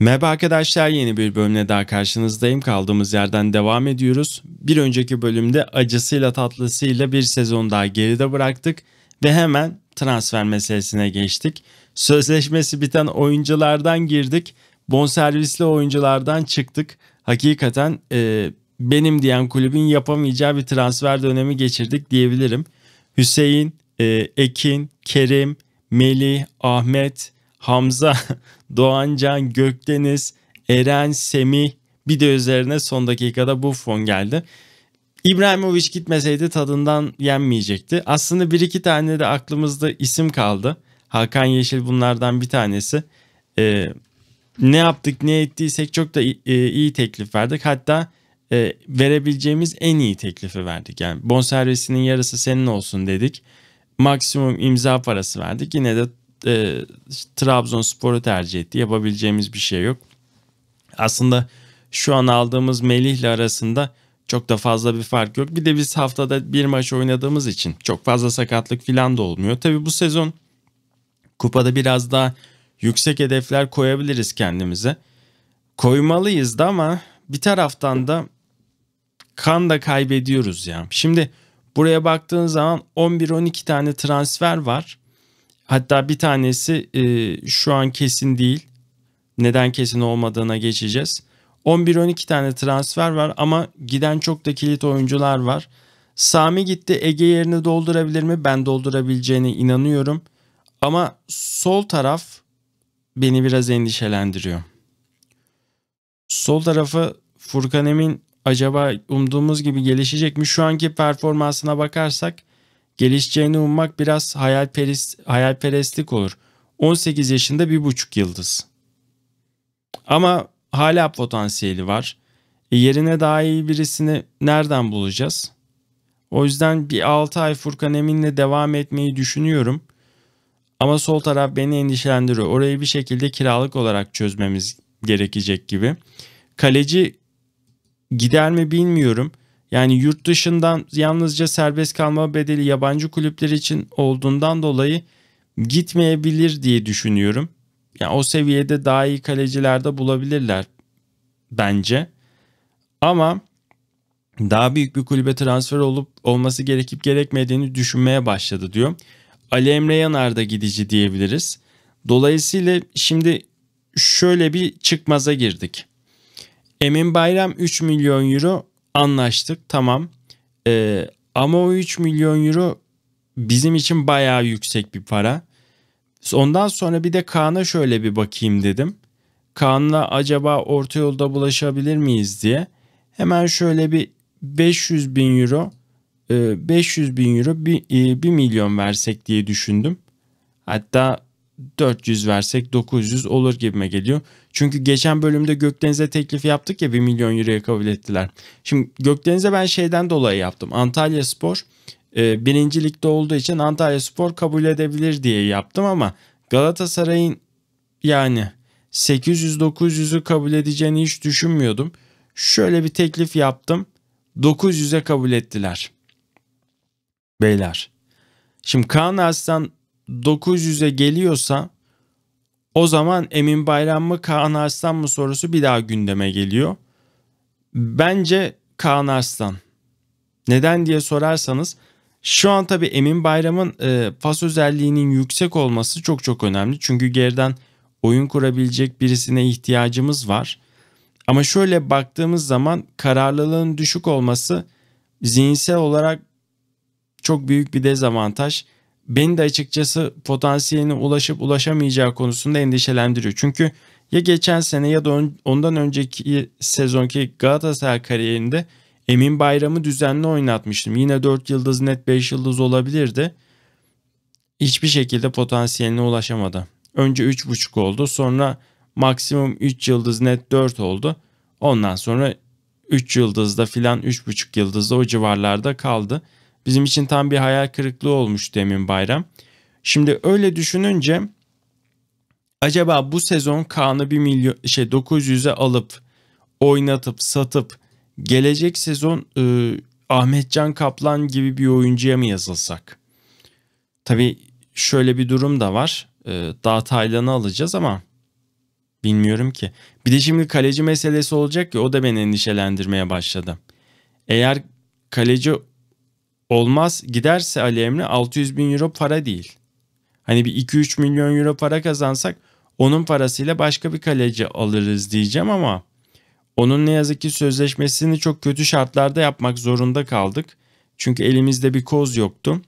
Merhaba arkadaşlar yeni bir bölümle daha karşınızdayım. Kaldığımız yerden devam ediyoruz. Bir önceki bölümde acısıyla tatlısıyla bir sezon daha geride bıraktık ve hemen transfer meselesine geçtik. Sözleşmesi biten oyunculardan girdik. Bonservisli oyunculardan çıktık. Hakikaten e, benim diyen kulübün yapamayacağı bir transfer dönemi geçirdik diyebilirim. Hüseyin, e, Ekin, Kerim, Melih, Ahmet, Hamza, Doğancan, Gökdeniz, Eren, Semih bir de üzerine son dakikada bu fon geldi. İbrahimovic gitmeseydi tadından yenmeyecekti. Aslında bir iki tane de aklımızda isim kaldı. Hakan Yeşil bunlardan bir tanesi. Ee, ne yaptık ne ettiysek çok da iyi, e, iyi teklif verdik. Hatta e, verebileceğimiz en iyi teklifi verdik. Yani bonservisinin yarısı senin olsun dedik. Maksimum imza parası verdik. Yine de e, Trabzonspor'u tercih etti. Yapabileceğimiz bir şey yok. Aslında şu an aldığımız Melih'le arasında çok da fazla bir fark yok. Bir de biz haftada bir maç oynadığımız için çok fazla sakatlık falan da olmuyor. Tabi bu sezon kupada biraz daha yüksek hedefler koyabiliriz kendimize. Koymalıyız da ama bir taraftan da kan da kaybediyoruz ya. Şimdi buraya baktığın zaman 11-12 tane transfer var. Hatta bir tanesi e, şu an kesin değil. Neden kesin olmadığına geçeceğiz. 11-12 tane transfer var ama giden çok da kilit oyuncular var. Sami gitti Ege yerini doldurabilir mi? Ben doldurabileceğine inanıyorum. Ama sol taraf beni biraz endişelendiriyor. Sol tarafı Furkan Emin acaba umduğumuz gibi gelişecek mi? Şu anki performansına bakarsak Gelişeceğini ummak biraz hayalperest, hayalperestlik olur. 18 yaşında bir buçuk yıldız. Ama hala potansiyeli var. E yerine daha iyi birisini nereden bulacağız? O yüzden bir 6 ay Furkan Emin'le devam etmeyi düşünüyorum. Ama sol taraf beni endişelendiriyor. Orayı bir şekilde kiralık olarak çözmemiz gerekecek gibi. Kaleci gider mi bilmiyorum. Yani yurt dışından yalnızca serbest kalma bedeli yabancı kulüpler için olduğundan dolayı gitmeyebilir diye düşünüyorum. Yani o seviyede daha iyi kaleciler de bulabilirler bence. Ama daha büyük bir kulübe transfer olup olması gerekip gerekmediğini düşünmeye başladı diyor. Ali Emre Yanar da gidici diyebiliriz. Dolayısıyla şimdi şöyle bir çıkmaza girdik. Emin Bayram 3 milyon euro anlaştık tamam. Ee, ama o 3 milyon euro bizim için bayağı yüksek bir para. Ondan sonra bir de Kaan'a şöyle bir bakayım dedim. Kaan'la acaba orta yolda bulaşabilir miyiz diye. Hemen şöyle bir 500 bin euro 500 e, bin euro 1 e, milyon versek diye düşündüm. Hatta 400 versek 900 olur gibime geliyor. Çünkü geçen bölümde Gökdeniz'e teklif yaptık ya 1 milyon euroya kabul ettiler. Şimdi Gökdeniz'e ben şeyden dolayı yaptım. Antalya Spor e, birinci olduğu için Antalya Spor kabul edebilir diye yaptım ama Galatasaray'ın yani 800-900'ü kabul edeceğini hiç düşünmüyordum. Şöyle bir teklif yaptım. 900'e kabul ettiler. Beyler. Şimdi Kaan Arslan 900'e geliyorsa o zaman Emin Bayram mı Kaan Arslan mı sorusu bir daha gündeme geliyor. Bence Kaan Arslan. Neden diye sorarsanız şu an tabii Emin Bayram'ın e, pas özelliğinin yüksek olması çok çok önemli. Çünkü geriden oyun kurabilecek birisine ihtiyacımız var. Ama şöyle baktığımız zaman kararlılığın düşük olması zihinsel olarak çok büyük bir dezavantaj beni de açıkçası potansiyeline ulaşıp ulaşamayacağı konusunda endişelendiriyor. Çünkü ya geçen sene ya da ondan önceki sezonki Galatasaray kariyerinde Emin Bayram'ı düzenli oynatmıştım. Yine 4 yıldız net 5 yıldız olabilirdi. Hiçbir şekilde potansiyeline ulaşamadı. Önce 3,5 oldu sonra maksimum 3 yıldız net 4 oldu. Ondan sonra 3 yıldızda filan 3,5 yıldızda o civarlarda kaldı. Bizim için tam bir hayal kırıklığı olmuş demin bayram. Şimdi öyle düşününce acaba bu sezon Kaan'ı 1 milyon şey 900'e alıp oynatıp satıp gelecek sezon e, Ahmetcan Kaplan gibi bir oyuncuya mı yazılsak? Tabii şöyle bir durum da var. E, daha Taylan'ı alacağız ama bilmiyorum ki. Bir de şimdi kaleci meselesi olacak ki o da beni endişelendirmeye başladı. Eğer kaleci Olmaz giderse Ali Emre 600 bin euro para değil. Hani bir 2-3 milyon euro para kazansak onun parasıyla başka bir kaleci alırız diyeceğim ama onun ne yazık ki sözleşmesini çok kötü şartlarda yapmak zorunda kaldık. Çünkü elimizde bir koz yoktu.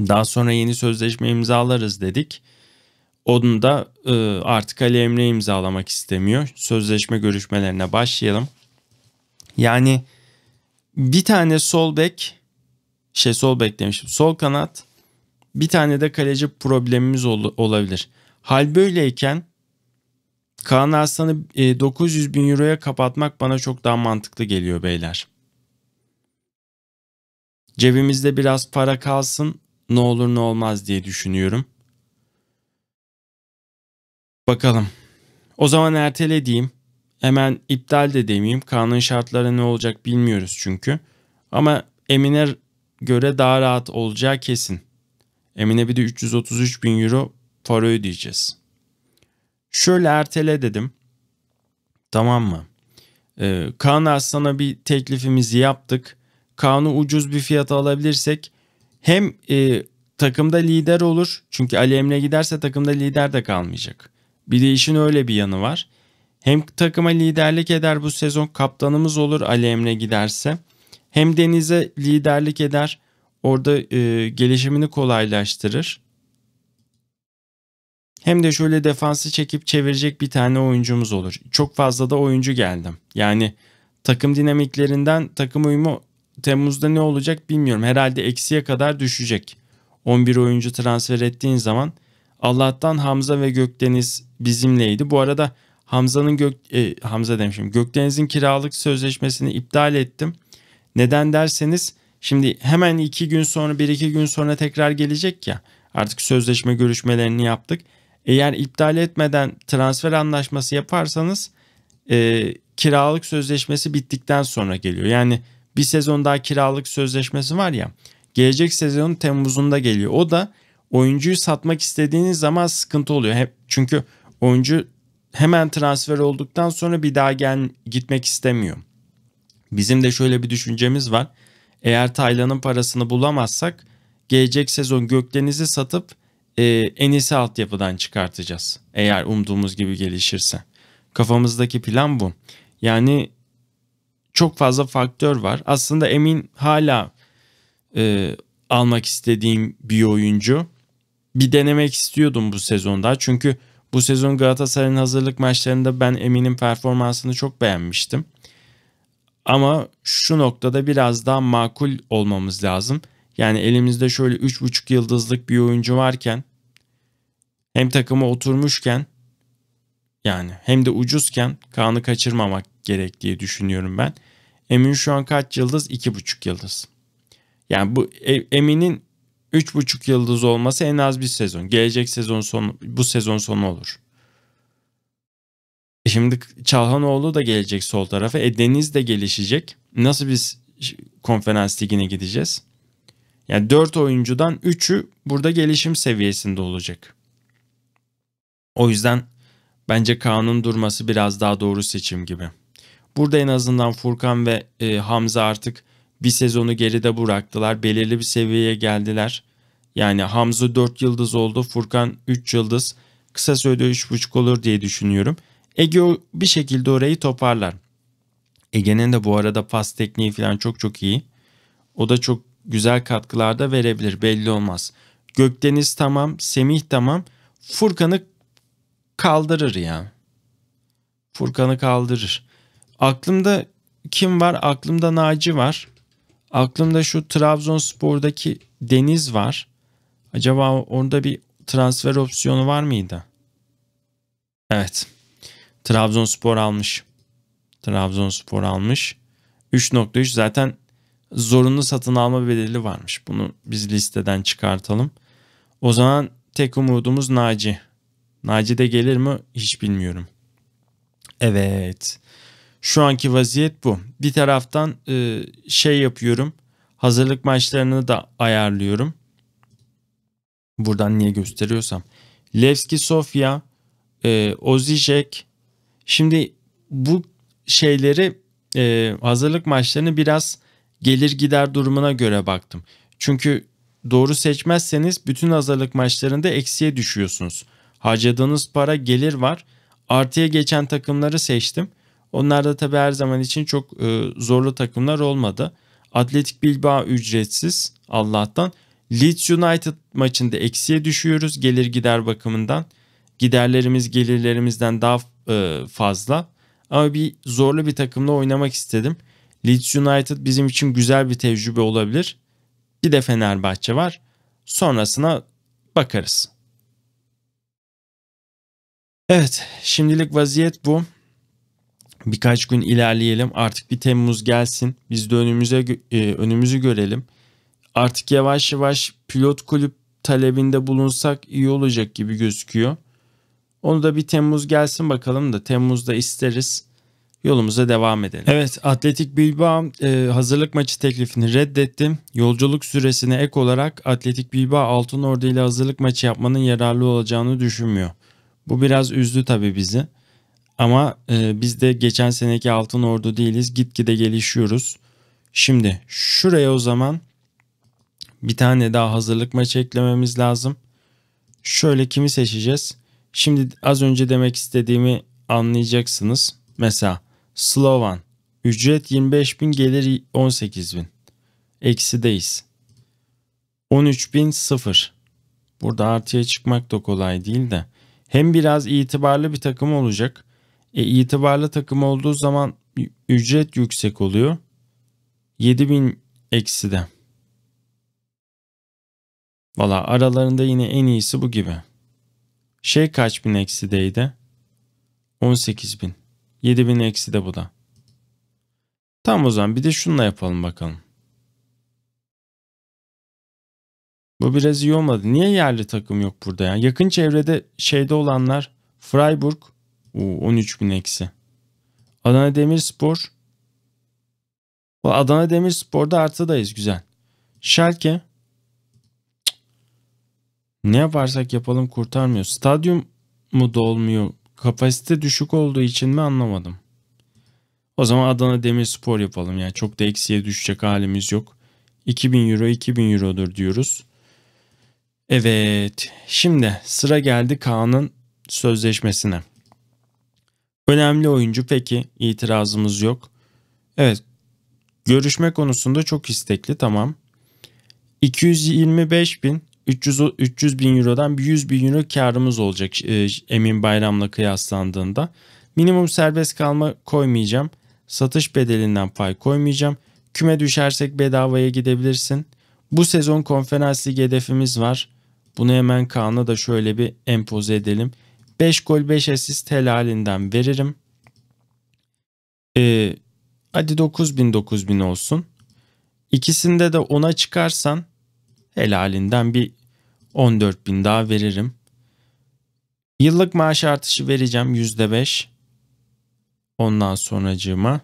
Daha sonra yeni sözleşme imzalarız dedik. onun da e, artık Ali Emre imzalamak istemiyor. Sözleşme görüşmelerine başlayalım. Yani bir tane sol bek şey sol bek demiştim. Sol kanat bir tane de kaleci problemimiz ol, olabilir. Hal böyleyken Kaan Arslan'ı 900 e, bin euroya kapatmak bana çok daha mantıklı geliyor beyler. Cebimizde biraz para kalsın ne olur ne olmaz diye düşünüyorum. Bakalım. O zaman ertele diyeyim. Hemen iptal de demeyeyim. Kaan'ın şartları ne olacak bilmiyoruz çünkü. Ama Emine göre daha rahat olacağı kesin. Emine bir de 333 bin euro para ödeyeceğiz. Şöyle ertele dedim. Tamam mı? Ee, Kaan Aslan'a bir teklifimizi yaptık. Kaan'ı ucuz bir fiyata alabilirsek hem e, takımda lider olur. Çünkü Ali Emre giderse takımda lider de kalmayacak. Bir de işin öyle bir yanı var. Hem takıma liderlik eder bu sezon kaptanımız olur Ali Emre giderse hem denize liderlik eder, orada e, gelişimini kolaylaştırır. Hem de şöyle defansı çekip çevirecek bir tane oyuncumuz olur. Çok fazla da oyuncu geldim. Yani takım dinamiklerinden takım uyumu Temmuz'da ne olacak bilmiyorum. Herhalde eksiye kadar düşecek. 11 oyuncu transfer ettiğin zaman Allah'tan Hamza ve Gökdeniz bizimleydi. Bu arada Hamza'nın Gök e, Hamza demişim. Gökdeniz'in kiralık sözleşmesini iptal ettim. Neden derseniz şimdi hemen iki gün sonra bir iki gün sonra tekrar gelecek ya. Artık sözleşme görüşmelerini yaptık. Eğer iptal etmeden transfer anlaşması yaparsanız e, kiralık sözleşmesi bittikten sonra geliyor. Yani bir sezon daha kiralık sözleşmesi var ya. Gelecek sezonun Temmuz'unda geliyor. O da oyuncuyu satmak istediğiniz zaman sıkıntı oluyor. Hep çünkü oyuncu hemen transfer olduktan sonra bir daha gel gitmek istemiyor. Bizim de şöyle bir düşüncemiz var. Eğer Taylan'ın parasını bulamazsak gelecek sezon Gökdeniz'i satıp e, Enis'i altyapıdan çıkartacağız. Eğer umduğumuz gibi gelişirse. Kafamızdaki plan bu. Yani çok fazla faktör var. Aslında Emin hala e, almak istediğim bir oyuncu. Bir denemek istiyordum bu sezonda. Çünkü bu sezon Galatasaray'ın hazırlık maçlarında ben Emin'in performansını çok beğenmiştim. Ama şu noktada biraz daha makul olmamız lazım. Yani elimizde şöyle 3,5 yıldızlık bir oyuncu varken hem takıma oturmuşken yani hem de ucuzken Kaan'ı kaçırmamak gerek diye düşünüyorum ben. Emin şu an kaç yıldız? 2,5 yıldız. Yani bu e, Emin'in 3,5 yıldız olması en az bir sezon. Gelecek sezon sonu bu sezon sonu olur. E şimdi Çalhanoğlu da gelecek sol tarafa. E Deniz de gelişecek. Nasıl biz konferans ligine gideceğiz? Yani 4 oyuncudan 3'ü burada gelişim seviyesinde olacak. O yüzden bence Kaan'ın durması biraz daha doğru seçim gibi. Burada en azından Furkan ve e, Hamza artık bir sezonu geride bıraktılar. Belirli bir seviyeye geldiler. Yani Hamza 4 yıldız oldu. Furkan 3 yıldız. Kısa sürede 3,5 olur diye düşünüyorum. Ege bir şekilde orayı toparlar. Ege'nin de bu arada pas tekniği falan çok çok iyi. O da çok güzel katkılar da verebilir belli olmaz. Gökdeniz tamam, Semih tamam. Furkan'ı kaldırır ya. Furkan'ı kaldırır. Aklımda kim var? Aklımda Naci var. Aklımda şu Trabzonspor'daki Deniz var. Acaba orada bir transfer opsiyonu var mıydı? Evet. Trabzonspor almış. Trabzonspor almış. 3.3 zaten zorunlu satın alma bedeli varmış. Bunu biz listeden çıkartalım. O zaman tek umudumuz Naci. Naci de gelir mi hiç bilmiyorum. Evet. Şu anki vaziyet bu. Bir taraftan e, şey yapıyorum. Hazırlık maçlarını da ayarlıyorum. Buradan niye gösteriyorsam. Levski Sofia, e, Ozijek, Şimdi bu şeyleri e, hazırlık maçlarını biraz gelir gider durumuna göre baktım. Çünkü doğru seçmezseniz bütün hazırlık maçlarında eksiye düşüyorsunuz. Harcadığınız para gelir var. Artıya geçen takımları seçtim. Onlar da tabii her zaman için çok e, zorlu takımlar olmadı. Atletik Bilbao ücretsiz Allah'tan. Leeds United maçında eksiye düşüyoruz gelir gider bakımından. Giderlerimiz gelirlerimizden daha e, fazla. Ama bir zorlu bir takımla oynamak istedim. Leeds United bizim için güzel bir tecrübe olabilir. Bir de Fenerbahçe var. Sonrasına bakarız. Evet, şimdilik vaziyet bu. Birkaç gün ilerleyelim. Artık bir Temmuz gelsin. Biz de önümüze e, önümüzü görelim. Artık yavaş yavaş pilot kulüp talebinde bulunsak iyi olacak gibi gözüküyor. Onu da bir Temmuz gelsin bakalım da Temmuz'da isteriz yolumuza devam edelim. Evet Atletik Bilbao e, hazırlık maçı teklifini reddetti. Yolculuk süresine ek olarak Atletik Bilbao Altın Ordu ile hazırlık maçı yapmanın yararlı olacağını düşünmüyor. Bu biraz üzdü tabii bizi. Ama e, biz de geçen seneki Altın Ordu değiliz. Gitgide gelişiyoruz. Şimdi şuraya o zaman bir tane daha hazırlık maçı eklememiz lazım. Şöyle kimi seçeceğiz? Şimdi az önce demek istediğimi anlayacaksınız. Mesela Slovan ücret 25 bin gelir 18 bin. Eksideyiz. 13 bin sıfır. Burada artıya çıkmak da kolay değil de. Hem biraz itibarlı bir takım olacak. E, itibarlı takım olduğu zaman ücret yüksek oluyor. 7000 eksi de. Valla aralarında yine en iyisi bu gibi. Şey kaç bin eksideydi? 18 bin. 7 bin eksi de bu da. Tam o zaman bir de şunla yapalım bakalım. Bu biraz iyi olmadı. Niye yerli takım yok burada ya? Yakın çevrede şeyde olanlar Freiburg 13 bin eksi. Adana Demirspor Adana Demirspor'da artıdayız güzel. Schalke ne yaparsak yapalım kurtarmıyor. Stadyum mu dolmuyor? Kapasite düşük olduğu için mi anlamadım. O zaman Adana Demirspor yapalım. Yani çok da eksiye düşecek halimiz yok. 2000 euro 2000 eurodur diyoruz. Evet. Şimdi sıra geldi Kaan'ın sözleşmesine. Önemli oyuncu peki itirazımız yok. Evet. Görüşme konusunda çok istekli tamam. 225 bin 300, 300 bin Euro'dan 100 bin Euro karımız olacak e, Emin Bayram'la kıyaslandığında. Minimum serbest kalma koymayacağım. Satış bedelinden pay koymayacağım. Küme düşersek bedavaya gidebilirsin. Bu sezon konferans ligi hedefimiz var. Bunu hemen Kaan'a da şöyle bir empoze edelim. 5 gol 5 asist helalinden veririm. Ee, hadi 9000 9000 olsun. İkisinde de 10'a çıkarsan helalinden bir 14 bin daha veririm. Yıllık maaş artışı vereceğim yüzde beş. Ondan sonracığıma.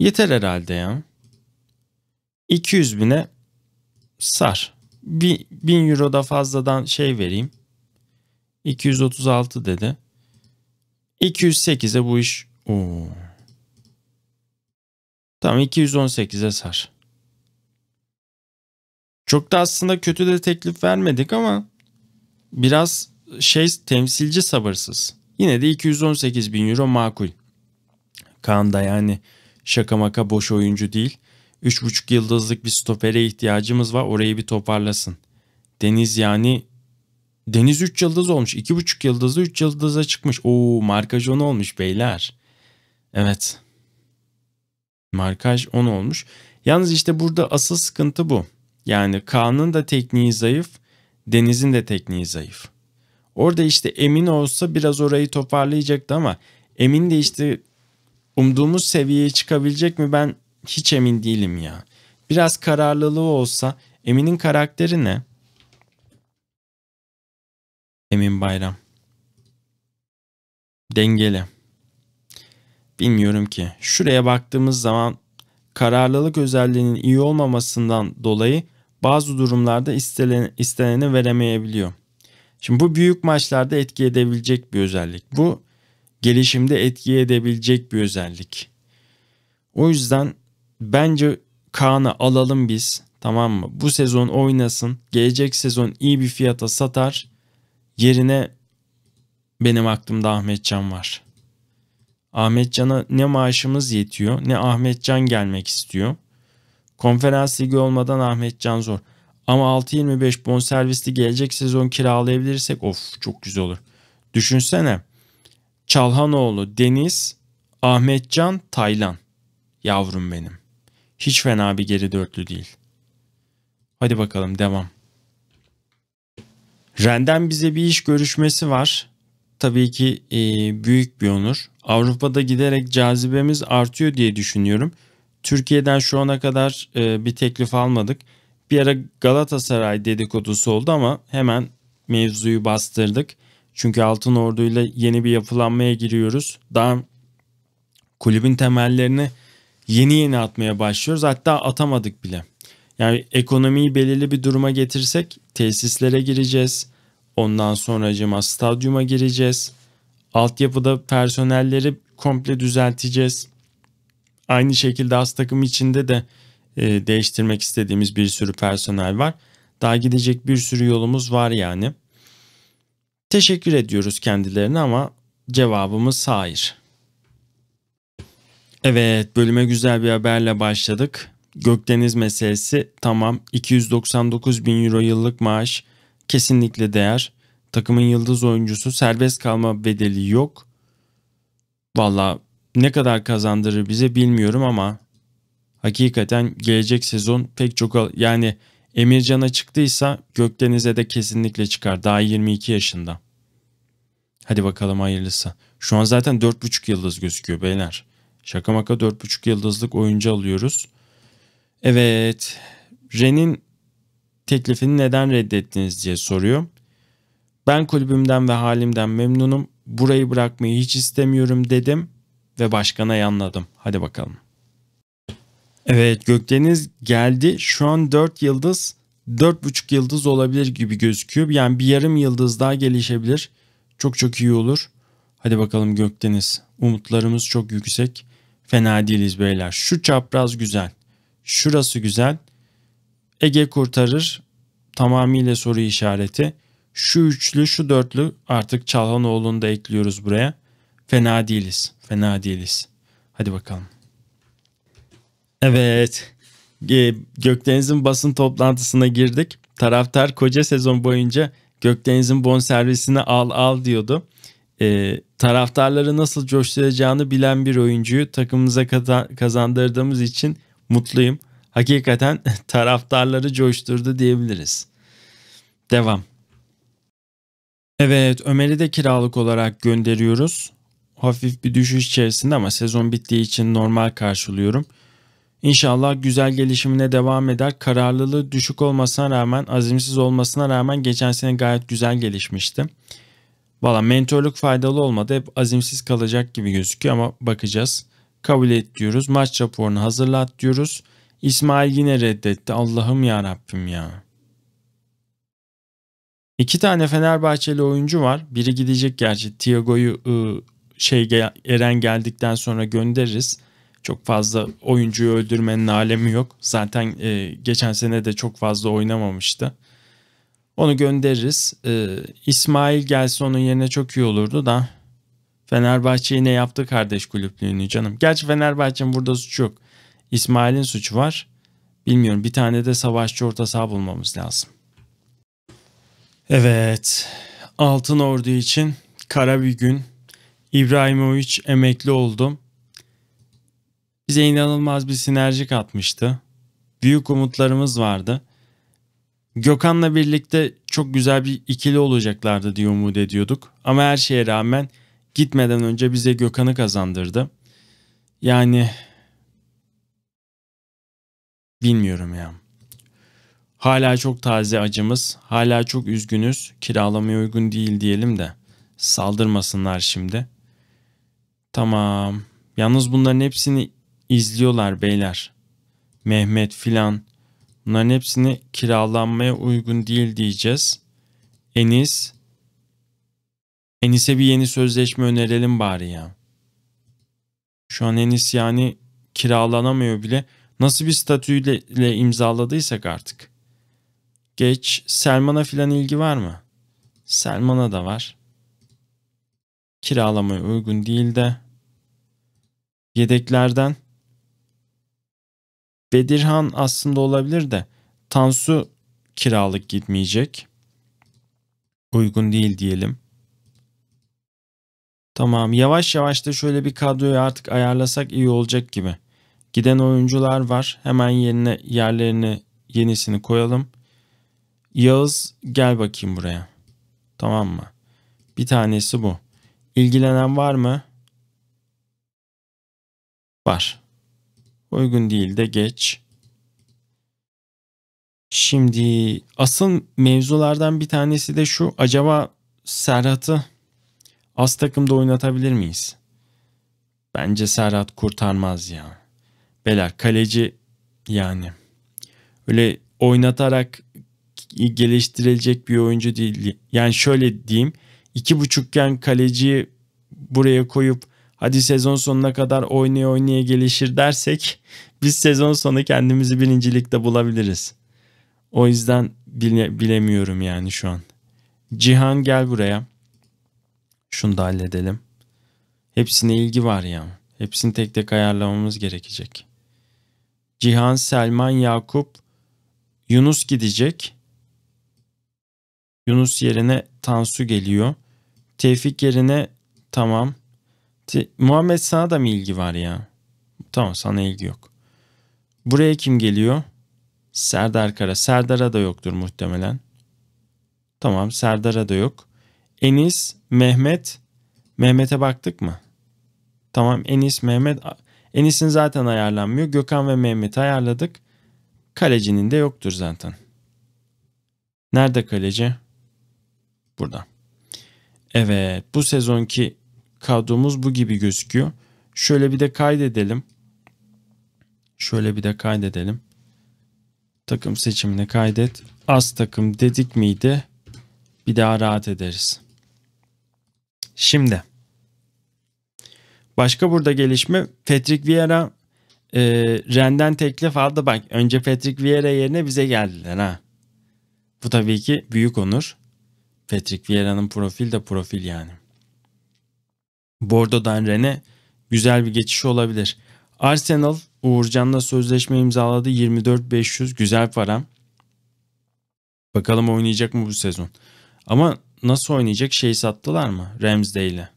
Yeter herhalde ya. 200 bine sar. 1000 euro da fazladan şey vereyim. 236 dedi. 208'e bu iş. Oo. Tamam 218'e sar. Çok da aslında kötü de teklif vermedik ama biraz şey temsilci sabırsız. Yine de 218 bin euro makul. Kaan da yani şaka maka boş oyuncu değil. 3,5 yıldızlık bir stopere ihtiyacımız var orayı bir toparlasın. Deniz yani Deniz 3 yıldız olmuş. 2,5 yıldızı 3 yıldıza çıkmış. Oo markaj 10 olmuş beyler. Evet. Markaj 10 olmuş. Yalnız işte burada asıl sıkıntı bu. Yani Kaan'ın da tekniği zayıf, Deniz'in de tekniği zayıf. Orada işte Emin olsa biraz orayı toparlayacaktı ama Emin de işte umduğumuz seviyeye çıkabilecek mi ben hiç emin değilim ya. Biraz kararlılığı olsa Emin'in karakteri ne? Emin Bayram. Dengeli. Bilmiyorum ki. Şuraya baktığımız zaman kararlılık özelliğinin iyi olmamasından dolayı bazı durumlarda isteneni veremeyebiliyor. Şimdi bu büyük maçlarda etki edebilecek bir özellik. Bu gelişimde etki edebilecek bir özellik. O yüzden bence Kaan'ı alalım biz. Tamam mı? Bu sezon oynasın. Gelecek sezon iyi bir fiyata satar. Yerine benim aklımda Ahmetcan var. Ahmetcan'a ne maaşımız yetiyor ne Ahmetcan gelmek istiyor. Konferans ligi olmadan Ahmet Can zor. Ama 6.25 bonservisli gelecek sezon kiralayabilirsek of çok güzel olur. Düşünsene. Çalhanoğlu, Deniz, Ahmet Can, Taylan. Yavrum benim. Hiç fena bir geri dörtlü değil. Hadi bakalım devam. Renden bize bir iş görüşmesi var. Tabii ki e, büyük bir onur. Avrupa'da giderek cazibemiz artıyor diye düşünüyorum. Türkiye'den şu ana kadar e, bir teklif almadık. Bir ara Galatasaray dedikodusu oldu ama hemen mevzuyu bastırdık. Çünkü Altın Ordu ile yeni bir yapılanmaya giriyoruz. Daha kulübün temellerini yeni yeni atmaya başlıyoruz. Hatta atamadık bile. Yani ekonomiyi belirli bir duruma getirsek tesislere gireceğiz. Ondan sonracıma stadyuma gireceğiz. Altyapıda personelleri komple düzelteceğiz. Aynı şekilde az takım içinde de e, değiştirmek istediğimiz bir sürü personel var. Daha gidecek bir sürü yolumuz var yani. Teşekkür ediyoruz kendilerine ama cevabımız hayır. Evet bölüme güzel bir haberle başladık. Gökdeniz meselesi tamam 299 bin euro yıllık maaş kesinlikle değer. Takımın yıldız oyuncusu serbest kalma bedeli yok. Valla ne kadar kazandırır bize bilmiyorum ama hakikaten gelecek sezon pek çok yani Emircan'a çıktıysa Gökdeniz'e de kesinlikle çıkar. Daha 22 yaşında. Hadi bakalım hayırlısı. Şu an zaten 4,5 yıldız gözüküyor beyler. Şaka maka 4,5 yıldızlık oyuncu alıyoruz. Evet. Ren'in teklifini neden reddettiniz diye soruyor. Ben kulübümden ve halimden memnunum. Burayı bırakmayı hiç istemiyorum dedim ve başkana yanladım. Hadi bakalım. Evet Gökdeniz geldi. Şu an 4 yıldız, 4,5 yıldız olabilir gibi gözüküyor. Yani bir yarım yıldız daha gelişebilir. Çok çok iyi olur. Hadi bakalım Gökdeniz. Umutlarımız çok yüksek. Fena değiliz beyler. Şu çapraz güzel. Şurası güzel. Ege kurtarır. Tamamıyla soru işareti. Şu üçlü, şu dörtlü artık Çalhanoğlu'nu da ekliyoruz buraya. Fena değiliz fena değiliz. Hadi bakalım. Evet. Ee, Gökdeniz'in basın toplantısına girdik. Taraftar koca sezon boyunca Gökdeniz'in bonservisini al al diyordu. E, taraftarları nasıl coşturacağını bilen bir oyuncuyu takımımıza kazandırdığımız için mutluyum. Hakikaten taraftarları coşturdu diyebiliriz. Devam. Evet Ömer'i de kiralık olarak gönderiyoruz hafif bir düşüş içerisinde ama sezon bittiği için normal karşılıyorum. İnşallah güzel gelişimine devam eder. Kararlılığı düşük olmasına rağmen, azimsiz olmasına rağmen geçen sene gayet güzel gelişmişti. Valla mentorluk faydalı olmadı. Hep azimsiz kalacak gibi gözüküyor ama bakacağız. Kabul et diyoruz. Maç raporunu hazırlat diyoruz. İsmail yine reddetti. Allah'ım ya Rabbim ya. İki tane Fenerbahçeli oyuncu var. Biri gidecek gerçi. Thiago'yu ıı, şey Eren geldikten sonra göndeririz. Çok fazla oyuncuyu öldürmenin alemi yok. Zaten e, geçen sene de çok fazla oynamamıştı. Onu göndeririz. E, İsmail gelse onun yerine çok iyi olurdu da. Fenerbahçe ne yaptı kardeş kulüplüğünü canım. Gerçi Fenerbahçe'nin burada suçu yok. İsmail'in suçu var. Bilmiyorum bir tane de savaşçı orta saha bulmamız lazım. Evet. Altın Ordu için kara bir gün İbrahimovic emekli oldu. Bize inanılmaz bir sinerji katmıştı. Büyük umutlarımız vardı. Gökhan'la birlikte çok güzel bir ikili olacaklardı diye umut ediyorduk. Ama her şeye rağmen gitmeden önce bize Gökhan'ı kazandırdı. Yani bilmiyorum ya. Hala çok taze acımız, hala çok üzgünüz. Kiralamaya uygun değil diyelim de saldırmasınlar şimdi. Tamam. Yalnız bunların hepsini izliyorlar beyler. Mehmet filan. Bunların hepsini kiralanmaya uygun değil diyeceğiz. Enis. Enis'e bir yeni sözleşme önerelim bari ya. Şu an Enis yani kiralanamıyor bile. Nasıl bir statüyle imzaladıysak artık. Geç. Selman'a filan ilgi var mı? Selman'a da var kiralamaya uygun değil de yedeklerden Bedirhan aslında olabilir de Tansu kiralık gitmeyecek. Uygun değil diyelim. Tamam yavaş yavaş da şöyle bir kadroyu artık ayarlasak iyi olacak gibi. Giden oyuncular var. Hemen yerine yerlerini yenisini koyalım. Yağız gel bakayım buraya. Tamam mı? Bir tanesi bu. İlgilenen var mı? Var. Uygun değil de geç. Şimdi asıl mevzulardan bir tanesi de şu. Acaba Serhat'ı az takımda oynatabilir miyiz? Bence Serhat kurtarmaz ya. Bela kaleci yani. Öyle oynatarak geliştirilecek bir oyuncu değil. Yani şöyle diyeyim iki buçukken kaleci buraya koyup hadi sezon sonuna kadar oynaya oynaya gelişir dersek biz sezon sonu kendimizi birincilikte bulabiliriz. O yüzden bile, bilemiyorum yani şu an. Cihan gel buraya. Şunu da halledelim. Hepsine ilgi var ya. Hepsini tek tek ayarlamamız gerekecek. Cihan, Selman, Yakup, Yunus gidecek. Yunus yerine Tansu geliyor. Tevfik yerine tamam. Te- Muhammed sana da mı ilgi var ya? Tamam sana ilgi yok. Buraya kim geliyor? Serdar Kara. Serdar'a da yoktur muhtemelen. Tamam Serdar'a da yok. Enis, Mehmet. Mehmet'e baktık mı? Tamam Enis, Mehmet. Enis'in zaten ayarlanmıyor. Gökhan ve Mehmet'i ayarladık. Kalecinin de yoktur zaten. Nerede kaleci? Burada. Evet bu sezonki kadromuz bu gibi gözüküyor. Şöyle bir de kaydedelim. Şöyle bir de kaydedelim. Takım seçimine kaydet. Az takım dedik miydi? Bir daha rahat ederiz. Şimdi. Başka burada gelişme. Patrick Vieira e, Ren'den teklif aldı. Bak önce Patrick Vieira yerine bize geldiler ha. Bu tabii ki büyük onur. Patrick Vieira'nın profil de profil yani. Bordo'dan Rene güzel bir geçiş olabilir. Arsenal Uğurcan'la sözleşme imzaladı 24-500 güzel para. Bakalım oynayacak mı bu sezon. Ama nasıl oynayacak şey sattılar mı Ramsdale'e?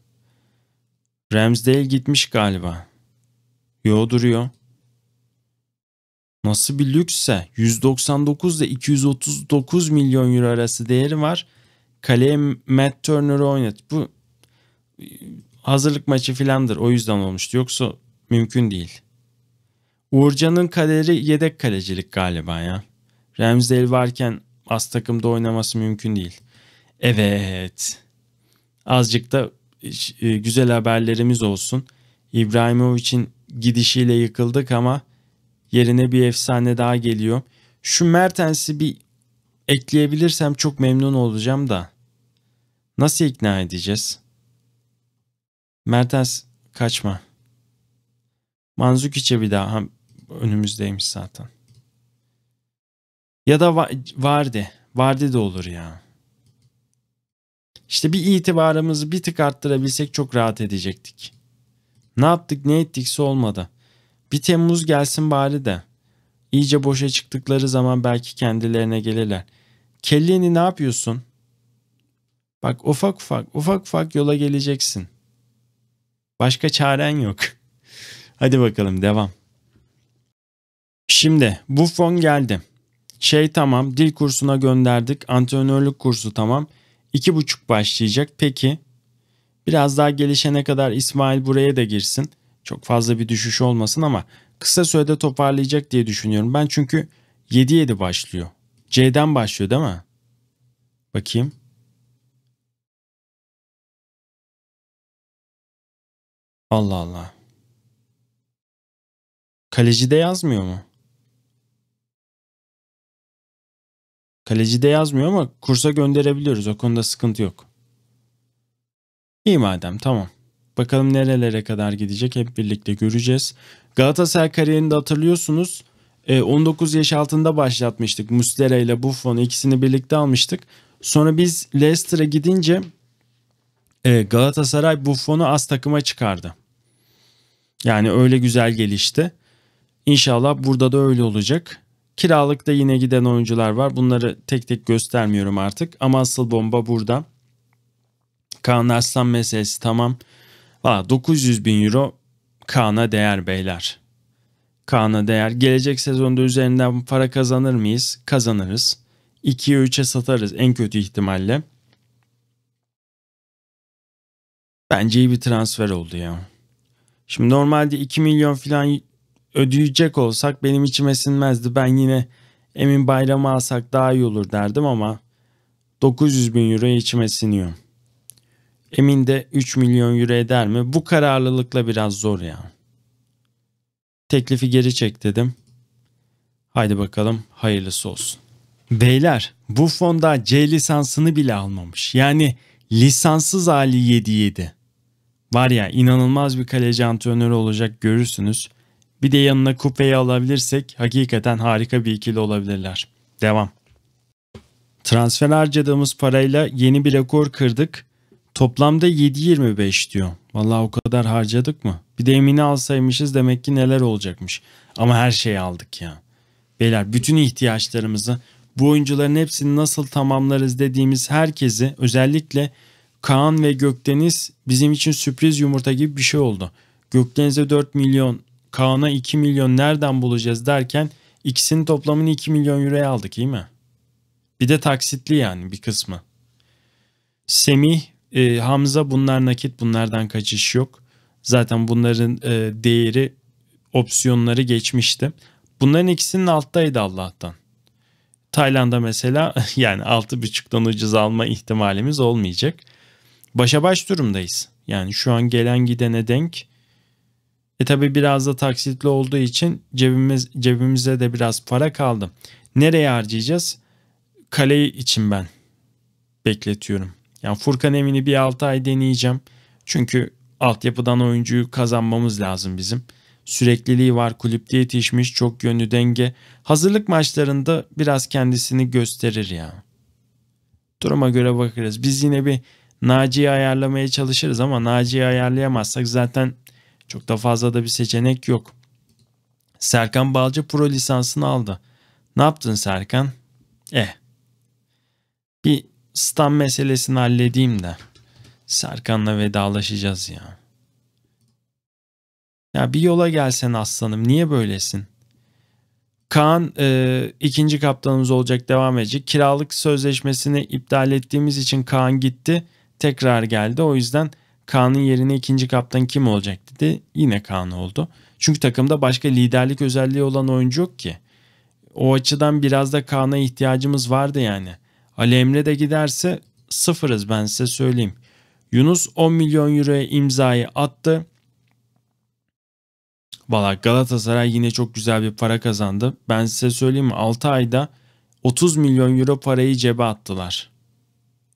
Ramsdale gitmiş galiba. Yo duruyor. Nasıl bir lüksse 199 ile 239 milyon euro arası değeri var kaleye Matt Turner'ı oynat. Bu hazırlık maçı filandır. O yüzden olmuştu. Yoksa mümkün değil. Uğurcan'ın kaderi yedek kalecilik galiba ya. Ramsdale varken az takımda oynaması mümkün değil. Evet. Azıcık da e, güzel haberlerimiz olsun. İbrahimovic'in gidişiyle yıkıldık ama yerine bir efsane daha geliyor. Şu Mertens'i bir ekleyebilirsem çok memnun olacağım da. Nasıl ikna edeceğiz? Mertens kaçma. Manzukiç'e bir daha. önümüzdeymiş zaten. Ya da va Vardi. Vardi de olur ya. İşte bir itibarımızı bir tık arttırabilsek çok rahat edecektik. Ne yaptık ne ettikse olmadı. Bir Temmuz gelsin bari de. İyice boşa çıktıkları zaman belki kendilerine gelirler. Kelly'ni ne yapıyorsun? Bak ufak ufak ufak ufak yola geleceksin. Başka çaren yok. Hadi bakalım devam. Şimdi bu fon geldi. Şey tamam dil kursuna gönderdik. Antrenörlük kursu tamam. İki buçuk başlayacak. Peki biraz daha gelişene kadar İsmail buraya da girsin. Çok fazla bir düşüş olmasın ama kısa sürede toparlayacak diye düşünüyorum. Ben çünkü 7-7 başlıyor. C'den başlıyor değil mi? Bakayım. Allah Allah. Kaleci de yazmıyor mu? Kaleci de yazmıyor ama kursa gönderebiliyoruz. O konuda sıkıntı yok. İyi madem tamam. Bakalım nerelere kadar gidecek hep birlikte göreceğiz. Galatasaray kariyerini de hatırlıyorsunuz. 19 e, yaş altında başlatmıştık. Mustera ile Buffon ikisini birlikte almıştık. Sonra biz Leicester'a gidince e, Galatasaray Buffon'u az takıma çıkardı. Yani öyle güzel gelişti. İnşallah burada da öyle olacak. Kiralıkta yine giden oyuncular var. Bunları tek tek göstermiyorum artık. Ama asıl bomba burada. Kaan Arslan meselesi tamam. Valla 900 bin euro Kaan'a değer beyler. Kaan'a değer. Gelecek sezonda üzerinden para kazanır mıyız? Kazanırız. 2'ye 3'e satarız en kötü ihtimalle. Bence iyi bir transfer oldu ya. Şimdi normalde 2 milyon falan ödeyecek olsak benim içime sinmezdi. Ben yine Emin Bayram'ı alsak daha iyi olur derdim ama 900 bin euro içime siniyor. Emin de 3 milyon euro eder mi? Bu kararlılıkla biraz zor ya. Teklifi geri çek dedim. Haydi bakalım hayırlısı olsun. Beyler bu fonda C lisansını bile almamış. Yani lisanssız hali 7-7. Var ya inanılmaz bir kaleci antrenörü olacak görürsünüz. Bir de yanına kupeyi alabilirsek hakikaten harika bir ikili olabilirler. Devam. Transfer harcadığımız parayla yeni bir rekor kırdık. Toplamda 7.25 diyor. Vallahi o kadar harcadık mı? Bir de Emin'i alsaymışız demek ki neler olacakmış. Ama her şeyi aldık ya. Beyler bütün ihtiyaçlarımızı bu oyuncuların hepsini nasıl tamamlarız dediğimiz herkesi özellikle Kaan ve Gökdeniz bizim için sürpriz yumurta gibi bir şey oldu. Gökdeniz'e 4 milyon, Kaan'a 2 milyon nereden bulacağız derken ikisinin toplamını 2 milyon euroya aldık iyi mi? Bir de taksitli yani bir kısmı. Semih, e, Hamza bunlar nakit bunlardan kaçış yok. Zaten bunların e, değeri opsiyonları geçmişti. Bunların ikisinin alttaydı Allah'tan. Tayland'a mesela yani 6.5'dan ucuz alma ihtimalimiz olmayacak başa baş durumdayız. Yani şu an gelen gidene denk. E tabi biraz da taksitli olduğu için cebimiz cebimize de biraz para kaldı. Nereye harcayacağız? Kaleyi için ben bekletiyorum. Yani Furkan Emin'i bir 6 ay deneyeceğim. Çünkü altyapıdan oyuncuyu kazanmamız lazım bizim. Sürekliliği var, kulüpte yetişmiş, çok yönlü denge. Hazırlık maçlarında biraz kendisini gösterir ya. Duruma göre bakarız. Biz yine bir Naci'yi ayarlamaya çalışırız ama Naci'yi ayarlayamazsak zaten çok da fazla da bir seçenek yok. Serkan Balcı pro lisansını aldı. Ne yaptın Serkan? Eh. Bir stan meselesini halledeyim de. Serkan'la vedalaşacağız ya. Ya bir yola gelsen aslanım. Niye böylesin? Kaan e, ikinci kaptanımız olacak devam edecek. Kiralık sözleşmesini iptal ettiğimiz için Kaan gitti tekrar geldi. O yüzden Kaan'ın yerine ikinci kaptan kim olacak dedi. Yine Kaan oldu. Çünkü takımda başka liderlik özelliği olan oyuncu yok ki. O açıdan biraz da Kaan'a ihtiyacımız vardı yani. Ali Emre de giderse sıfırız ben size söyleyeyim. Yunus 10 milyon euroya imzayı attı. Valla Galatasaray yine çok güzel bir para kazandı. Ben size söyleyeyim mi 6 ayda 30 milyon euro parayı cebe attılar.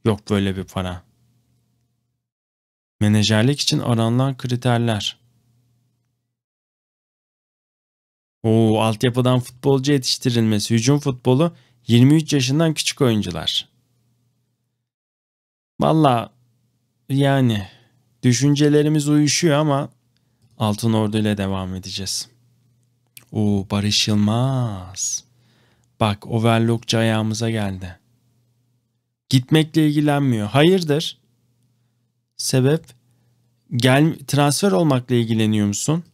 Yok böyle bir para. Menajerlik için aranılan kriterler. Oo, altyapıdan futbolcu yetiştirilmesi, hücum futbolu 23 yaşından küçük oyuncular. Valla yani düşüncelerimiz uyuşuyor ama Altın Ordu ile devam edeceğiz. Oo Barış Yılmaz. Bak overlockçı ayağımıza geldi. Gitmekle ilgilenmiyor. Hayırdır? Sebep? Gel transfer olmakla ilgileniyor musun?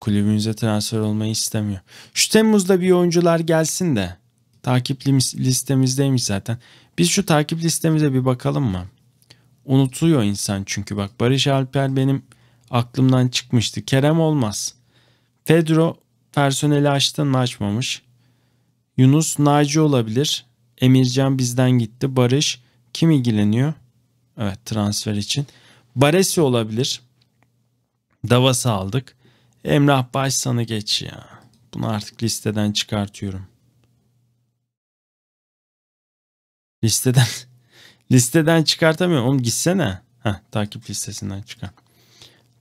Kulübümüze transfer olmayı istemiyor. Şu Temmuz'da bir oyuncular gelsin de. Takip listemizdeymiş zaten. Biz şu takip listemize bir bakalım mı? Unutuyor insan çünkü bak Barış Alper benim aklımdan çıkmıştı. Kerem olmaz. Pedro personeli açtın mı açmamış. Yunus Naci olabilir. Emircan bizden gitti. Barış kim ilgileniyor? Evet transfer için. Baresi olabilir. Davas'ı aldık. Emrah Başsan'ı geç ya. Bunu artık listeden çıkartıyorum. Listeden listeden çıkartamıyorum. Oğlum gitsene. Heh, takip listesinden çıkar.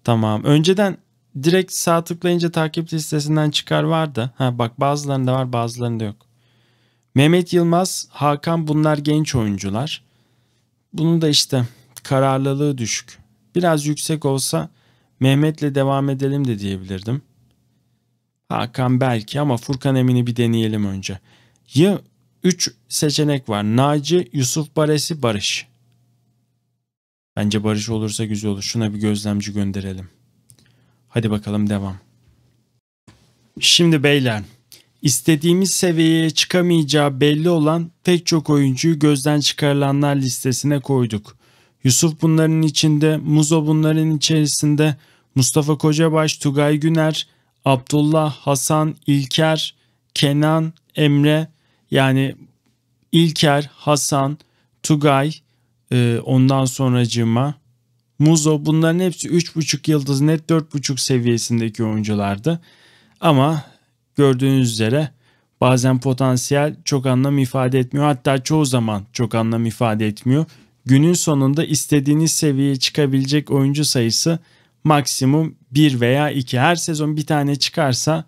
Tamam. Önceden direkt sağ tıklayınca takip listesinden çıkar vardı. Ha bak bazılarında var bazılarında yok. Mehmet Yılmaz, Hakan bunlar genç oyuncular. Bunun da işte kararlılığı düşük. Biraz yüksek olsa Mehmet'le devam edelim de diyebilirdim. Hakan belki ama Furkan Emin'i bir deneyelim önce. Ya 3 seçenek var. Naci, Yusuf Baresi, Barış. Bence Barış olursa güzel olur. Şuna bir gözlemci gönderelim. Hadi bakalım devam. Şimdi beyler istediğimiz seviyeye çıkamayacağı belli olan pek çok oyuncuyu gözden çıkarılanlar listesine koyduk. Yusuf bunların içinde, Muzo bunların içerisinde, Mustafa Kocabaş, Tugay Güner, Abdullah, Hasan, İlker, Kenan, Emre yani İlker, Hasan, Tugay, e, ondan sonracığıma Muzo bunların hepsi 3.5 yıldız net 4.5 seviyesindeki oyunculardı. Ama gördüğünüz üzere bazen potansiyel çok anlam ifade etmiyor. Hatta çoğu zaman çok anlam ifade etmiyor. Günün sonunda istediğiniz seviyeye çıkabilecek oyuncu sayısı maksimum 1 veya 2. Her sezon bir tane çıkarsa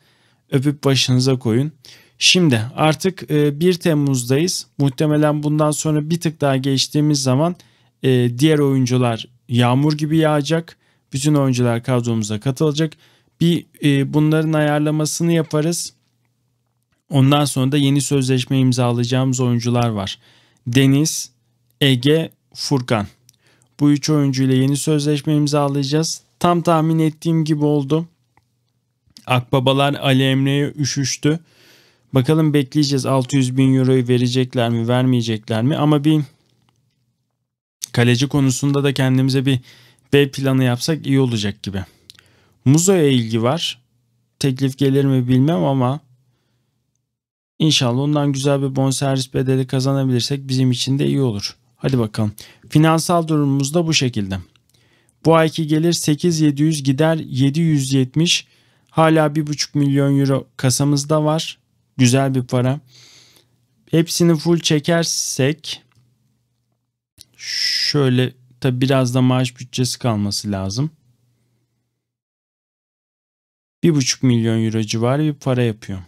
öpüp başınıza koyun. Şimdi artık 1 e, Temmuz'dayız. Muhtemelen bundan sonra bir tık daha geçtiğimiz zaman e, diğer oyuncular yağmur gibi yağacak. Bütün oyuncular kadromuza katılacak bir e, bunların ayarlamasını yaparız. Ondan sonra da yeni sözleşme imzalayacağımız oyuncular var. Deniz, Ege, Furkan. Bu üç oyuncu ile yeni sözleşme imzalayacağız. Tam tahmin ettiğim gibi oldu. Akbabalar Ali Emre'ye üşüştü. Bakalım bekleyeceğiz 600 bin euroyu verecekler mi vermeyecekler mi ama bir kaleci konusunda da kendimize bir B planı yapsak iyi olacak gibi. Muzo'ya ilgi var. Teklif gelir mi bilmem ama inşallah ondan güzel bir bonservis bedeli kazanabilirsek bizim için de iyi olur. Hadi bakalım. Finansal durumumuz da bu şekilde. Bu ayki gelir 8700 gider 770. Hala 1,5 milyon euro kasamızda var. Güzel bir para. Hepsini full çekersek şöyle tabi biraz da maaş bütçesi kalması lazım. 1,5 milyon euro civarı bir para yapıyor.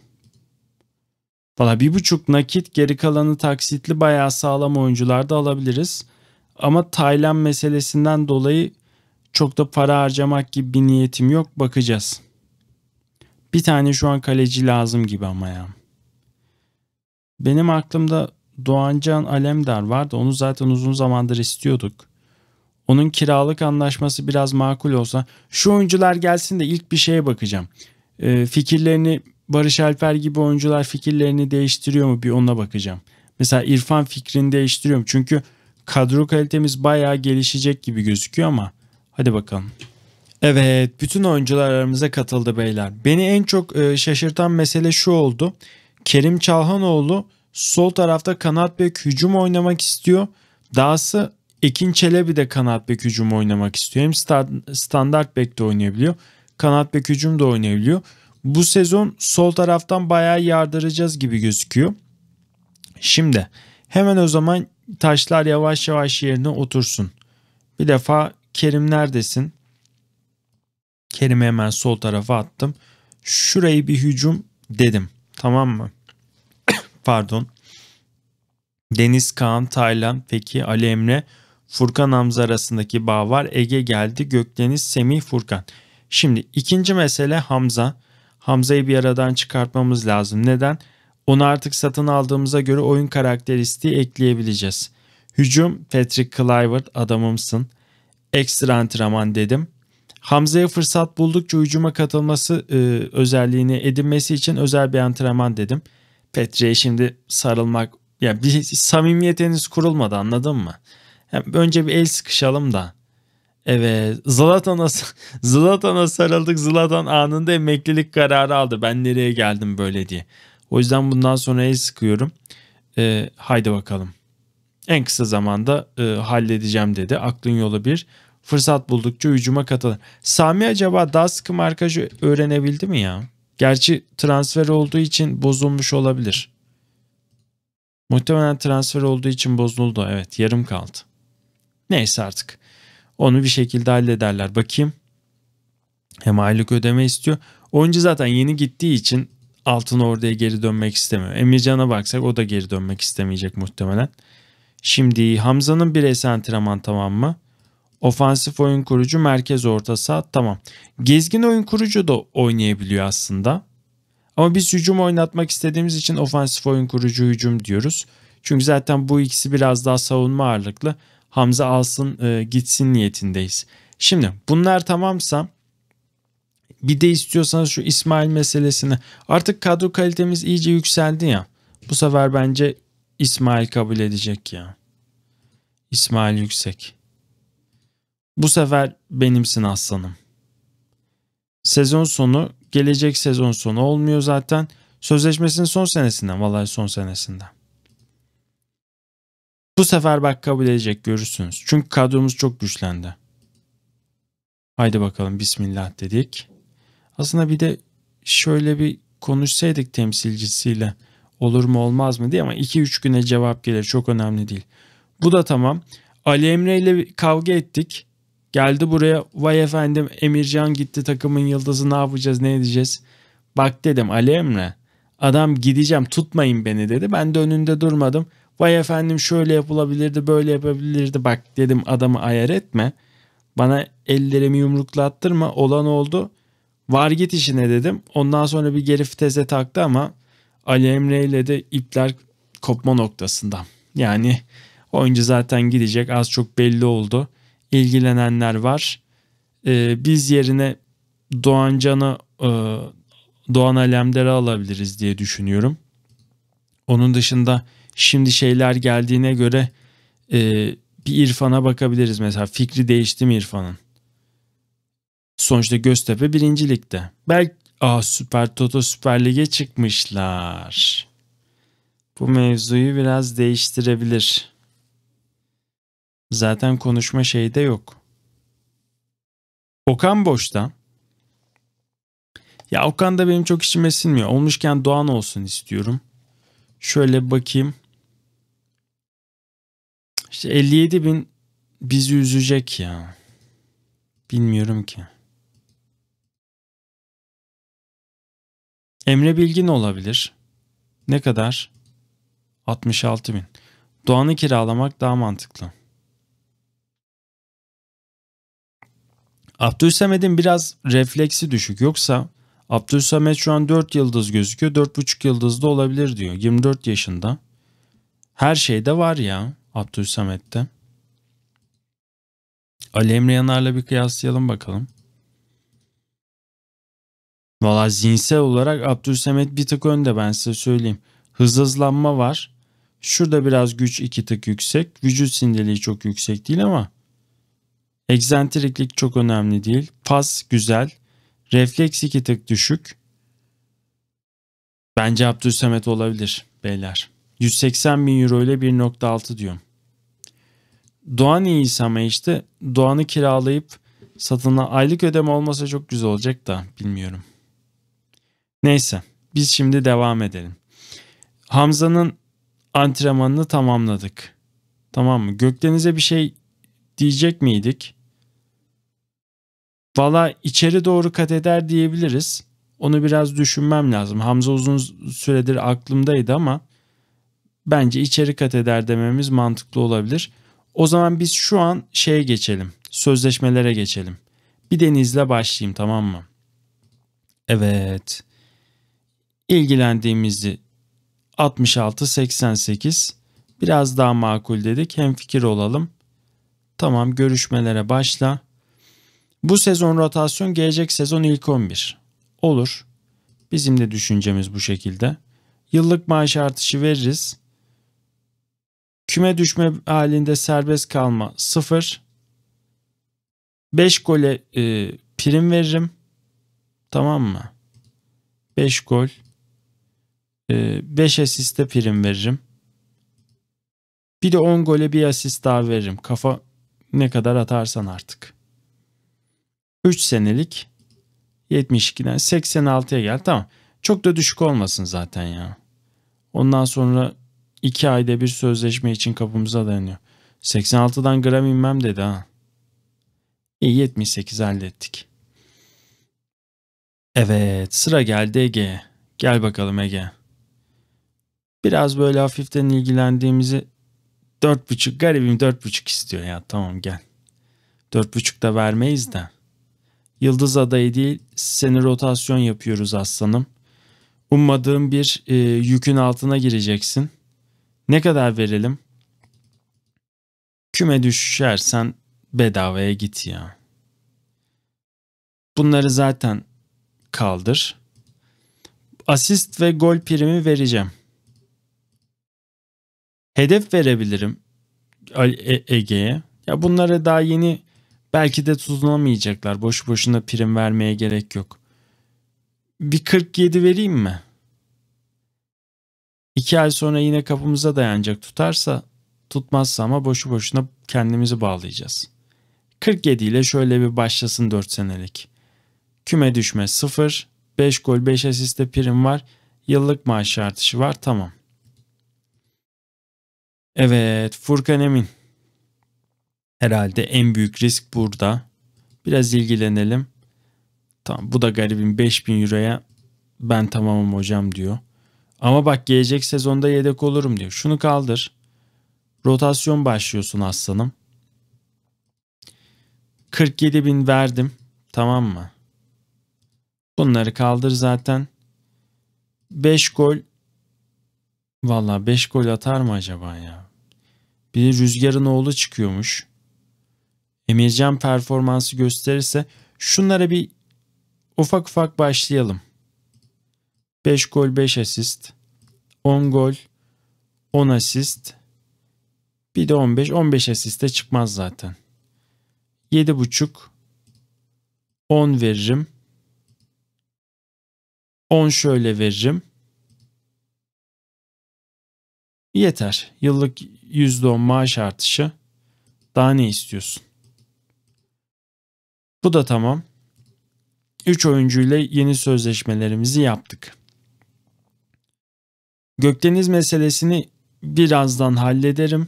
Valla 1,5 nakit geri kalanı taksitli bayağı sağlam oyuncular da alabiliriz. Ama Tayland meselesinden dolayı çok da para harcamak gibi bir niyetim yok. Bakacağız. Bir tane şu an kaleci lazım gibi ama ya. Benim aklımda Doğancan Alemdar vardı. Onu zaten uzun zamandır istiyorduk. Onun kiralık anlaşması biraz makul olsa şu oyuncular gelsin de ilk bir şeye bakacağım. E, fikirlerini Barış Alper gibi oyuncular fikirlerini değiştiriyor mu bir ona bakacağım. Mesela İrfan fikrini değiştiriyorum. Çünkü kadro kalitemiz bayağı gelişecek gibi gözüküyor ama hadi bakalım. Evet bütün oyuncular aramıza katıldı beyler. Beni en çok e, şaşırtan mesele şu oldu. Kerim Çalhanoğlu sol tarafta kanat bek hücum oynamak istiyor. Dahası Ekin Çelebi de kanat bek hücum oynamak istiyor. Hem standart bek de oynayabiliyor. Kanat bek hücum da oynayabiliyor. Bu sezon sol taraftan bayağı yardıracağız gibi gözüküyor. Şimdi hemen o zaman taşlar yavaş yavaş yerine otursun. Bir defa Kerim neredesin? Kerim'i hemen sol tarafa attım. Şurayı bir hücum dedim. Tamam mı? Pardon. Deniz Kaan, Taylan, peki Ali Emre Furkan Hamza arasındaki bağ var. Ege geldi, Gökdeniz, Semih, Furkan. Şimdi ikinci mesele Hamza. Hamza'yı bir aradan çıkartmamız lazım. Neden? Onu artık satın aldığımıza göre oyun karakteristiği ekleyebileceğiz. Hücum Patrick Clivert adamımsın. Ekstra antrenman dedim. Hamza'ya fırsat buldukça hücuma katılması e, özelliğini edinmesi için özel bir antrenman dedim. Petri'ye şimdi sarılmak ya bir samimiyetiniz kurulmadı anladın mı? Yani önce bir el sıkışalım da. Evet Zlatan'a Zlatan'a sarıldık. Zlatan anında emeklilik kararı aldı. Ben nereye geldim böyle diye. O yüzden bundan sonra el sıkıyorum. Ee, haydi bakalım. En kısa zamanda e, halledeceğim dedi. Aklın yolu bir. Fırsat buldukça hücuma katılır. Sami acaba daha sıkı markaj öğrenebildi mi ya? Gerçi transfer olduğu için bozulmuş olabilir. Muhtemelen transfer olduğu için bozuldu. Evet yarım kaldı. Neyse artık. Onu bir şekilde hallederler. Bakayım. Hem aylık ödeme istiyor. Oyuncu zaten yeni gittiği için altın orduya geri dönmek istemiyor. Emircan'a baksak o da geri dönmek istemeyecek muhtemelen. Şimdi Hamza'nın bireysel antrenman tamam mı? Ofansif oyun kurucu merkez orta saha tamam. Gezgin oyun kurucu da oynayabiliyor aslında. Ama biz hücum oynatmak istediğimiz için ofansif oyun kurucu hücum diyoruz. Çünkü zaten bu ikisi biraz daha savunma ağırlıklı. Hamza alsın e, gitsin niyetindeyiz. Şimdi bunlar tamamsa bir de istiyorsanız şu İsmail meselesini artık kadro kalitemiz iyice yükseldi ya. Bu sefer bence İsmail kabul edecek ya. İsmail yüksek. Bu sefer benimsin aslanım. Sezon sonu gelecek sezon sonu olmuyor zaten. Sözleşmesinin son senesinden vallahi son senesinden. Bu sefer bak kabul edecek görürsünüz. Çünkü kadromuz çok güçlendi. Haydi bakalım bismillah dedik. Aslında bir de şöyle bir konuşsaydık temsilcisiyle olur mu olmaz mı diye ama 2-3 güne cevap gelir çok önemli değil. Bu da tamam. Ali Emre ile kavga ettik. Geldi buraya vay efendim Emircan gitti takımın yıldızı ne yapacağız ne edeceğiz. Bak dedim Ali Emre adam gideceğim tutmayın beni dedi. Ben de önünde durmadım. Vay efendim şöyle yapılabilirdi böyle yapabilirdi bak dedim adamı ayar etme. Bana ellerimi yumruklattırma olan oldu. Var git işine dedim. Ondan sonra bir geri vitese taktı ama Ali Emre ile de ipler kopma noktasında. Yani oyuncu zaten gidecek az çok belli oldu. İlgilenenler var. Ee, biz yerine Doğan Can'ı e, Doğan Alemdar'ı alabiliriz diye düşünüyorum. Onun dışında Şimdi şeyler geldiğine göre e, bir irfana bakabiliriz mesela. Fikri değişti mi irfanın? Sonuçta Göztepe birinci ligde. Belki ah Süper Toto Süper Lig'e çıkmışlar. Bu mevzuyu biraz değiştirebilir. Zaten konuşma şeyi de yok. Okan boşta. Ya Okan da benim çok içime sinmiyor. Olmuşken Doğan olsun istiyorum. Şöyle bakayım. İşte 57 bin bizi üzecek ya. Bilmiyorum ki. Emre Bilgin olabilir. Ne kadar? 66 bin. Doğan'ı kiralamak daha mantıklı. Abdülsemedin biraz refleksi düşük. Yoksa Abdülsamed şu an 4 yıldız gözüküyor. 4,5 yıldız da olabilir diyor. 24 yaşında. Her şeyde var ya. Abdülsamet'te. Ali Emre Yanar'la bir kıyaslayalım bakalım. Valla zihinsel olarak Abdülsamet bir tık önde ben size söyleyeyim. Hız hızlanma var. Şurada biraz güç iki tık yüksek. Vücut sindeliği çok yüksek değil ama egzentriklik çok önemli değil. Pas güzel. Refleks iki tık düşük. Bence Abdülsamet olabilir beyler. 180 bin euro ile 1.6 diyorum. Doğan iyiyse ama işte Doğan'ı kiralayıp satına aylık ödeme olmasa çok güzel olacak da bilmiyorum. Neyse biz şimdi devam edelim. Hamza'nın antrenmanını tamamladık. Tamam mı? Gökdeniz'e bir şey diyecek miydik? Valla içeri doğru kat eder diyebiliriz. Onu biraz düşünmem lazım. Hamza uzun süredir aklımdaydı ama bence içeri kat eder dememiz mantıklı olabilir. O zaman biz şu an şeye geçelim. Sözleşmelere geçelim. Bir Deniz'le başlayayım tamam mı? Evet. İlgilendiğimizi 66-88 biraz daha makul dedik. Hem fikir olalım. Tamam görüşmelere başla. Bu sezon rotasyon gelecek sezon ilk 11. Olur. Bizim de düşüncemiz bu şekilde. Yıllık maaş artışı veririz. Küme düşme halinde serbest kalma 0. 5 gole e, prim veririm. Tamam mı? 5 gol. 5 e, asiste prim veririm. Bir de 10 gole bir asist daha veririm. Kafa ne kadar atarsan artık. 3 senelik 72'den 86'ya gel. Tamam. Çok da düşük olmasın zaten ya. Ondan sonra İki ayda bir sözleşme için kapımıza dayanıyor. 86'dan gram inmem dedi ha. İyi 78 hallettik. Evet sıra geldi Ege. Gel bakalım Ege. Biraz böyle hafiften ilgilendiğimizi dört buçuk garibim dört buçuk istiyor ya tamam gel. Dört buçuk da vermeyiz de. Yıldız adayı değil seni rotasyon yapıyoruz aslanım. Ummadığım bir e, yükün altına gireceksin. Ne kadar verelim? Küme düşersen bedavaya git ya. Bunları zaten kaldır. Asist ve gol primi vereceğim. Hedef verebilirim e-, Ege'ye. Ya bunlara daha yeni belki de tutunamayacaklar. Boş boşuna prim vermeye gerek yok. Bir 47 vereyim mi? İki ay sonra yine kapımıza dayanacak tutarsa tutmazsa ama boşu boşuna kendimizi bağlayacağız. 47 ile şöyle bir başlasın 4 senelik. Küme düşme 0, 5 gol 5 asiste prim var, yıllık maaş artışı var tamam. Evet Furkan Emin. Herhalde en büyük risk burada. Biraz ilgilenelim. Tamam bu da garibim 5000 euroya ben tamamım hocam diyor. Ama bak gelecek sezonda yedek olurum diyor. Şunu kaldır. Rotasyon başlıyorsun aslanım. 47 bin verdim. Tamam mı? Bunları kaldır zaten. 5 gol. Valla 5 gol atar mı acaba ya? Bir de Rüzgar'ın oğlu çıkıyormuş. Emircan performansı gösterirse şunlara bir ufak ufak başlayalım. 5 gol 5 asist. 10 gol 10 asist. Bir de 15. 15 asiste çıkmaz zaten. 7.5 10 veririm. 10 şöyle veririm. Yeter. Yıllık %10 maaş artışı. Daha ne istiyorsun? Bu da tamam. 3 oyuncuyla yeni sözleşmelerimizi yaptık. Gökdeniz meselesini birazdan hallederim.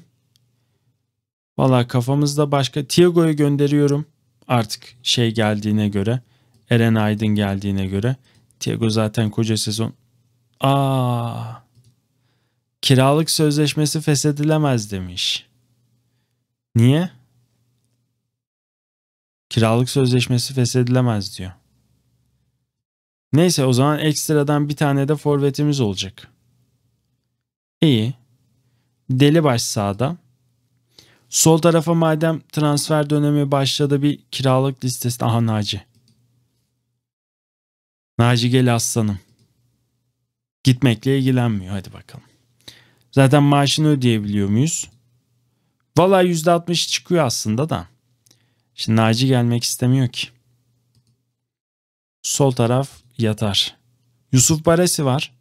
Valla kafamızda başka. Tiago'yu gönderiyorum. Artık şey geldiğine göre. Eren Aydın geldiğine göre. Tiago zaten koca sezon. Aa, kiralık sözleşmesi feshedilemez demiş. Niye? Kiralık sözleşmesi feshedilemez diyor. Neyse o zaman ekstradan bir tane de forvetimiz olacak. İyi. deli baş sağda. Sol tarafa madem transfer dönemi başladı bir kiralık listesi. Aha Naci. Naci gel aslanım. Gitmekle ilgilenmiyor hadi bakalım. Zaten maaşını ödeyebiliyor muyuz? Valla %60 çıkıyor aslında da. Şimdi Naci gelmek istemiyor ki. Sol taraf yatar. Yusuf Baresi var.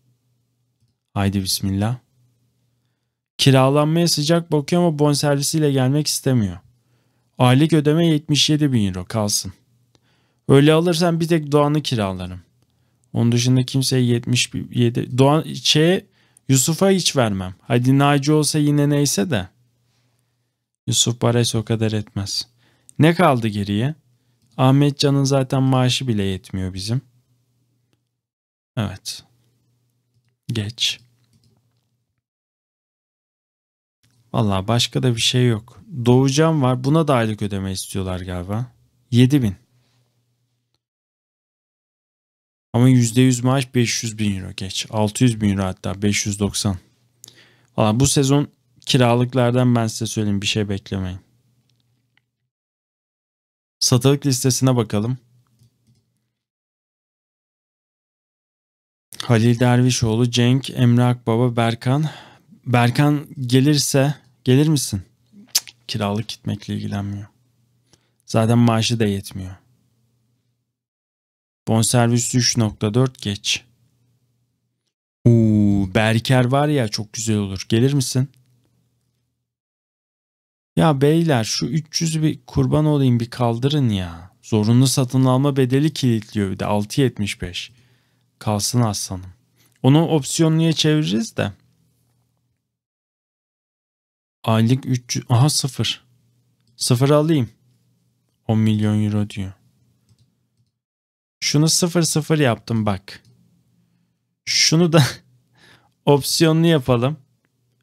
Haydi bismillah. Kiralanmaya sıcak bakıyor ama bonservisiyle gelmek istemiyor. Aylık ödeme 77 bin euro kalsın. Öyle alırsan bir tek Doğan'ı kiralarım. Onun dışında kimseye 77... Doğan, şey, Yusuf'a hiç vermem. Hadi Naci olsa yine neyse de. Yusuf Bares o kadar etmez. Ne kaldı geriye? Ahmet canın zaten maaşı bile yetmiyor bizim. Evet. Geç. Valla başka da bir şey yok. Doğucam var. Buna da aylık ödeme istiyorlar galiba. 7 bin. Ama %100 maaş 500 bin euro geç. 600 bin euro hatta 590. Valla bu sezon kiralıklardan ben size söyleyeyim bir şey beklemeyin. Satılık listesine bakalım. Halil Dervişoğlu, Cenk, Emrah Baba, Berkan, Berkan gelirse gelir misin? kiralık gitmekle ilgilenmiyor. Zaten maaşı da yetmiyor. Bonservis 3.4 geç. Uuu Berker var ya çok güzel olur. Gelir misin? Ya beyler şu 300'ü bir kurban olayım bir kaldırın ya. Zorunlu satın alma bedeli kilitliyor bir de 6.75. Kalsın aslanım. Onu opsiyonluya çeviririz de. Aylık 300... Aha sıfır. Sıfır alayım. 10 milyon euro diyor. Şunu sıfır sıfır yaptım bak. Şunu da opsiyonlu yapalım.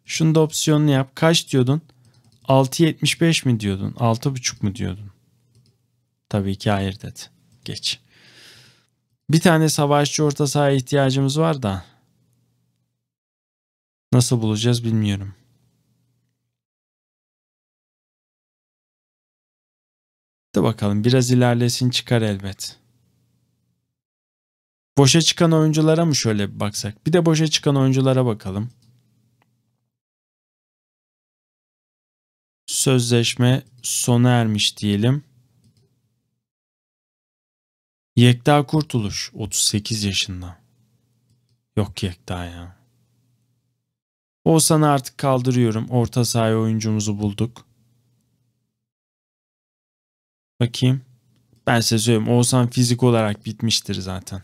Şunu da opsiyonlu yap. Kaç diyordun? 6.75 mi diyordun? 6.5 mu diyordun? Tabii ki hayır dedi. Geç. Bir tane savaşçı orta saha ihtiyacımız var da. Nasıl bulacağız bilmiyorum. De bakalım biraz ilerlesin çıkar elbet. Boşa çıkan oyunculara mı şöyle bir baksak? Bir de boşa çıkan oyunculara bakalım. Sözleşme sona ermiş diyelim. Yekta Kurtuluş 38 yaşında. Yok Yekta ya. Oğuzhan'ı artık kaldırıyorum. Orta saha oyuncumuzu bulduk. Bakayım. Ben size söyleyeyim. Oğuzhan fizik olarak bitmiştir zaten.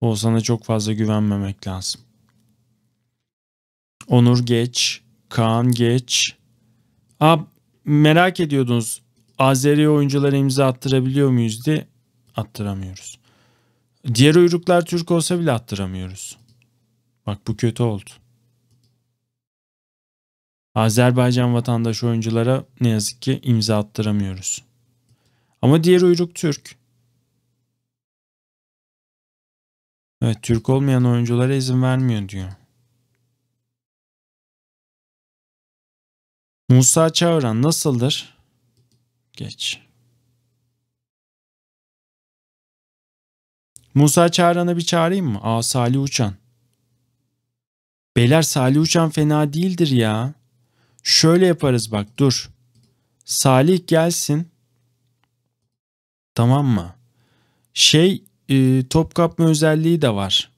Oğuzhan'a çok fazla güvenmemek lazım. Onur geç. Kaan geç. Aa, merak ediyordunuz. Azeri oyunculara imza attırabiliyor muyuz diye attıramıyoruz. Diğer uyruklar Türk olsa bile attıramıyoruz. Bak bu kötü oldu. Azerbaycan vatandaş oyunculara ne yazık ki imza attıramıyoruz. Ama diğer uyruk Türk. Evet Türk olmayan oyunculara izin vermiyor diyor. Musa Çağıran nasıldır? Geç. Musa Çağıran'a bir çağırayım mı? Aa Salih Uçan. Beyler Salih Uçan fena değildir ya. Şöyle yaparız bak dur. Salih gelsin. Tamam mı? Şey e, top kapma özelliği de var.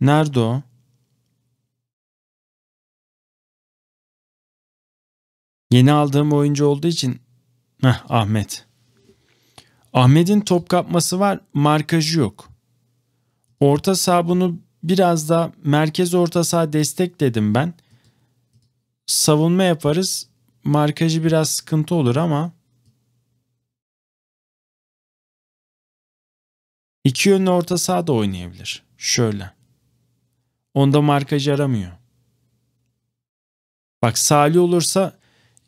Nerede o? Yeni aldığım oyuncu olduğu için Heh, Ahmet. Ahmet'in top kapması var, markajı yok. Orta saha bunu biraz da merkez orta saha destek dedim ben savunma yaparız. Markajı biraz sıkıntı olur ama iki yönlü orta saha da oynayabilir. Şöyle. Onda markaj aramıyor. Bak Salih olursa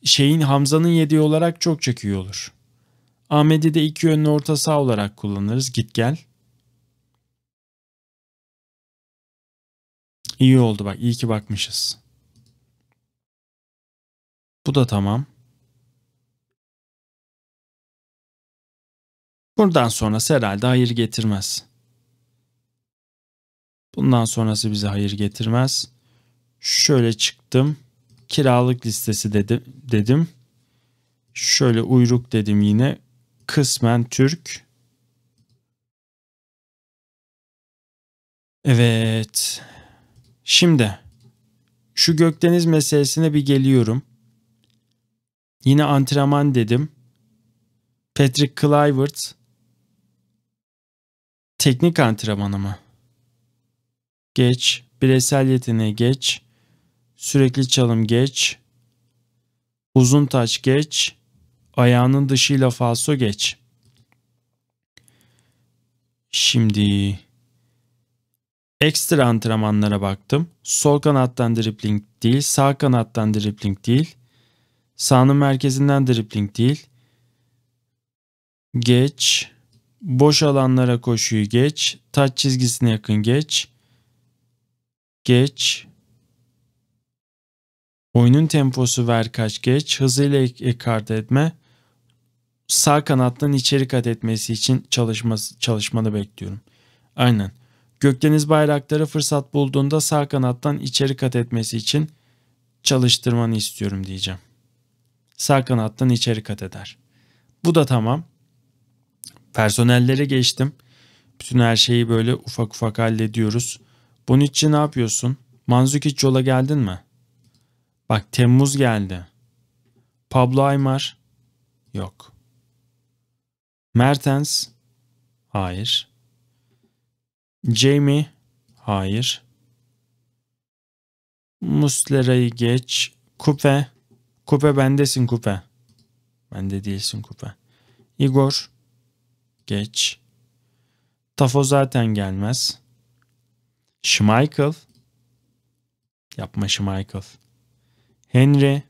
şeyin Hamza'nın yediği olarak çok çok olur. Ahmet'i de iki yönlü orta saha olarak kullanırız. Git gel. İyi oldu bak. İyi ki bakmışız. Bu da tamam. Buradan sonrası herhalde hayır getirmez. Bundan sonrası bize hayır getirmez. Şöyle çıktım. Kiralık listesi dedi, dedim. Şöyle uyruk dedim yine. Kısmen Türk. Evet. Şimdi şu gökdeniz meselesine bir geliyorum. Yine antrenman dedim. Patrick Kluivert. Teknik antrenmanı mı? Geç. Bireysel yeteneği geç. Sürekli çalım geç. Uzun taç geç. Ayağının dışıyla falso geç. Şimdi ekstra antrenmanlara baktım. Sol kanattan dribling değil, sağ kanattan dribling değil. Sahanın merkezinden dripling değil. Geç. Boş alanlara koşuyu geç. Taç çizgisine yakın geç. Geç. Oyunun temposu ver kaç geç. Hızıyla ekart etme. Sağ kanattan içeri kat etmesi için çalışması, çalışmanı bekliyorum. Aynen. Gökdeniz bayrakları fırsat bulduğunda sağ kanattan içeri kat etmesi için çalıştırmanı istiyorum diyeceğim sağ kanattan içeri kat eder. Bu da tamam. Personellere geçtim. Bütün her şeyi böyle ufak ufak hallediyoruz. Bunun için ne yapıyorsun? Manzukic yola geldin mi? Bak Temmuz geldi. Pablo Aymar? Yok. Mertens? Hayır. Jamie? Hayır. Muslera'yı geç. Kupe? Kupe bendesin kupe. Bende değilsin kupe. Igor. Geç. Tafo zaten gelmez. Schmeichel. Yapma Schmeichel. Henry.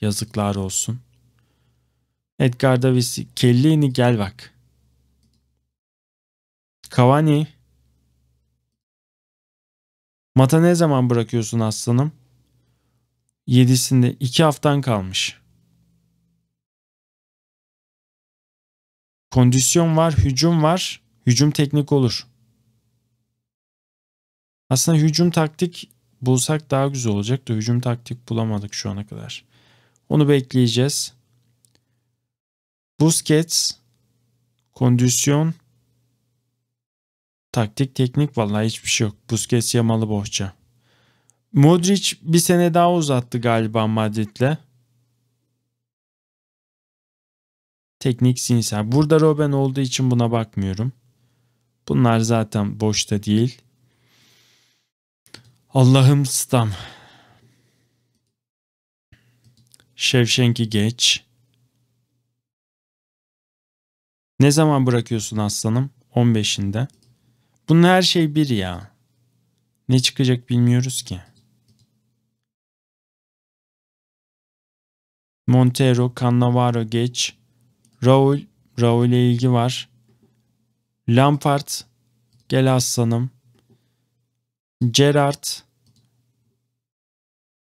Yazıklar olsun. Edgar Davis. Kellini gel bak. Cavani. Mata ne zaman bırakıyorsun aslanım? 7'sinde 2 haftan kalmış. Kondisyon var, hücum var. Hücum teknik olur. Aslında hücum taktik bulsak daha güzel olacak da hücum taktik bulamadık şu ana kadar. Onu bekleyeceğiz. Busquets, kondisyon, taktik, teknik vallahi hiçbir şey yok. Busquets yamalı bohça. Modric bir sene daha uzattı galiba Madrid'le. Teknik sinsel. Burada Robben olduğu için buna bakmıyorum. Bunlar zaten boşta değil. Allah'ım stam. Şevşenki geç. Ne zaman bırakıyorsun aslanım? 15'inde. Bunun her şey bir ya. Ne çıkacak bilmiyoruz ki. Montero, Cannavaro geç. Raul, Raul'e ilgi var. Lampard, gel aslanım. Gerrard.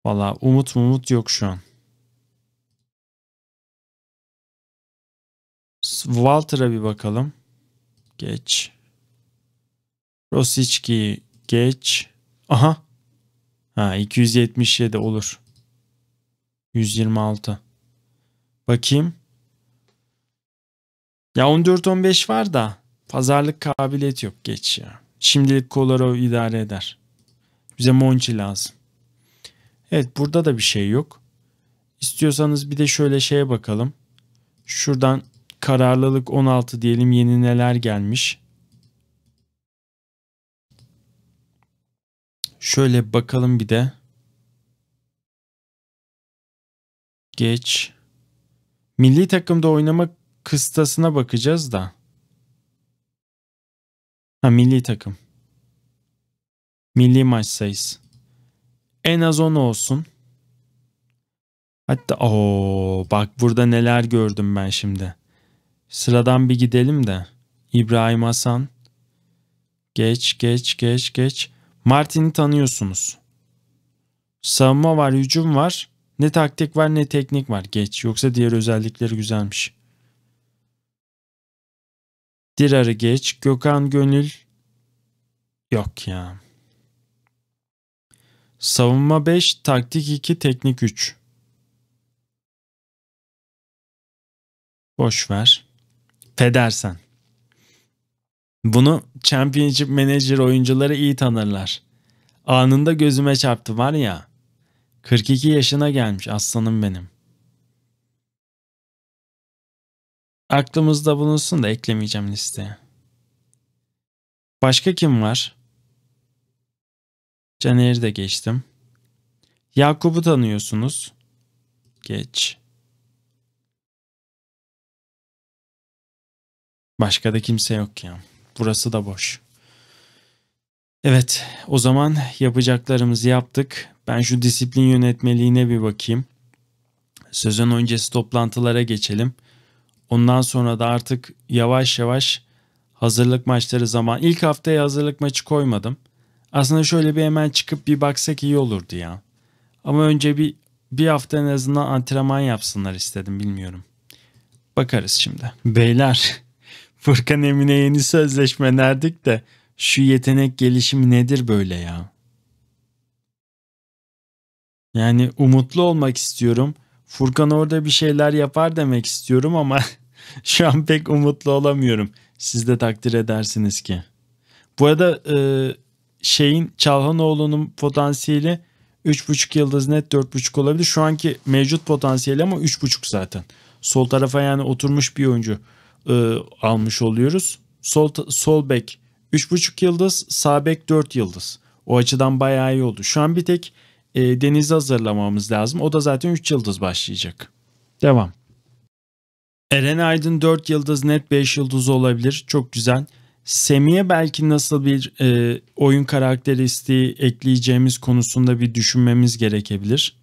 Valla umut umut yok şu an. Walter'a bir bakalım. Geç. Rosicki geç. Aha. Ha 277 olur. 126. Bakayım. Ya 14-15 var da pazarlık kabiliyet yok geç ya. Şimdilik Kolarov idare eder. Bize Monchi lazım. Evet burada da bir şey yok. İstiyorsanız bir de şöyle şeye bakalım. Şuradan kararlılık 16 diyelim yeni neler gelmiş. Şöyle bakalım bir de. geç. Milli takımda oynama kıstasına bakacağız da. Ha milli takım. Milli maç sayısı. En az 10 olsun. Hatta o bak burada neler gördüm ben şimdi. Sıradan bir gidelim de. İbrahim Hasan. Geç geç geç geç. Martin'i tanıyorsunuz. Savunma var, hücum var. Ne taktik var ne teknik var. Geç. Yoksa diğer özellikleri güzelmiş. Dirar'ı geç. Gökhan Gönül. Yok ya. Savunma 5, taktik 2, teknik 3. Boş ver. Pedersen. Bunu Championship Manager oyuncuları iyi tanırlar. Anında gözüme çarptı var ya. 42 yaşına gelmiş aslanım benim. Aklımızda bulunsun da eklemeyeceğim listeye. Başka kim var? Caner'i de geçtim. Yakup'u tanıyorsunuz. Geç. Başka da kimse yok ya. Burası da boş. Evet o zaman yapacaklarımızı yaptık. Ben şu disiplin yönetmeliğine bir bakayım. Sözün öncesi toplantılara geçelim. Ondan sonra da artık yavaş yavaş hazırlık maçları zaman. İlk haftaya hazırlık maçı koymadım. Aslında şöyle bir hemen çıkıp bir baksak iyi olurdu ya. Ama önce bir bir hafta en azından antrenman yapsınlar istedim bilmiyorum. Bakarız şimdi. Beyler Furkan Emine yeni sözleşme nerdik de şu yetenek gelişimi nedir böyle ya? Yani umutlu olmak istiyorum. Furkan orada bir şeyler yapar demek istiyorum ama şu an pek umutlu olamıyorum. Siz de takdir edersiniz ki. Bu arada e, şeyin Çalhanoğlu'nun potansiyeli 3.5 yıldız net 4.5 olabilir. Şu anki mevcut potansiyeli ama 3.5 zaten. Sol tarafa yani oturmuş bir oyuncu e, almış oluyoruz. Sol sol bek 3,5 yıldız, sabek bek 4 yıldız. O açıdan bayağı iyi oldu. Şu an bir tek e, Deniz'i hazırlamamız lazım. O da zaten 3 yıldız başlayacak. Devam. Eren Aydın 4 yıldız net 5 yıldız olabilir. Çok güzel. Semih'e belki nasıl bir e, oyun karakteristiği ekleyeceğimiz konusunda bir düşünmemiz gerekebilir.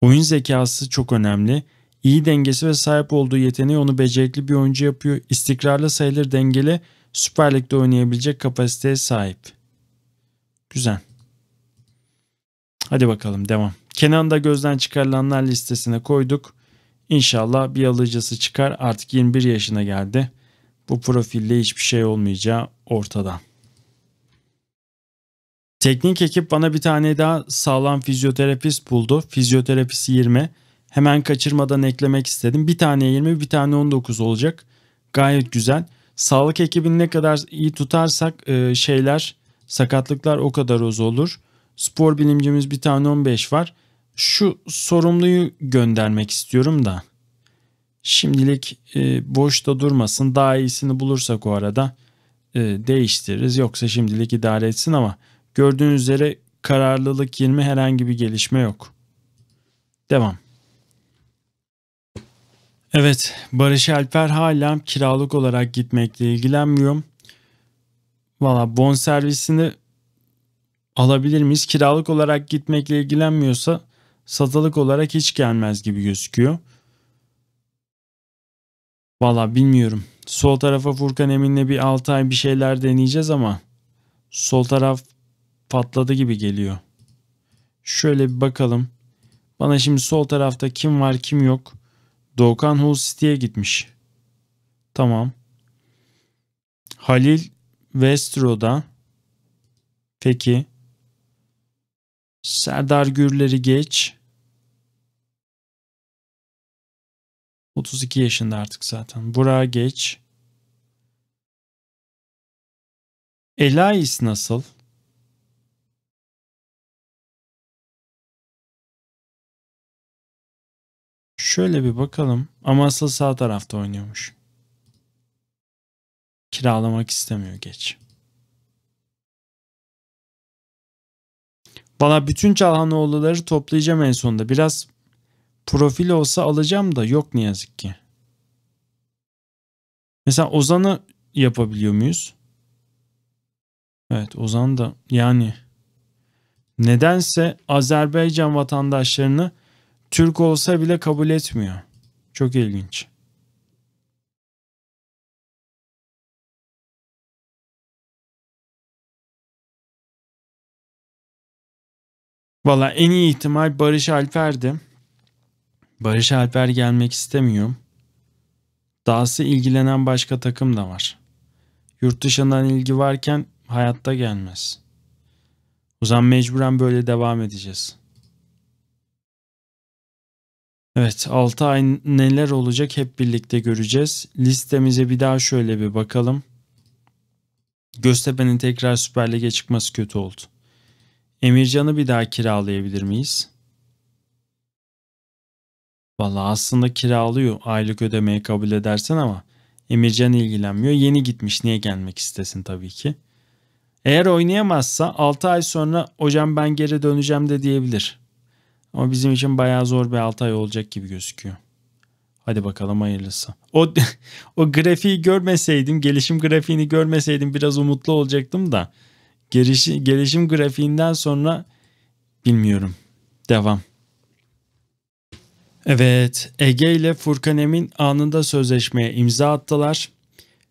Oyun zekası çok önemli. İyi dengesi ve sahip olduğu yeteneği onu becerikli bir oyuncu yapıyor. İstikrarlı sayılır dengeli Süper Lig'de oynayabilecek kapasiteye sahip. Güzel. Hadi bakalım devam. Kenan'da gözden çıkarılanlar listesine koyduk. İnşallah bir alıcısı çıkar. Artık 21 yaşına geldi. Bu profille hiçbir şey olmayacağı ortada. Teknik ekip bana bir tane daha sağlam fizyoterapist buldu. Fizyoterapisi 20. Hemen kaçırmadan eklemek istedim. Bir tane 20, bir tane 19 olacak. Gayet güzel. Güzel. Sağlık ekibini ne kadar iyi tutarsak e, şeyler, sakatlıklar o kadar az olur. Spor bilimcimiz bir tane 15 var. Şu sorumluyu göndermek istiyorum da. Şimdilik e, boşta durmasın. Daha iyisini bulursak o arada e, değiştiririz. Yoksa şimdilik idare etsin ama gördüğünüz üzere kararlılık 20 herhangi bir gelişme yok. Devam. Evet Barış Alper hala kiralık olarak gitmekle ilgilenmiyorum. Valla bon servisini alabilir miyiz? Kiralık olarak gitmekle ilgilenmiyorsa satılık olarak hiç gelmez gibi gözüküyor. Valla bilmiyorum. Sol tarafa Furkan Emin'le bir 6 ay bir şeyler deneyeceğiz ama sol taraf patladı gibi geliyor. Şöyle bir bakalım. Bana şimdi sol tarafta kim var kim yok Doğukan Hull City'ye gitmiş. Tamam. Halil Westro'da. Peki. Serdar Gürler'i geç. 32 yaşında artık zaten. Burak'a geç. Elais nasıl? Şöyle bir bakalım. Ama asıl sağ tarafta oynuyormuş. Kiralamak istemiyor geç. Bana bütün Çalhanoğluları toplayacağım en sonunda. Biraz profil olsa alacağım da yok ne yazık ki. Mesela Ozan'ı yapabiliyor muyuz? Evet Ozan da yani nedense Azerbaycan vatandaşlarını Türk olsa bile kabul etmiyor. Çok ilginç. Valla en iyi ihtimal Barış Alper'di. Barış Alper gelmek istemiyor. Dahası ilgilenen başka takım da var. Yurt dışından ilgi varken hayatta gelmez. O zaman mecburen böyle devam edeceğiz.'' Evet 6 ay neler olacak hep birlikte göreceğiz. Listemize bir daha şöyle bir bakalım. Göztepe'nin tekrar Süper Lig'e çıkması kötü oldu. Emircan'ı bir daha kiralayabilir miyiz? Valla aslında kiralıyor aylık ödemeye kabul edersen ama Emircan ilgilenmiyor. Yeni gitmiş niye gelmek istesin tabii ki. Eğer oynayamazsa 6 ay sonra hocam ben geri döneceğim de diyebilir. Ama bizim için bayağı zor bir 6 ay olacak gibi gözüküyor. Hadi bakalım hayırlısı. O o grafiği görmeseydim, gelişim grafiğini görmeseydim biraz umutlu olacaktım da. Gelişim, gelişim grafiğinden sonra bilmiyorum. Devam. Evet, Ege ile Furkan Emin anında sözleşmeye imza attılar.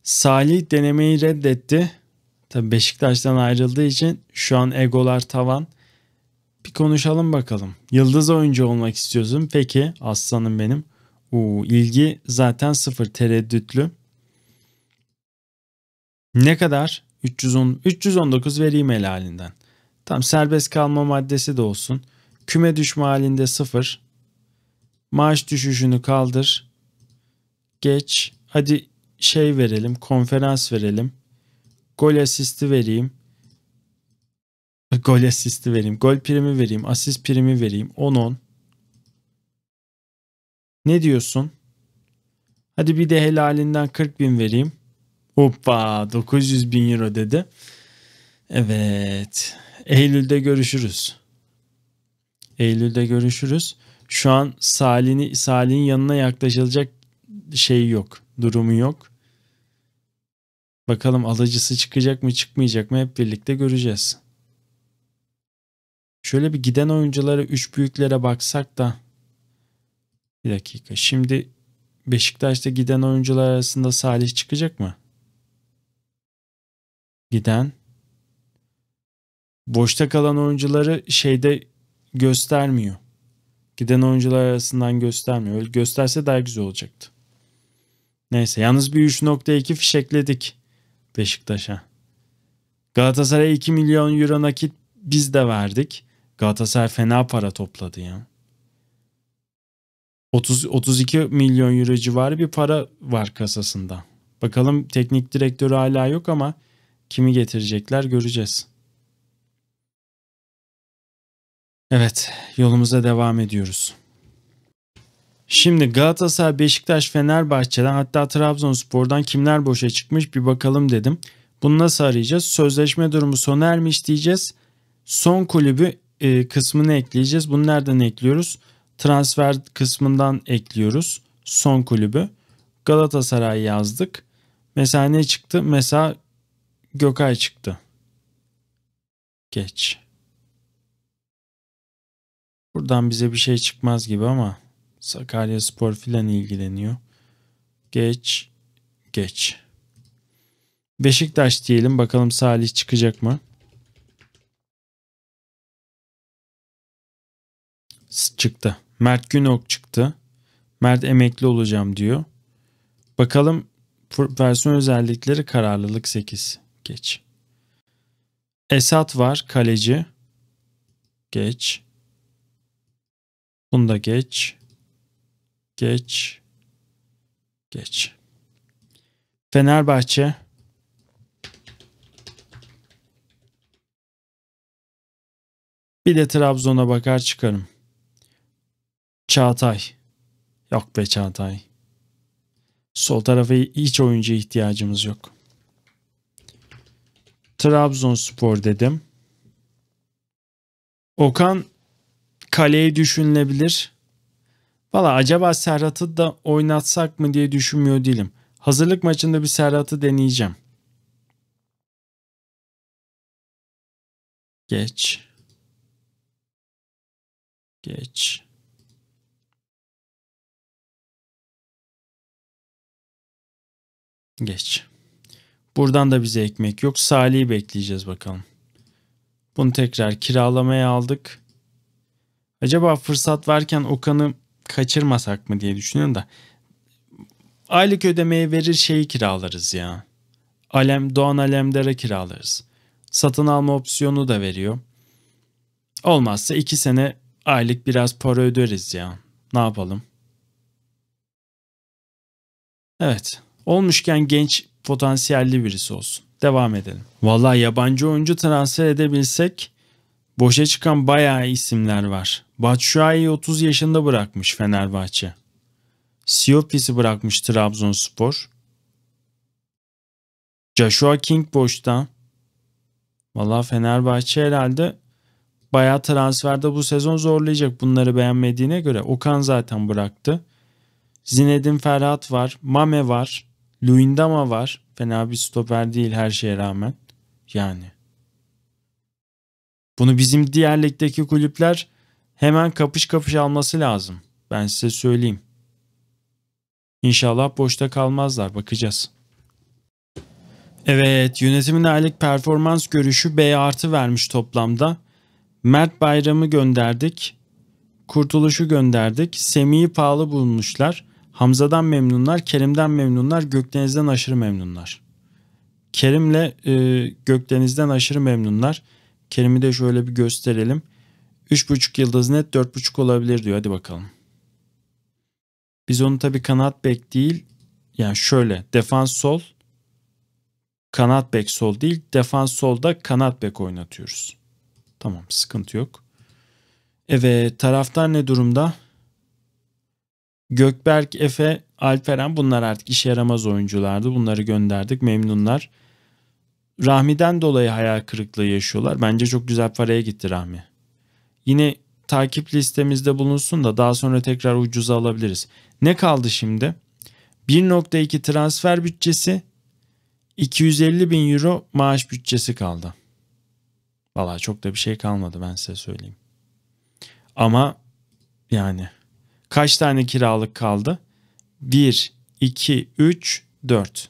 Salih denemeyi reddetti. Tabi Beşiktaş'tan ayrıldığı için şu an egolar tavan. Bir konuşalım bakalım. Yıldız oyuncu olmak istiyorsun. Peki aslanım benim. Uu, ilgi zaten sıfır tereddütlü. Ne kadar? 310, 319 vereyim el halinden. Tam serbest kalma maddesi de olsun. Küme düşme halinde sıfır. Maaş düşüşünü kaldır. Geç. Hadi şey verelim, konferans verelim. Gol asisti vereyim. Gol asisti vereyim. Gol primi vereyim. Asist primi vereyim. 10-10. Ne diyorsun? Hadi bir de helalinden 40 bin vereyim. Hoppa 900 bin euro dedi. Evet. Eylül'de görüşürüz. Eylül'de görüşürüz. Şu an Salih'in Salih'in yanına yaklaşılacak şey yok. Durumu yok. Bakalım alıcısı çıkacak mı çıkmayacak mı hep birlikte göreceğiz. Şöyle bir giden oyunculara üç büyüklere baksak da bir dakika. Şimdi Beşiktaş'ta giden oyuncular arasında Salih çıkacak mı? Giden. Boşta kalan oyuncuları şeyde göstermiyor. Giden oyuncular arasından göstermiyor. Öyle gösterse daha güzel olacaktı. Neyse yalnız bir 3.2 fişekledik Beşiktaş'a. Galatasaray'a 2 milyon euro nakit biz de verdik. Galatasaray fena para topladı ya. 30 32 milyon euro civarı bir para var kasasında. Bakalım teknik direktörü hala yok ama kimi getirecekler göreceğiz. Evet, yolumuza devam ediyoruz. Şimdi Galatasaray, Beşiktaş, Fenerbahçe'den hatta Trabzonspor'dan kimler boşa çıkmış bir bakalım dedim. Bunu nasıl arayacağız? Sözleşme durumu sona ermiş diyeceğiz. Son kulübü e, kısmını ekleyeceğiz. Bunu nereden ekliyoruz? Transfer kısmından ekliyoruz. Son kulübü. Galatasaray yazdık. Mesela ne çıktı? Mesela Gökay çıktı. Geç. Buradan bize bir şey çıkmaz gibi ama Sakarya Spor filan ilgileniyor. Geç. Geç. Beşiktaş diyelim bakalım Salih çıkacak mı? çıktı. Mert Günok çıktı. Mert emekli olacağım diyor. Bakalım versiyon özellikleri kararlılık 8. Geç. Esat var kaleci. Geç. Bunu da geç. Geç. Geç. Fenerbahçe Bir de Trabzon'a bakar çıkarım. Çağatay. Yok be Çağatay. Sol tarafa hiç oyuncuya ihtiyacımız yok. Trabzonspor dedim. Okan kaleye düşünülebilir. Valla acaba Serhat'ı da oynatsak mı diye düşünmüyor değilim. Hazırlık maçında bir Serhat'ı deneyeceğim. Geç. Geç. Geç. Buradan da bize ekmek yok. Salih'i bekleyeceğiz bakalım. Bunu tekrar kiralamaya aldık. Acaba fırsat varken Okan'ı kaçırmasak mı diye düşünüyorum da. Aylık ödemeye verir şeyi kiralarız ya. Alem, Doğan Alemdar'a kiralarız. Satın alma opsiyonu da veriyor. Olmazsa iki sene aylık biraz para öderiz ya. Ne yapalım? Evet. Olmuşken genç potansiyelli birisi olsun. Devam edelim. Vallahi yabancı oyuncu transfer edebilsek boşa çıkan bayağı isimler var. Batshuayi 30 yaşında bırakmış Fenerbahçe. Siopis'i bırakmış Trabzonspor. Joshua King boşta. Vallahi Fenerbahçe herhalde bayağı transferde bu sezon zorlayacak bunları beğenmediğine göre. Okan zaten bıraktı. Zinedin Ferhat var. Mame var. Luindama var. Fena bir stoper değil her şeye rağmen. Yani. Bunu bizim diğer ligdeki kulüpler hemen kapış kapış alması lazım. Ben size söyleyeyim. İnşallah boşta kalmazlar. Bakacağız. Evet yönetimin aylık performans görüşü B artı vermiş toplamda. Mert Bayram'ı gönderdik. Kurtuluş'u gönderdik. Semih'i pahalı bulmuşlar. Hamza'dan memnunlar, Kerim'den memnunlar, Gökdeniz'den aşırı memnunlar. Kerim'le e, Gökdeniz'den aşırı memnunlar. Kerim'i de şöyle bir gösterelim. 3.5 yıldız net 4.5 olabilir diyor. Hadi bakalım. Biz onu tabi kanat bek değil. Yani şöyle defans sol kanat bek sol değil. Defans solda kanat bek oynatıyoruz. Tamam sıkıntı yok. Evet taraftar ne durumda? Gökberk, Efe, Alperen bunlar artık işe yaramaz oyunculardı. Bunları gönderdik memnunlar. Rahmi'den dolayı hayal kırıklığı yaşıyorlar. Bence çok güzel paraya gitti Rahmi. Yine takip listemizde bulunsun da daha sonra tekrar ucuza alabiliriz. Ne kaldı şimdi? 1.2 transfer bütçesi, 250 bin euro maaş bütçesi kaldı. Vallahi çok da bir şey kalmadı ben size söyleyeyim. Ama yani Kaç tane kiralık kaldı? 1, 2, 3, 4.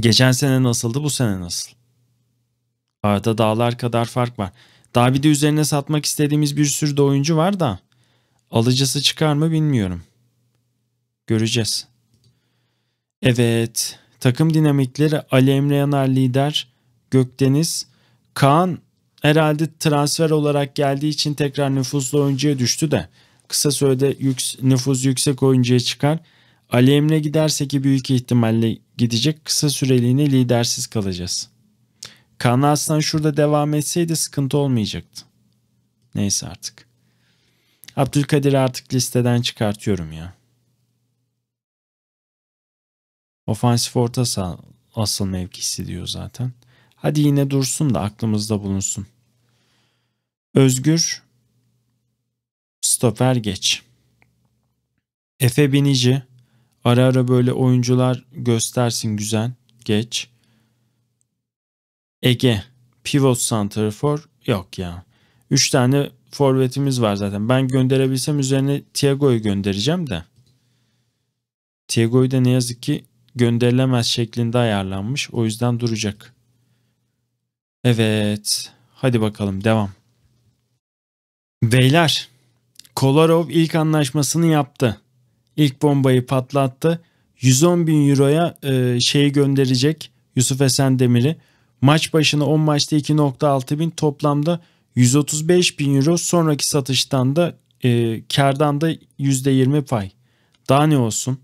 Geçen sene nasıldı bu sene nasıl? Arada dağlar kadar fark var. Daha bir de üzerine satmak istediğimiz bir sürü de oyuncu var da alıcısı çıkar mı bilmiyorum. Göreceğiz. Evet. Takım dinamikleri Ali Emre Yanar lider. Gökdeniz. Kaan herhalde transfer olarak geldiği için tekrar nüfuslu oyuncuya düştü de kısa sürede yüks nüfuz yüksek oyuncuya çıkar. Ali Emre giderse ki büyük ihtimalle gidecek kısa süreliğine lidersiz kalacağız. Kaan Aslan şurada devam etseydi sıkıntı olmayacaktı. Neyse artık. Abdülkadir artık listeden çıkartıyorum ya. Ofansif orta asıl mevkisi diyor zaten. Hadi yine dursun da aklımızda bulunsun. Özgür Stoper Geç Efe Binici Ara ara böyle oyuncular göstersin güzel. Geç. Ege Pivot Center for yok ya. Üç tane forvetimiz var zaten. Ben gönderebilsem üzerine Tiago'yu göndereceğim de. Thiago'yu da ne yazık ki gönderilemez şeklinde ayarlanmış. O yüzden duracak. Evet. Hadi bakalım devam. Beyler, Kolarov ilk anlaşmasını yaptı. İlk bombayı patlattı. 110 bin euroya e, şeyi gönderecek Yusuf Esen Demir'i. Maç başına 10 maçta 2.6 bin toplamda 135 bin euro sonraki satıştan da e, kardan da %20 pay. Daha ne olsun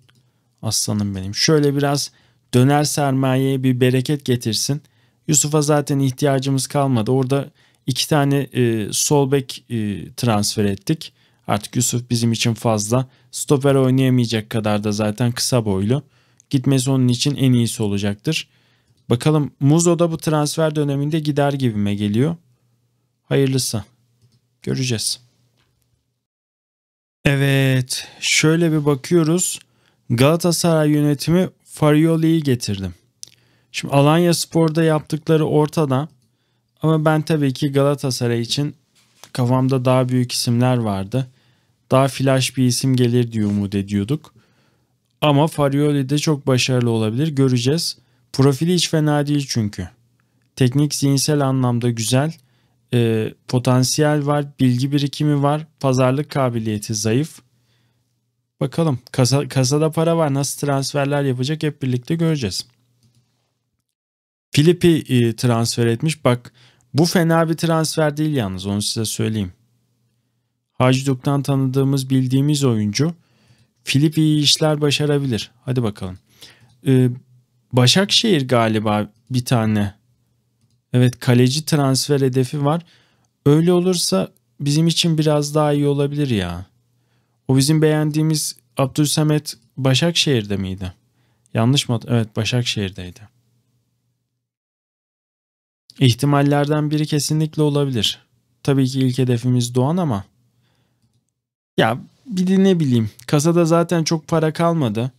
aslanım benim. Şöyle biraz döner sermayeye bir bereket getirsin. Yusuf'a zaten ihtiyacımız kalmadı. Orada İki tane e, sol bek e, transfer ettik. Artık Yusuf bizim için fazla. Stoper oynayamayacak kadar da zaten kısa boylu. Gitmesi onun için en iyisi olacaktır. Bakalım Muzo da bu transfer döneminde gider gibime geliyor. Hayırlısı. Göreceğiz. Evet şöyle bir bakıyoruz. Galatasaray yönetimi Farioli'yi getirdim. Şimdi Alanya Spor'da yaptıkları ortada. Ama ben tabii ki Galatasaray için kafamda daha büyük isimler vardı. Daha flash bir isim gelir diye umut ediyorduk. Ama Farioli de çok başarılı olabilir. Göreceğiz. Profili hiç fena değil çünkü. Teknik zihinsel anlamda güzel. E, potansiyel var. Bilgi birikimi var. Pazarlık kabiliyeti zayıf. Bakalım. Kasa, kasada para var. Nasıl transferler yapacak hep birlikte göreceğiz. Filip'i e, transfer etmiş. Bak bu fena bir transfer değil yalnız onu size söyleyeyim. Hajduk'tan tanıdığımız bildiğimiz oyuncu Filip iyi işler başarabilir. Hadi bakalım. Ee, Başakşehir galiba bir tane. Evet kaleci transfer hedefi var. Öyle olursa bizim için biraz daha iyi olabilir ya. O bizim beğendiğimiz Abdülsemet Başakşehir'de miydi? Yanlış mı? Evet Başakşehir'deydi. İhtimallerden biri kesinlikle olabilir. Tabii ki ilk hedefimiz Doğan ama ya bir de ne bileyim kasada zaten çok para kalmadı.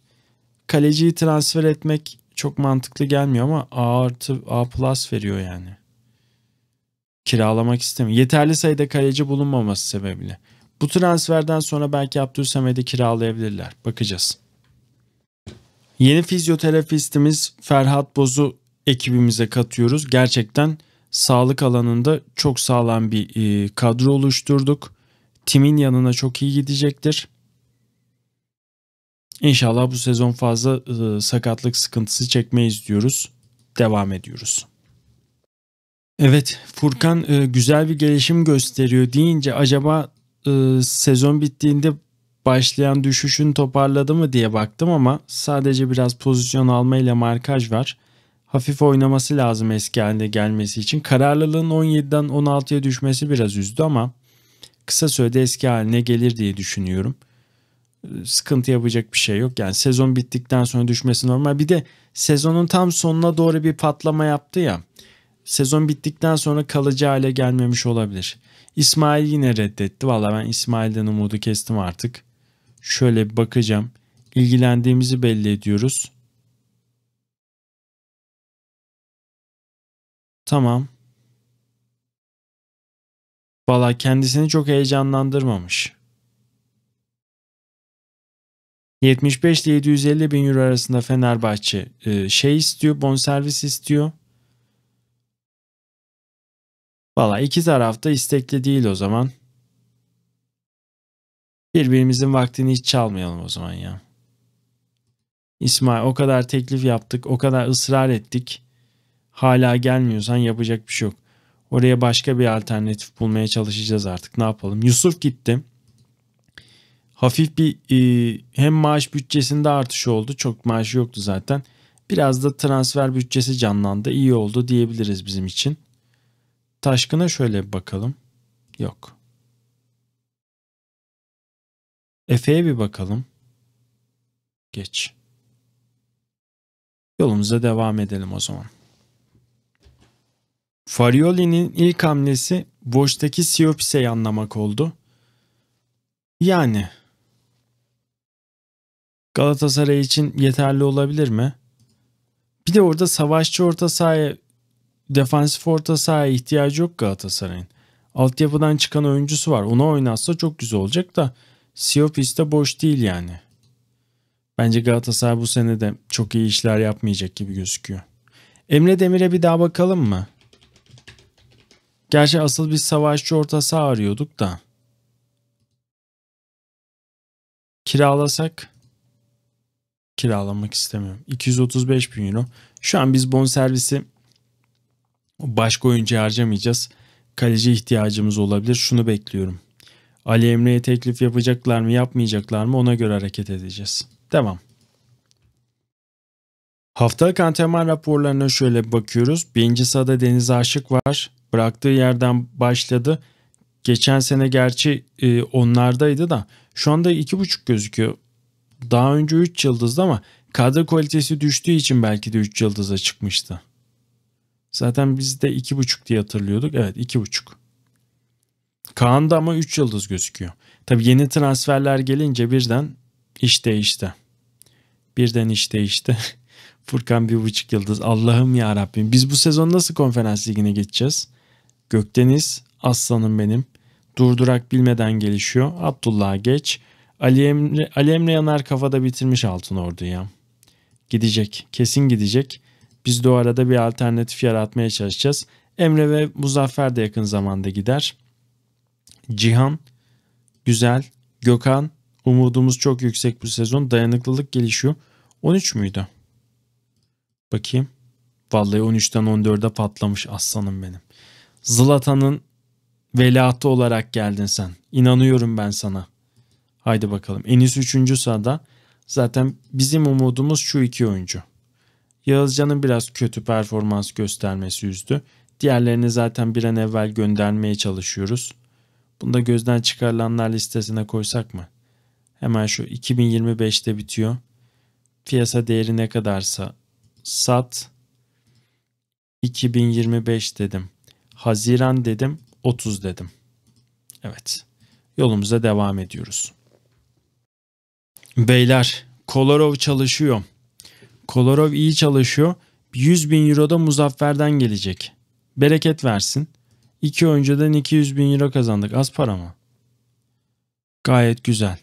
Kaleciyi transfer etmek çok mantıklı gelmiyor ama A artı A plus veriyor yani. Kiralamak istemiyor. Yeterli sayıda kaleci bulunmaması sebebiyle. Bu transferden sonra belki Abdülsamed'i kiralayabilirler. Bakacağız. Yeni fizyoterapistimiz Ferhat Boz'u ekibimize katıyoruz. Gerçekten sağlık alanında çok sağlam bir e, kadro oluşturduk. Timin yanına çok iyi gidecektir. İnşallah bu sezon fazla e, sakatlık sıkıntısı çekmeyiz diyoruz. Devam ediyoruz. Evet Furkan e, güzel bir gelişim gösteriyor deyince acaba sezon bittiğinde başlayan düşüşün toparladı mı diye baktım ama sadece biraz pozisyon alma ile markaj var hafif oynaması lazım eski haline gelmesi için. Kararlılığın 17'den 16'ya düşmesi biraz üzdü ama kısa sürede eski haline gelir diye düşünüyorum. Sıkıntı yapacak bir şey yok. Yani sezon bittikten sonra düşmesi normal. Bir de sezonun tam sonuna doğru bir patlama yaptı ya. Sezon bittikten sonra kalıcı hale gelmemiş olabilir. İsmail yine reddetti. Valla ben İsmail'den umudu kestim artık. Şöyle bir bakacağım. İlgilendiğimizi belli ediyoruz. Tamam. Valla kendisini çok heyecanlandırmamış. 75 ile 750 bin euro arasında Fenerbahçe e, şey istiyor, bonservis istiyor. Valla iki taraf da istekli değil o zaman. Birbirimizin vaktini hiç çalmayalım o zaman ya. İsmail o kadar teklif yaptık, o kadar ısrar ettik hala gelmiyorsan yapacak bir şey yok. Oraya başka bir alternatif bulmaya çalışacağız artık. Ne yapalım? Yusuf gitti. Hafif bir e, hem maaş bütçesinde artış oldu. Çok maaşı yoktu zaten. Biraz da transfer bütçesi canlandı. İyi oldu diyebiliriz bizim için. Taşkın'a şöyle bir bakalım. Yok. Efe'ye bir bakalım. Geç. Yolumuza devam edelim o zaman. Farioli'nin ilk hamlesi boştaki Siopise'yi anlamak oldu. Yani Galatasaray için yeterli olabilir mi? Bir de orada savaşçı orta sahaya, defansif orta sahaya ihtiyacı yok Galatasaray'ın. Altyapıdan çıkan oyuncusu var. Ona oynatsa çok güzel olacak da Siopis de boş değil yani. Bence Galatasaray bu sene de çok iyi işler yapmayacak gibi gözüküyor. Emre Demir'e bir daha bakalım mı? Gerçi asıl bir savaşçı orta saha arıyorduk da. Kiralasak kiralamak istemiyorum. 235 bin euro. Şu an biz bon servisi başka oyuncu harcamayacağız. Kaleci ihtiyacımız olabilir. Şunu bekliyorum. Ali Emre'ye teklif yapacaklar mı yapmayacaklar mı ona göre hareket edeceğiz. Devam. Haftalık antrenman raporlarına şöyle bakıyoruz. Birinci sırada Deniz Aşık var bıraktığı yerden başladı. Geçen sene gerçi e, onlardaydı da şu anda 2.5 gözüküyor. Daha önce 3 yıldızdı ama kadro kalitesi düştüğü için belki de 3 yıldıza çıkmıştı. Zaten biz de 2.5 diye hatırlıyorduk. Evet 2.5. Kaan da ama 3 yıldız gözüküyor. Tabi yeni transferler gelince birden iş değişti. Birden iş değişti. Furkan bir buçuk yıldız. Allah'ım ya Rabbim. Biz bu sezon nasıl konferans ligine geçeceğiz? Gökdeniz, aslanım benim. Durdurak bilmeden gelişiyor. Abdullah geç. Ali Emre, Ali Emre Yanar kafada bitirmiş Altın Ordu'ya. Gidecek, kesin gidecek. Biz de o arada bir alternatif yaratmaya çalışacağız. Emre ve Muzaffer de yakın zamanda gider. Cihan, Güzel, Gökhan, umudumuz çok yüksek bu sezon. Dayanıklılık gelişiyor. 13 müydü? Bakayım. Vallahi 13'ten 14'e patlamış aslanım benim. Zlatan'ın veliahtı olarak geldin sen. İnanıyorum ben sana. Haydi bakalım. Enis 3. sırada. Zaten bizim umudumuz şu iki oyuncu. Yağızcan'ın biraz kötü performans göstermesi üzdü. Diğerlerini zaten bir an evvel göndermeye çalışıyoruz. Bunu da gözden çıkarılanlar listesine koysak mı? Hemen şu 2025'te bitiyor. Piyasa değeri ne kadarsa sat. 2025 dedim. Haziran dedim, 30 dedim. Evet. Yolumuza devam ediyoruz. Beyler, Kolarov çalışıyor. Kolarov iyi çalışıyor. 100 bin euro da Muzaffer'den gelecek. Bereket versin. İki oyuncudan 200 bin euro kazandık. Az para mı? Gayet güzel.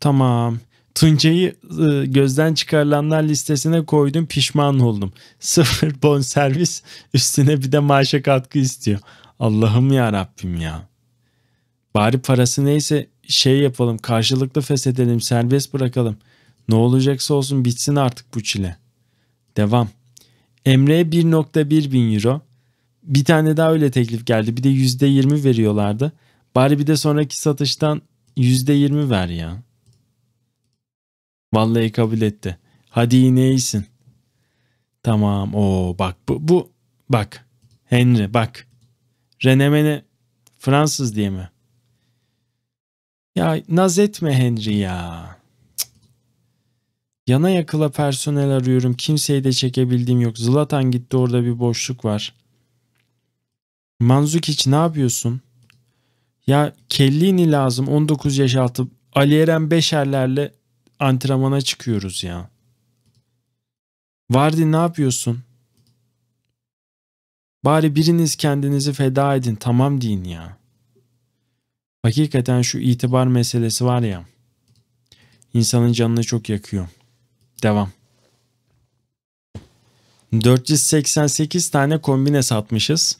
Tamam. Tuncay'ı e, gözden çıkarılanlar listesine koydum pişman oldum. Sıfır bon servis üstüne bir de maaşa katkı istiyor. Allah'ım ya Rabbim ya. Bari parası neyse şey yapalım karşılıklı feshedelim serbest bırakalım. Ne olacaksa olsun bitsin artık bu çile. Devam. Emre'ye 1.1 bin euro. Bir tane daha öyle teklif geldi. Bir de %20 veriyorlardı. Bari bir de sonraki satıştan %20 ver ya. Vallahi kabul etti. Hadi yine iyisin. Tamam o bak bu, bu bak Henry bak. Renemene Fransız diye mi? Ya naz etme Henry ya. Yana yakıla personel arıyorum. Kimseyi de çekebildiğim yok. Zlatan gitti orada bir boşluk var. Manzukiç ne yapıyorsun? Ya Kellini lazım 19 yaş altı. Ali Eren Beşerlerle antrenmana çıkıyoruz ya. Vardi ne yapıyorsun? Bari biriniz kendinizi feda edin tamam deyin ya. Hakikaten şu itibar meselesi var ya. İnsanın canını çok yakıyor. Devam. 488 tane kombine satmışız.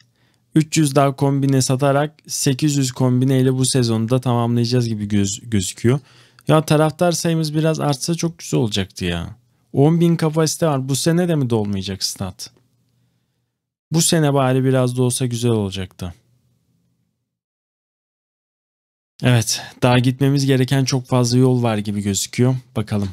300 daha kombine satarak 800 kombineyle bu sezonu da tamamlayacağız gibi göz, gözüküyor. Ya taraftar sayımız biraz artsa çok güzel olacaktı ya. 10 bin kapasite var. Bu sene de mi dolmayacak stat? Bu sene bari biraz da olsa güzel olacaktı. Evet, daha gitmemiz gereken çok fazla yol var gibi gözüküyor. Bakalım.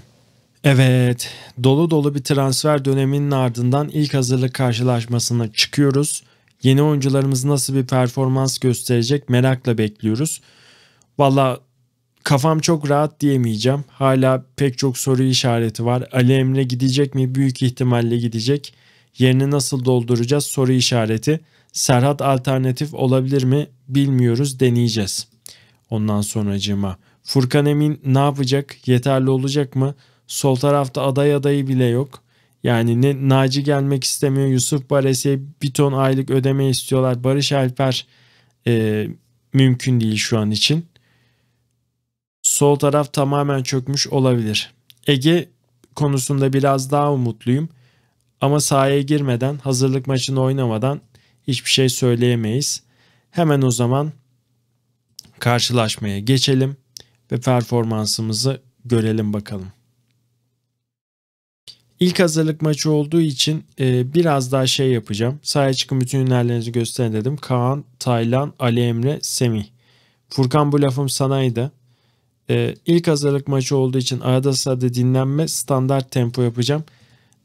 Evet, dolu dolu bir transfer döneminin ardından ilk hazırlık karşılaşmasına çıkıyoruz. Yeni oyuncularımız nasıl bir performans gösterecek merakla bekliyoruz. Valla Kafam çok rahat diyemeyeceğim. Hala pek çok soru işareti var. Ali Emre gidecek mi? Büyük ihtimalle gidecek. Yerini nasıl dolduracağız? Soru işareti. Serhat alternatif olabilir mi? Bilmiyoruz. Deneyeceğiz. Ondan sonracığıma. Furkan Emin ne yapacak? Yeterli olacak mı? Sol tarafta aday adayı bile yok. Yani ne Naci gelmek istemiyor. Yusuf Baresi'ye bir ton aylık ödeme istiyorlar. Barış Alper e, mümkün değil şu an için. Sol taraf tamamen çökmüş olabilir. Ege konusunda biraz daha umutluyum. Ama sahaya girmeden, hazırlık maçını oynamadan hiçbir şey söyleyemeyiz. Hemen o zaman karşılaşmaya geçelim ve performansımızı görelim bakalım. İlk hazırlık maçı olduğu için e, biraz daha şey yapacağım. Sahaya çıkın bütün ünlerlerinizi gösterin dedim. Kaan, Taylan, Ali Emre, Semih. Furkan bu lafım sanaydı. E, ilk hazırlık maçı olduğu için arada sırada dinlenme standart tempo yapacağım.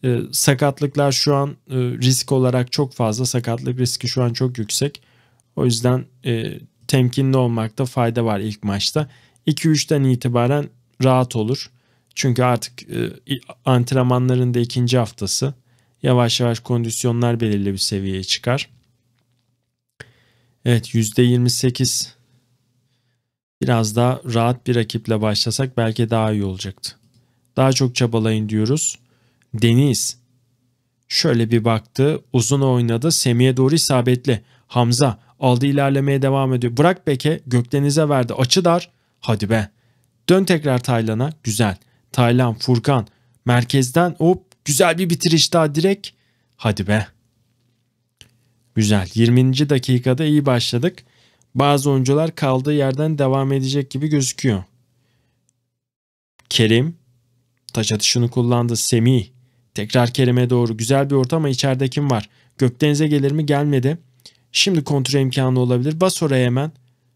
E, sakatlıklar şu an e, risk olarak çok fazla. Sakatlık riski şu an çok yüksek. O yüzden e, temkinli olmakta fayda var ilk maçta. 2-3'ten itibaren rahat olur. Çünkü artık e, antrenmanların da ikinci haftası. Yavaş yavaş kondisyonlar belirli bir seviyeye çıkar. Evet %28 biraz daha rahat bir rakiple başlasak belki daha iyi olacaktı. Daha çok çabalayın diyoruz. Deniz şöyle bir baktı. Uzun oynadı. Semih'e doğru isabetli. Hamza aldı ilerlemeye devam ediyor. Bırak Beke gökdenize verdi. Açı dar. Hadi be. Dön tekrar Taylan'a. Güzel. Taylan, Furkan. Merkezden hop güzel bir bitiriş daha direkt. Hadi be. Güzel. 20. dakikada iyi başladık bazı oyuncular kaldığı yerden devam edecek gibi gözüküyor. Kerim taç atışını kullandı. Semih tekrar Kerim'e doğru güzel bir orta ama içeride kim var? Gökdeniz'e gelir mi gelmedi. Şimdi kontrol imkanı olabilir. Bas oraya hemen.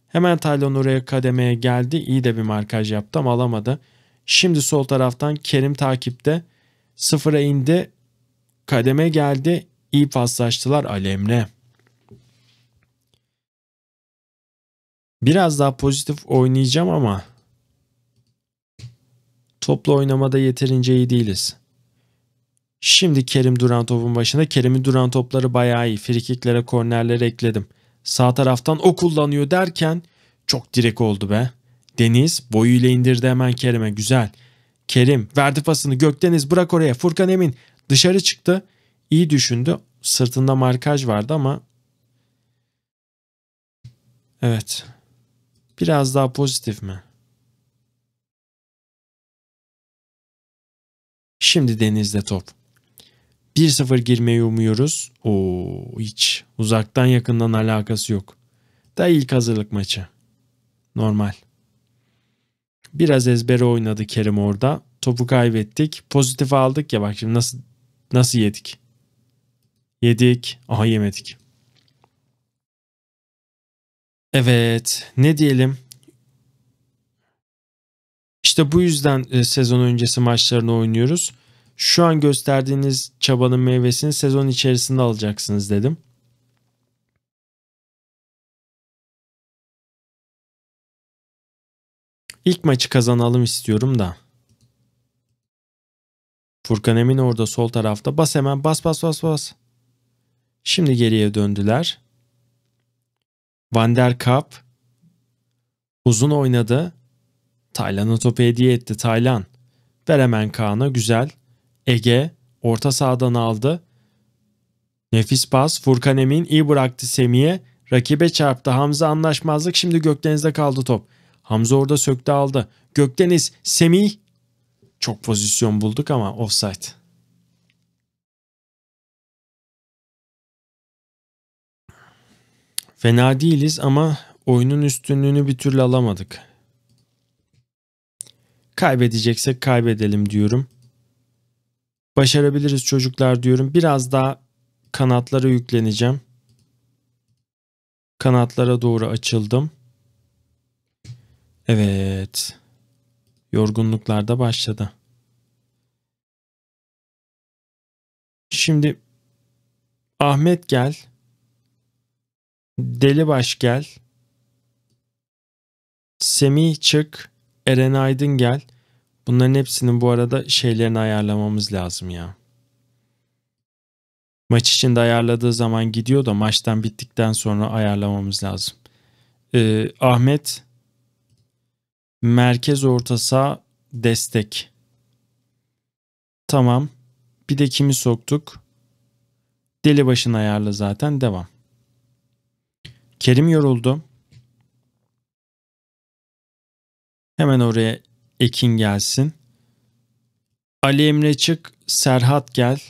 Hemen Taylan oraya kademeye geldi. İyi de bir markaj yaptı ama alamadı. Şimdi sol taraftan Kerim takipte. Sıfıra indi. Kademe geldi. İyi paslaştılar Alemre. Biraz daha pozitif oynayacağım ama toplu oynamada yeterince iyi değiliz. Şimdi Kerim Duran topun başında. Kerim'in Duran topları bayağı iyi. Frikiklere, kornerlere ekledim. Sağ taraftan o kullanıyor derken çok direk oldu be. Deniz boyuyla indirdi hemen Kerim'e. Güzel. Kerim verdi pasını. Gökdeniz bırak oraya. Furkan Emin dışarı çıktı. İyi düşündü. Sırtında markaj vardı ama Evet. Biraz daha pozitif mi? Şimdi denizde top. 1-0 girmeyi umuyoruz. Oo hiç. Uzaktan yakından alakası yok. Da ilk hazırlık maçı. Normal. Biraz ezbere oynadı Kerim orada. Topu kaybettik. Pozitif aldık ya bak şimdi nasıl nasıl yedik. Yedik. Aha yemedik. Evet ne diyelim? İşte bu yüzden e, sezon öncesi maçlarını oynuyoruz. Şu an gösterdiğiniz çabanın meyvesini sezon içerisinde alacaksınız dedim. İlk maçı kazanalım istiyorum da. Furkan Emin orada sol tarafta. Bas hemen bas bas bas bas. Şimdi geriye döndüler. Van der Kapp uzun oynadı. Taylan'a topu hediye etti Taylan. Ver Kaan'a güzel. Ege orta sahadan aldı. Nefis pas Furkan Emin iyi bıraktı Semih'e. Rakibe çarptı Hamza anlaşmazlık şimdi Gökdeniz'de kaldı top. Hamza orada söktü aldı. Gökdeniz Semih çok pozisyon bulduk ama offside. Fena değiliz ama oyunun üstünlüğünü bir türlü alamadık. Kaybedeceksek kaybedelim diyorum. Başarabiliriz çocuklar diyorum. Biraz daha kanatlara yükleneceğim. Kanatlara doğru açıldım. Evet. Yorgunluklar da başladı. Şimdi Ahmet gel. Deli Baş gel. Semih çık. Eren Aydın gel. Bunların hepsinin bu arada şeylerini ayarlamamız lazım ya. Maç için de ayarladığı zaman gidiyor da maçtan bittikten sonra ayarlamamız lazım. Ee, Ahmet merkez orta destek. Tamam. Bir de kimi soktuk? Deli başını ayarla zaten devam. Kerim yoruldu. Hemen oraya Ekin gelsin. Ali Emre çık, Serhat gel.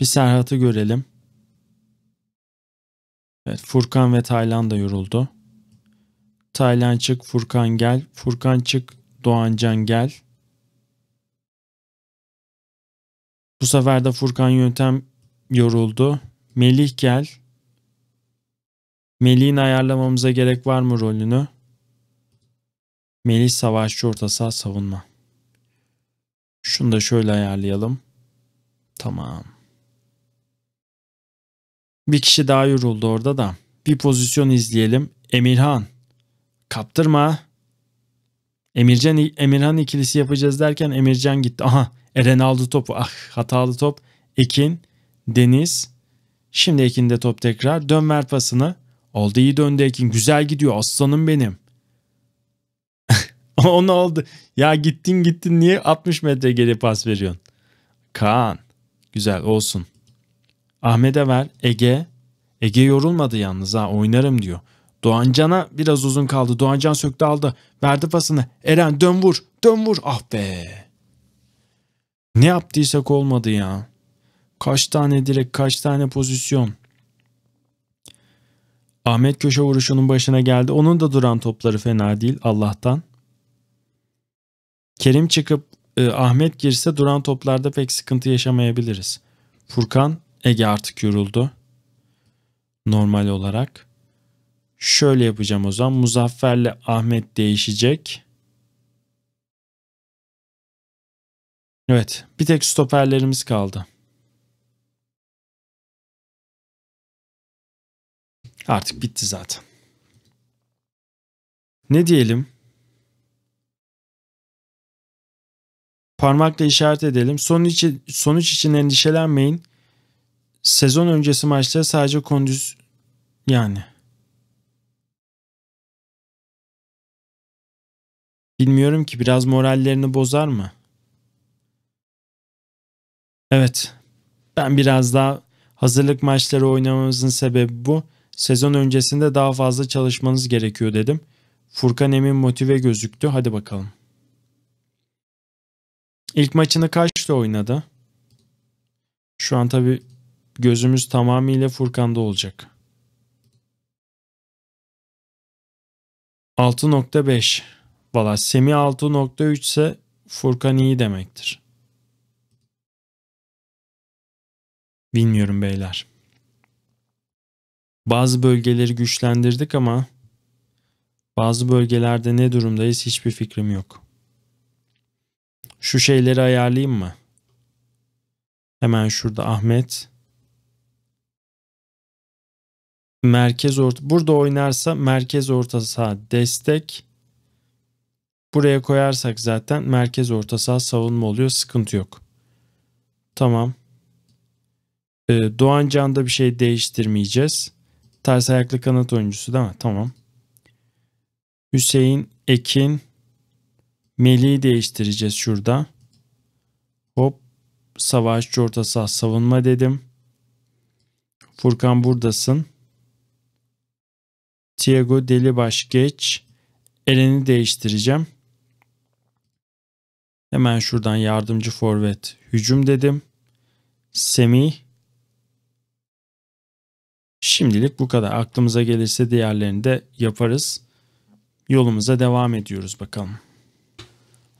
Bir Serhat'ı görelim. Evet, Furkan ve Taylan da yoruldu. Taylan çık, Furkan gel. Furkan çık, Doğancan gel. Bu sefer de Furkan Yöntem yoruldu. Melih gel. Melih'in ayarlamamıza gerek var mı rolünü? Melih savaşçı orta saha savunma. Şunu da şöyle ayarlayalım. Tamam. Bir kişi daha yoruldu orada da. Bir pozisyon izleyelim. Emirhan. Kaptırma. Emircan Emirhan ikilisi yapacağız derken Emircan gitti. Aha Eren aldı topu. Ah hatalı top. Ekin, Deniz. Şimdi Ekin'de top tekrar. Dön ver pasını. Aldı iyi döndü Ekin. Güzel gidiyor aslanım benim. o ne oldu? Ya gittin gittin niye 60 metre geri pas veriyorsun? Kaan. Güzel olsun. Ahmet'e ver. Ege. Ege yorulmadı yalnız ha oynarım diyor. Doğancan'a biraz uzun kaldı. Doğancan söktü aldı. Verdi pasını. Eren dön vur. Dön vur. Ah be. Ne yaptıysak olmadı ya. Kaç tane direk, kaç tane pozisyon. Ahmet köşe vuruşunun başına geldi. Onun da duran topları fena değil Allah'tan. Kerim çıkıp e, Ahmet girse duran toplarda pek sıkıntı yaşamayabiliriz. Furkan Ege artık yoruldu. Normal olarak. Şöyle yapacağım o zaman. Muzaffer'le Ahmet değişecek. Evet bir tek stoperlerimiz kaldı. Artık bitti zaten. Ne diyelim? Parmakla işaret edelim. Sonuç, için, sonuç için endişelenmeyin. Sezon öncesi maçta sadece kondüz yani. Bilmiyorum ki biraz morallerini bozar mı? Evet. Ben biraz daha hazırlık maçları oynamamızın sebebi bu. Sezon öncesinde daha fazla çalışmanız gerekiyor dedim. Furkan Emin motive gözüktü. Hadi bakalım. İlk maçını kaçta oynadı? Şu an tabi gözümüz tamamıyla Furkan'da olacak. 6.5 Valla Semi 6.3 ise Furkan iyi demektir. Bilmiyorum beyler. Bazı bölgeleri güçlendirdik ama bazı bölgelerde ne durumdayız hiçbir fikrim yok. Şu şeyleri ayarlayayım mı? Hemen şurada Ahmet. Merkez orta burada oynarsa merkez orta saha destek. Buraya koyarsak zaten merkez orta saha savunma oluyor. Sıkıntı yok. Tamam. Ee, Doğan Can'da bir şey değiştirmeyeceğiz. Ters ayaklı kanat oyuncusu değil mi? Tamam. Hüseyin, Ekin, Melih'i değiştireceğiz şurada. Hop. Savaşçı orta saha savunma dedim. Furkan buradasın. Thiago deli baş geç. Eren'i değiştireceğim. Hemen şuradan yardımcı forvet hücum dedim. Semih Şimdilik bu kadar. Aklımıza gelirse diğerlerini de yaparız. Yolumuza devam ediyoruz bakalım.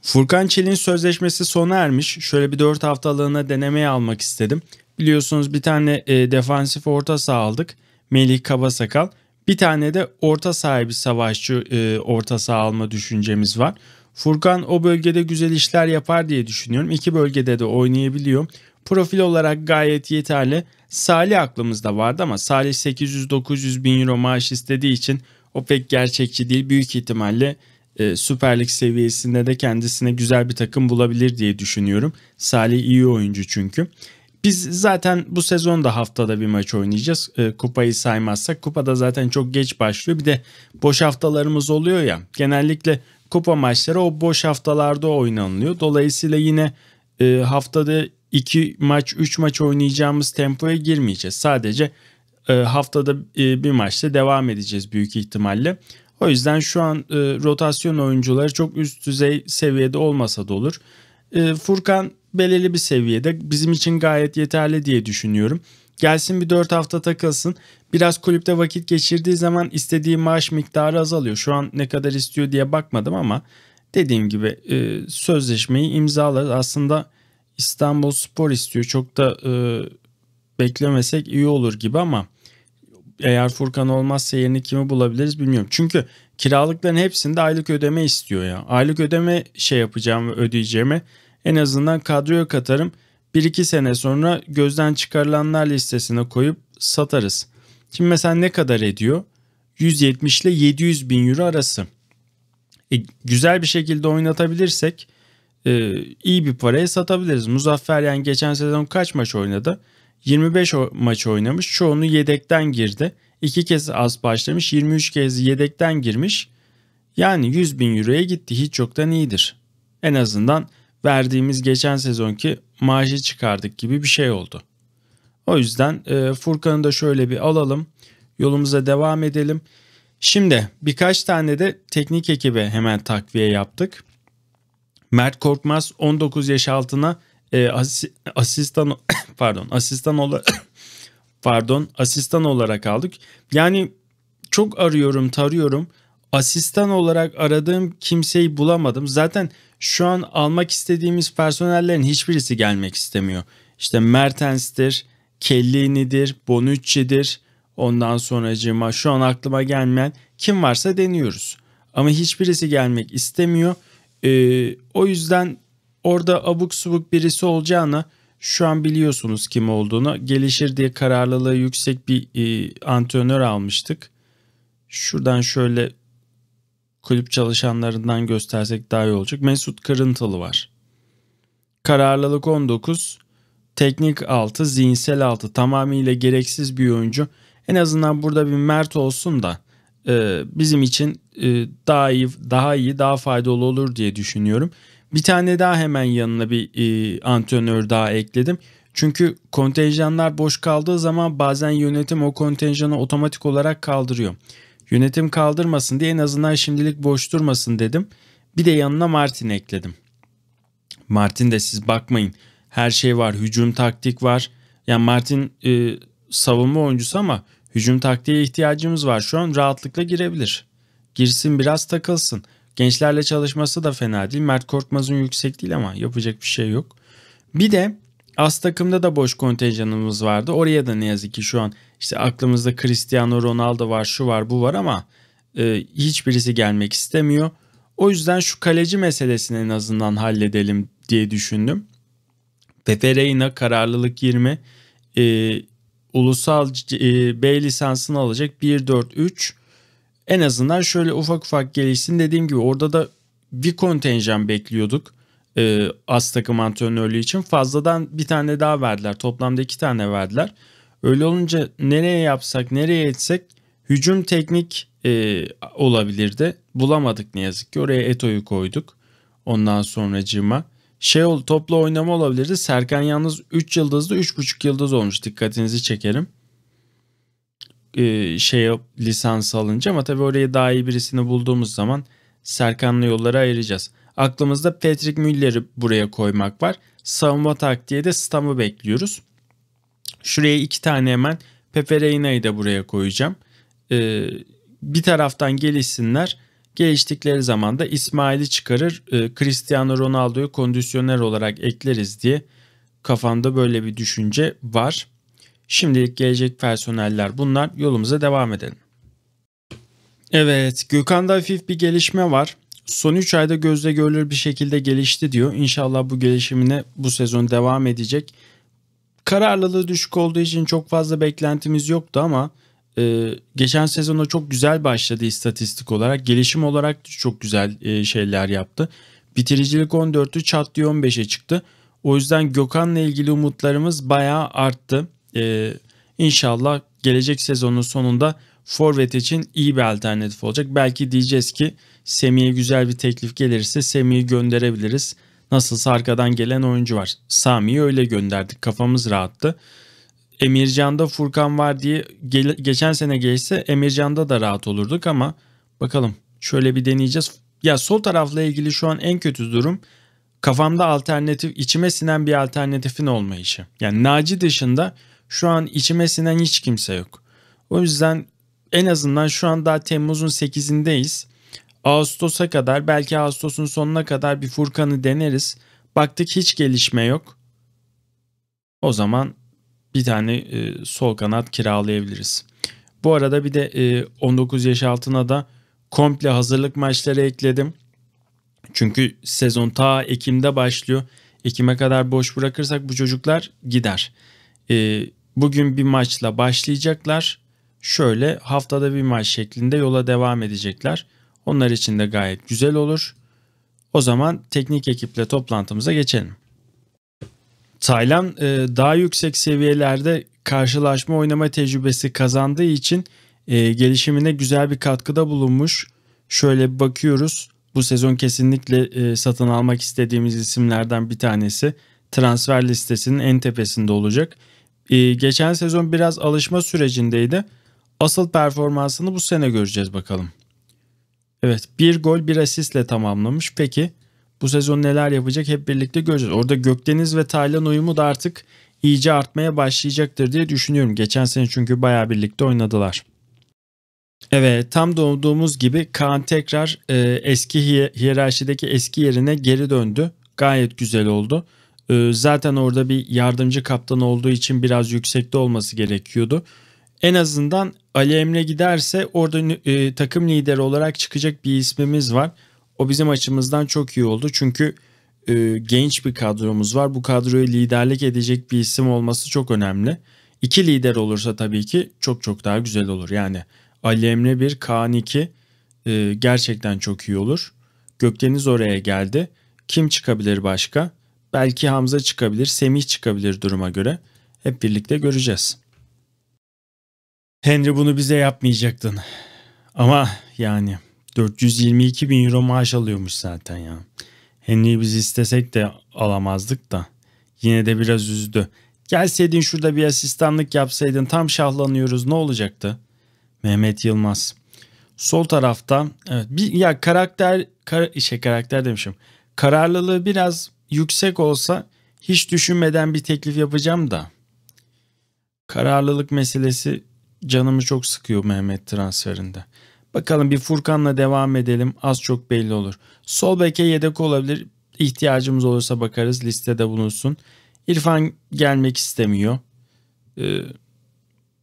Furkan Çelik'in sözleşmesi sona ermiş. Şöyle bir 4 haftalığına denemeye almak istedim. Biliyorsunuz bir tane e, defansif orta saha aldık. Melih Kabasakal. Bir tane de orta sahibi savaşçı e, orta saha alma düşüncemiz var. Furkan o bölgede güzel işler yapar diye düşünüyorum. İki bölgede de oynayabiliyor. Profil olarak gayet yeterli. Salih aklımızda vardı ama Salih 800-900 bin euro maaş istediği için o pek gerçekçi değil. Büyük ihtimalle e, Süper Lig seviyesinde de kendisine güzel bir takım bulabilir diye düşünüyorum. Salih iyi oyuncu çünkü. Biz zaten bu sezon da haftada bir maç oynayacağız. E, kupayı saymazsak. Kupada zaten çok geç başlıyor. Bir de boş haftalarımız oluyor ya. Genellikle kupa maçları o boş haftalarda oynanılıyor. Dolayısıyla yine e, haftada 2 maç 3 maç oynayacağımız tempoya girmeyeceğiz. Sadece e, haftada e, bir maçta devam edeceğiz büyük ihtimalle. O yüzden şu an e, rotasyon oyuncuları çok üst düzey seviyede olmasa da olur. Furkan belirli bir seviyede bizim için gayet yeterli diye düşünüyorum. Gelsin bir 4 hafta takılsın. Biraz kulüpte vakit geçirdiği zaman istediği maaş miktarı azalıyor. Şu an ne kadar istiyor diye bakmadım ama dediğim gibi sözleşmeyi imzalar. Aslında İstanbul Spor istiyor. Çok da e, beklemesek iyi olur gibi ama eğer Furkan olmazsa yerini kimi bulabiliriz bilmiyorum. Çünkü kiralıkların hepsinde aylık ödeme istiyor ya. Aylık ödeme şey yapacağım ve ödeyeceğimi en azından kadroya katarım. 1-2 sene sonra gözden çıkarılanlar listesine koyup satarız. Şimdi mesela ne kadar ediyor? 170 ile 700 bin euro arası. E, güzel bir şekilde oynatabilirsek e, iyi bir paraya satabiliriz. Muzaffer yani geçen sezon kaç maç oynadı? 25 maç oynamış. Çoğunu yedekten girdi. 2 kez az başlamış. 23 kez yedekten girmiş. Yani 100 bin euroya gitti. Hiç yoktan iyidir. En azından verdiğimiz geçen sezonki maaşı çıkardık gibi bir şey oldu. O yüzden e, Furkan'ı da şöyle bir alalım. Yolumuza devam edelim. Şimdi birkaç tane de teknik ekibe hemen takviye yaptık. Mert Korkmaz 19 yaş altına e, as, asistan pardon asistan olarak pardon asistan olarak aldık. Yani çok arıyorum tarıyorum asistan olarak aradığım kimseyi bulamadım. Zaten şu an almak istediğimiz personellerin hiçbirisi gelmek istemiyor. İşte Mertens'tir, Kellini'dir, Bonucci'dir. Ondan sonracığıma şu an aklıma gelmeyen kim varsa deniyoruz. Ama hiçbirisi gelmek istemiyor. E, o yüzden orada abuk subuk birisi olacağına şu an biliyorsunuz kim olduğunu. Gelişir diye kararlılığı yüksek bir e, antrenör almıştık. Şuradan şöyle kulüp çalışanlarından göstersek daha iyi olacak. Mesut Kırıntılı var. Kararlılık 19, teknik 6, zihinsel 6 tamamıyla gereksiz bir oyuncu. En azından burada bir Mert olsun da e, bizim için e, daha iyi daha iyi daha faydalı olur diye düşünüyorum. Bir tane daha hemen yanına bir e, antrenör daha ekledim. Çünkü kontenjanlar boş kaldığı zaman bazen yönetim o kontenjanı otomatik olarak kaldırıyor. Yönetim kaldırmasın diye en azından şimdilik boş durmasın dedim. Bir de yanına Martin ekledim. Martin de siz bakmayın her şey var hücum taktik var. Yani Martin e, savunma oyuncusu ama hücum taktiğe ihtiyacımız var şu an rahatlıkla girebilir. Girsin biraz takılsın. Gençlerle çalışması da fena değil. Mert Korkmaz'ın yüksek değil ama yapacak bir şey yok. Bir de As takımda da boş kontenjanımız vardı. Oraya da ne yazık ki şu an işte aklımızda Cristiano Ronaldo var, şu var, bu var ama e, hiçbirisi gelmek istemiyor. O yüzden şu kaleci meselesini en azından halledelim diye düşündüm. Pepe kararlılık 20 e, ulusal e, B lisansını alacak 143. 3 en azından şöyle ufak ufak gelişsin. Dediğim gibi orada da bir kontenjan bekliyorduk e, az takım antrenörlüğü için. Fazladan bir tane daha verdiler. Toplamda iki tane verdiler. Öyle olunca nereye yapsak nereye etsek hücum teknik e, olabilirdi. Bulamadık ne yazık ki. Oraya Eto'yu koyduk. Ondan sonra Cima. Şey oldu topla oynama olabilirdi. Serkan yalnız 3 yıldızlı 3,5 yıldız olmuş. Dikkatinizi çekerim. E, şey lisans alınca ama tabii oraya daha iyi birisini bulduğumuz zaman Serkan'la yollara ayıracağız. Aklımızda Patrick Müller'i buraya koymak var. Savunma taktiğe de Stam'ı bekliyoruz. Şuraya iki tane hemen Pepe Reina'yı da buraya koyacağım. Ee, bir taraftan gelişsinler. Geliştikleri zaman da İsmail'i çıkarır. E, Cristiano Ronaldo'yu kondisyoner olarak ekleriz diye kafamda böyle bir düşünce var. Şimdilik gelecek personeller bunlar. Yolumuza devam edelim. Evet, Gökhan'da hafif bir gelişme var. Son 3 ayda gözle görülür bir şekilde gelişti diyor. İnşallah bu gelişimine bu sezon devam edecek. Kararlılığı düşük olduğu için çok fazla beklentimiz yoktu ama e, geçen sezonda çok güzel başladı istatistik olarak. Gelişim olarak çok güzel e, şeyler yaptı. Bitiricilik 14'ü çatlıyor 15'e çıktı. O yüzden Gökhan'la ilgili umutlarımız bayağı arttı e, inşallah gelecek sezonun sonunda forvet için iyi bir alternatif olacak. Belki diyeceğiz ki Semih'e güzel bir teklif gelirse Semih'i gönderebiliriz. Nasılsa arkadan gelen oyuncu var. Sami'yi öyle gönderdik. Kafamız rahattı. Emircan'da Furkan var diye gel- geçen sene geçse Emircan'da da rahat olurduk ama bakalım şöyle bir deneyeceğiz. Ya sol tarafla ilgili şu an en kötü durum kafamda alternatif içime sinen bir alternatifin olmayışı. Yani Naci dışında şu an içime sinen hiç kimse yok. O yüzden en azından şu an daha Temmuz'un 8'indeyiz. Ağustos'a kadar belki Ağustos'un sonuna kadar bir Furkan'ı deneriz. Baktık hiç gelişme yok. O zaman bir tane e, sol kanat kiralayabiliriz. Bu arada bir de e, 19 yaş altına da komple hazırlık maçları ekledim. Çünkü sezon ta Ekim'de başlıyor. Ekim'e kadar boş bırakırsak bu çocuklar gider. E, Bugün bir maçla başlayacaklar. Şöyle haftada bir maç şeklinde yola devam edecekler. Onlar için de gayet güzel olur. O zaman teknik ekiple toplantımıza geçelim. Taylan e, daha yüksek seviyelerde karşılaşma oynama tecrübesi kazandığı için e, gelişimine güzel bir katkıda bulunmuş. Şöyle bir bakıyoruz. Bu sezon kesinlikle e, satın almak istediğimiz isimlerden bir tanesi. Transfer listesinin en tepesinde olacak. Ee, geçen sezon biraz alışma sürecindeydi. Asıl performansını bu sene göreceğiz bakalım. Evet bir gol bir asistle tamamlamış. Peki bu sezon neler yapacak hep birlikte göreceğiz. Orada Gökdeniz ve Taylan uyumu da artık iyice artmaya başlayacaktır diye düşünüyorum. Geçen sene çünkü baya birlikte oynadılar. Evet tam doğduğumuz gibi Kaan tekrar e, eski hiyerarşideki eski yerine geri döndü. Gayet güzel oldu. Ee, zaten orada bir yardımcı kaptan olduğu için biraz yüksekte olması gerekiyordu. En azından Ali Emre giderse orada e, takım lideri olarak çıkacak bir ismimiz var. O bizim açımızdan çok iyi oldu. Çünkü e, genç bir kadromuz var. Bu kadroyu liderlik edecek bir isim olması çok önemli. İki lider olursa tabii ki çok çok daha güzel olur. Yani Ali Emre 1, Kaan 2 e, gerçekten çok iyi olur. Gökdeniz oraya geldi. Kim çıkabilir başka? Belki Hamza çıkabilir, Semih çıkabilir duruma göre. Hep birlikte göreceğiz. Henry bunu bize yapmayacaktın. Ama yani 422 bin euro maaş alıyormuş zaten ya. Henry'i biz istesek de alamazdık da. Yine de biraz üzdü. Gelseydin şurada bir asistanlık yapsaydın tam şahlanıyoruz ne olacaktı? Mehmet Yılmaz. Sol tarafta evet bir ya karakter kar, şey karakter demişim. Kararlılığı biraz yüksek olsa hiç düşünmeden bir teklif yapacağım da. Kararlılık meselesi canımı çok sıkıyor Mehmet transferinde. Bakalım bir Furkan'la devam edelim. Az çok belli olur. Sol beke yedek olabilir. İhtiyacımız olursa bakarız. Listede bulunsun. İrfan gelmek istemiyor. Ee,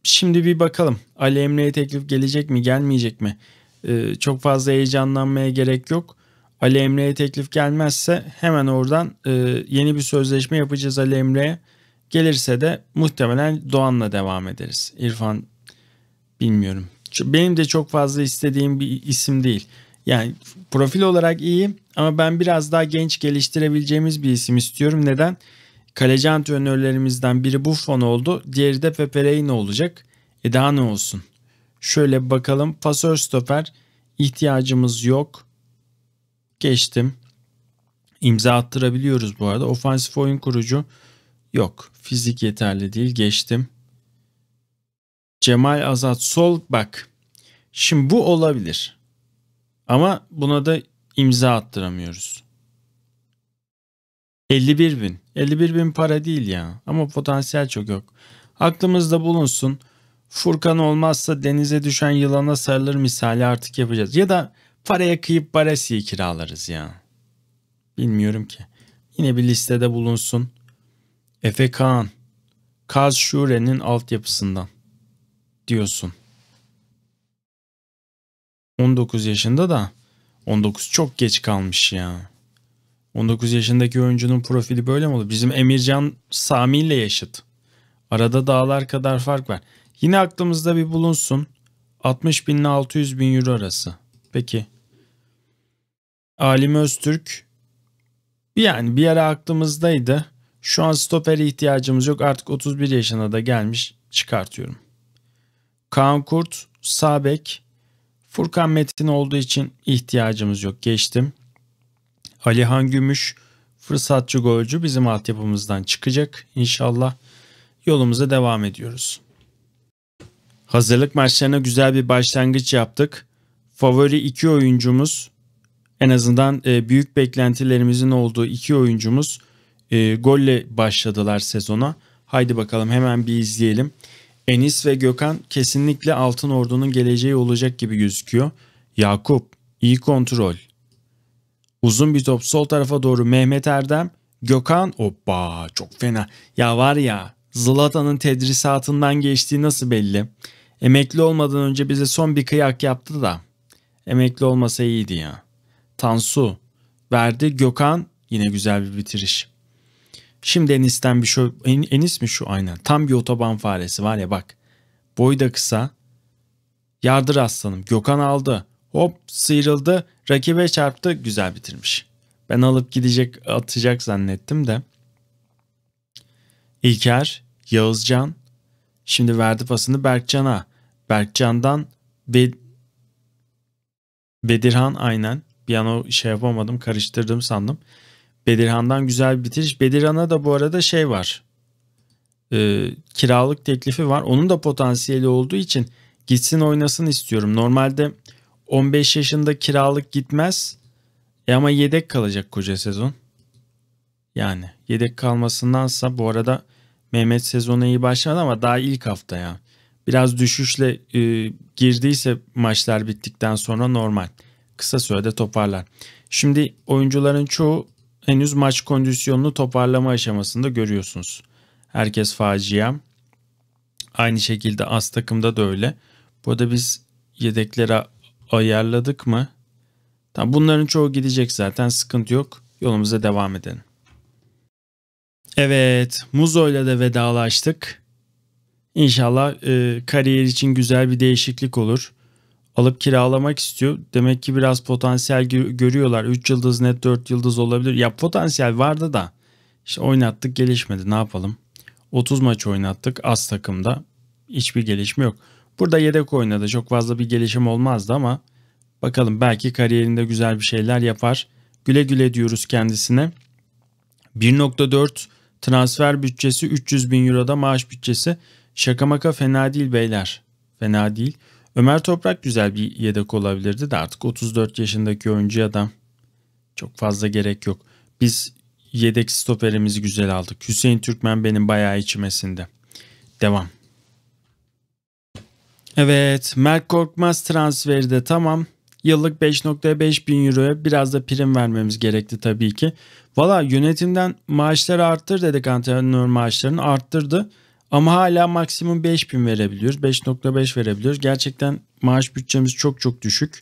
şimdi bir bakalım. Ali Emre'ye teklif gelecek mi gelmeyecek mi? Ee, çok fazla heyecanlanmaya gerek yok. Ali Emre'ye teklif gelmezse hemen oradan e, yeni bir sözleşme yapacağız Ali Emre'ye. Gelirse de muhtemelen Doğan'la devam ederiz. İrfan bilmiyorum. Benim de çok fazla istediğim bir isim değil. Yani profil olarak iyi ama ben biraz daha genç geliştirebileceğimiz bir isim istiyorum. Neden? Kaleci antrenörlerimizden biri Buffon oldu. Diğeri de Pepe Reina olacak. E daha ne olsun? Şöyle bakalım. Pasör stoper ihtiyacımız yok geçtim. İmza attırabiliyoruz bu arada. Ofansif oyun kurucu yok. Fizik yeterli değil. Geçtim. Cemal Azat sol bak. Şimdi bu olabilir. Ama buna da imza attıramıyoruz. 51 bin. 51 bin para değil ya. Ama potansiyel çok yok. Aklımızda bulunsun. Furkan olmazsa denize düşen yılana sarılır misali artık yapacağız. Ya da Paraya kıyıp baresiyi kiralarız ya. Bilmiyorum ki. Yine bir listede bulunsun. Efe Kaan. Kaz Şure'nin altyapısından. Diyorsun. 19 yaşında da 19 çok geç kalmış ya. 19 yaşındaki oyuncunun profili böyle mi olur? Bizim Emircan Sami ile yaşıt. Arada dağlar kadar fark var. Yine aklımızda bir bulunsun. 60 bin ile 600 bin euro arası. Peki. Alim Öztürk yani bir ara aklımızdaydı. Şu an stopere ihtiyacımız yok. Artık 31 yaşına da gelmiş. Çıkartıyorum. Kaan Kurt, Sabek, Furkan Metin olduğu için ihtiyacımız yok. Geçtim. Alihan Gümüş, fırsatçı golcü bizim altyapımızdan çıkacak. İnşallah yolumuza devam ediyoruz. Hazırlık maçlarına güzel bir başlangıç yaptık. Favori iki oyuncumuz en azından e, büyük beklentilerimizin olduğu iki oyuncumuz e, golle başladılar sezona. Haydi bakalım hemen bir izleyelim. Enis ve Gökhan kesinlikle Altın Ordu'nun geleceği olacak gibi gözüküyor. Yakup iyi kontrol. Uzun bir top sol tarafa doğru Mehmet Erdem. Gökhan hoppa çok fena. Ya var ya Zlatan'ın tedrisatından geçtiği nasıl belli. Emekli olmadan önce bize son bir kıyak yaptı da. Emekli olmasa iyiydi ya. Tansu verdi. Gökhan yine güzel bir bitiriş. Şimdi Enis'ten bir şu en, Enis mi şu aynen. Tam bir otoban faresi var ya bak. Boyu da kısa. Yardır aslanım. Gökhan aldı. Hop sıyrıldı. Rakibe çarptı. Güzel bitirmiş. Ben alıp gidecek atacak zannettim de. İlker, Yağızcan. Şimdi verdi pasını Berkcan'a. Berkcan'dan Bed Bedirhan aynen bir an o şey yapamadım karıştırdım sandım. Bedirhan'dan güzel bir bitiş. Bedirhan'a da bu arada şey var. E, kiralık teklifi var. Onun da potansiyeli olduğu için gitsin oynasın istiyorum. Normalde 15 yaşında kiralık gitmez. E ama yedek kalacak koca sezon. Yani yedek kalmasındansa bu arada Mehmet sezona iyi başladı ama daha ilk hafta ya. Biraz düşüşle e, girdiyse maçlar bittikten sonra normal kısa sürede toparlar. Şimdi oyuncuların çoğu henüz maç kondisyonunu toparlama aşamasında görüyorsunuz. Herkes facia. Aynı şekilde az takımda da öyle. Burada biz yedeklere ayarladık mı? Tamam, bunların çoğu gidecek zaten sıkıntı yok. Yolumuza devam edelim. Evet Muzo'yla da vedalaştık. İnşallah e, kariyer için güzel bir değişiklik olur alıp kiralamak istiyor. Demek ki biraz potansiyel görüyorlar. 3 yıldız net 4 yıldız olabilir. Ya potansiyel vardı da işte oynattık gelişmedi ne yapalım. 30 maç oynattık az takımda hiçbir gelişme yok. Burada yedek oynadı çok fazla bir gelişim olmazdı ama bakalım belki kariyerinde güzel bir şeyler yapar. Güle güle diyoruz kendisine. 1.4 transfer bütçesi 300 bin euroda maaş bütçesi. Şaka maka fena değil beyler. Fena değil. Ömer Toprak güzel bir yedek olabilirdi de artık 34 yaşındaki oyuncu adam çok fazla gerek yok. Biz yedek stoperimizi güzel aldık. Hüseyin Türkmen benim bayağı içimesinde. Devam. Evet Mert Korkmaz transferi de tamam. Yıllık 5.5 bin euroya biraz da prim vermemiz gerekti tabii ki. Valla yönetimden maaşları arttır dedik antrenör maaşlarını arttırdı. Ama hala maksimum 5000 verebiliyoruz. 5.5 verebiliyoruz. Gerçekten maaş bütçemiz çok çok düşük.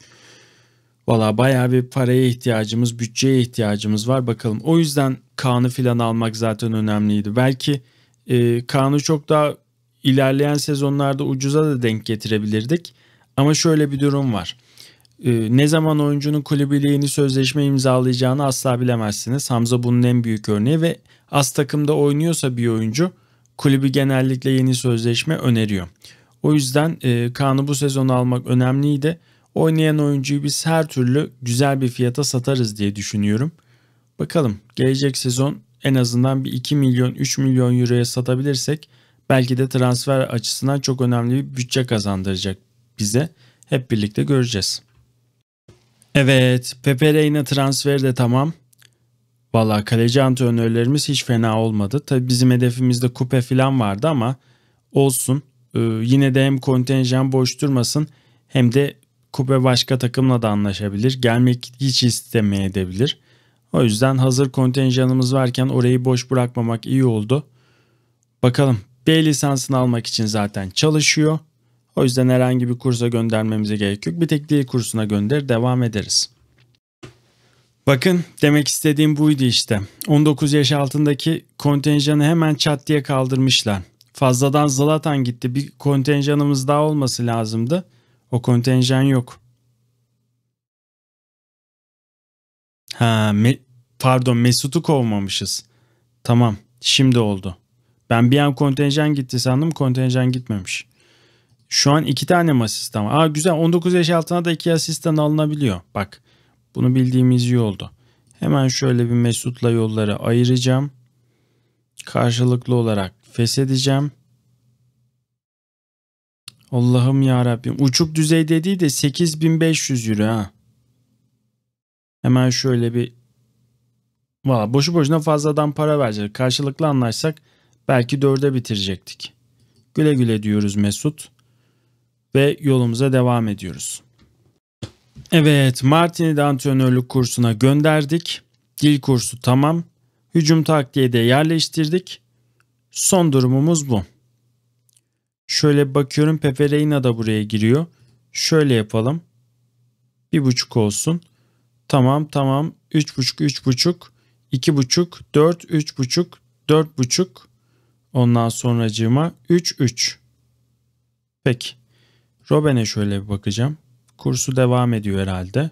Valla bayağı bir paraya ihtiyacımız, bütçeye ihtiyacımız var. Bakalım o yüzden Kaan'ı falan almak zaten önemliydi. Belki e, Kaan'ı çok daha ilerleyen sezonlarda ucuza da denk getirebilirdik. Ama şöyle bir durum var. E, ne zaman oyuncunun kulübüyle yeni sözleşme imzalayacağını asla bilemezsiniz. Hamza bunun en büyük örneği ve az takımda oynuyorsa bir oyuncu kulübü genellikle yeni sözleşme öneriyor. O yüzden e, Kaan'ı bu sezon almak önemliydi. Oynayan oyuncuyu biz her türlü güzel bir fiyata satarız diye düşünüyorum. Bakalım gelecek sezon en azından bir 2 milyon 3 milyon euroya satabilirsek belki de transfer açısından çok önemli bir bütçe kazandıracak bize. Hep birlikte göreceğiz. Evet Pepe Reina transferi de tamam. Valla kaleci antrenörlerimiz hiç fena olmadı. Tabii bizim hedefimizde kupe falan vardı ama olsun. Ee, yine de hem kontenjan boş durmasın hem de kupe başka takımla da anlaşabilir. Gelmek hiç istemeyebilir. O yüzden hazır kontenjanımız varken orayı boş bırakmamak iyi oldu. Bakalım B lisansını almak için zaten çalışıyor. O yüzden herhangi bir kursa göndermemize gerek yok. Bir tek dil kursuna gönder devam ederiz. Bakın demek istediğim buydu işte. 19 yaş altındaki kontenjanı hemen çat diye kaldırmışlar. Fazladan Zlatan gitti. Bir kontenjanımız daha olması lazımdı. O kontenjan yok. Ha, me pardon Mesut'u kovmamışız. Tamam şimdi oldu. Ben bir an kontenjan gitti sandım kontenjan gitmemiş. Şu an iki tane asistan var? Aa güzel 19 yaş altına da iki asistan alınabiliyor. Bak bunu bildiğimiz iyi oldu. Hemen şöyle bir Mesut'la yolları ayıracağım. Karşılıklı olarak feshedeceğim. Allah'ım ya Rabbim. Uçuk düzey dediği de 8500 euro ha. Hemen şöyle bir Valla boşu boşuna fazladan para verecek. Karşılıklı anlaşsak belki dörde bitirecektik. Güle güle diyoruz Mesut ve yolumuza devam ediyoruz. Evet Martin'i de antrenörlük kursuna gönderdik. Dil kursu tamam. Hücum taktiği de yerleştirdik. Son durumumuz bu. Şöyle bakıyorum Pefereina da buraya giriyor. Şöyle yapalım. Bir buçuk olsun. Tamam tamam. Üç buçuk, üç buçuk, iki buçuk, dört, üç buçuk, dört buçuk. Ondan sonracığıma üç, üç. Peki. Robben'e şöyle bir bakacağım kursu devam ediyor herhalde.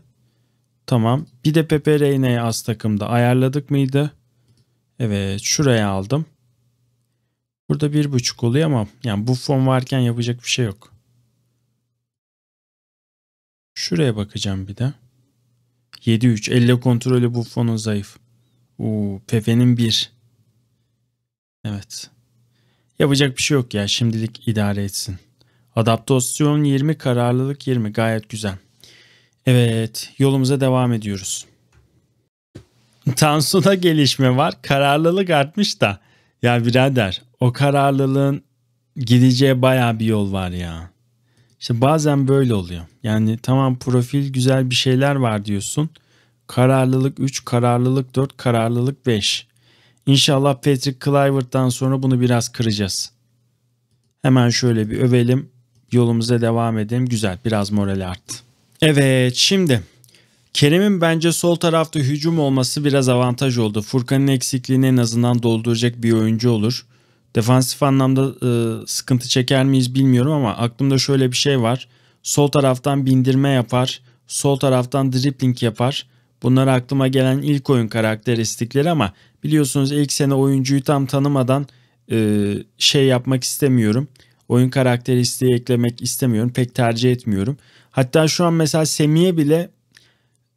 Tamam. Bir de Pepe Reyna'yı az takımda ayarladık mıydı? Evet şuraya aldım. Burada bir buçuk oluyor ama yani bu fon varken yapacak bir şey yok. Şuraya bakacağım bir de. 7-3. Elle kontrolü bu fonun zayıf. Uuu Pepe'nin 1. Evet. Yapacak bir şey yok ya. Şimdilik idare etsin. Adaptasyon 20, kararlılık 20. Gayet güzel. Evet, yolumuza devam ediyoruz. Tansu'da gelişme var. Kararlılık artmış da. Ya birader, o kararlılığın gideceği baya bir yol var ya. İşte bazen böyle oluyor. Yani tamam profil güzel bir şeyler var diyorsun. Kararlılık 3, kararlılık 4, kararlılık 5. İnşallah Patrick Kluivert'tan sonra bunu biraz kıracağız. Hemen şöyle bir övelim yolumuza devam edelim. Güzel biraz moral arttı. Evet şimdi Kerem'in bence sol tarafta hücum olması biraz avantaj oldu. Furkan'ın eksikliğini en azından dolduracak bir oyuncu olur. Defansif anlamda e, sıkıntı çeker miyiz bilmiyorum ama aklımda şöyle bir şey var. Sol taraftan bindirme yapar, sol taraftan dribbling yapar. Bunlar aklıma gelen ilk oyun karakteristikleri ama biliyorsunuz ilk sene oyuncuyu tam tanımadan e, şey yapmak istemiyorum oyun karakteristiği eklemek istemiyorum. Pek tercih etmiyorum. Hatta şu an mesela Semih'e bile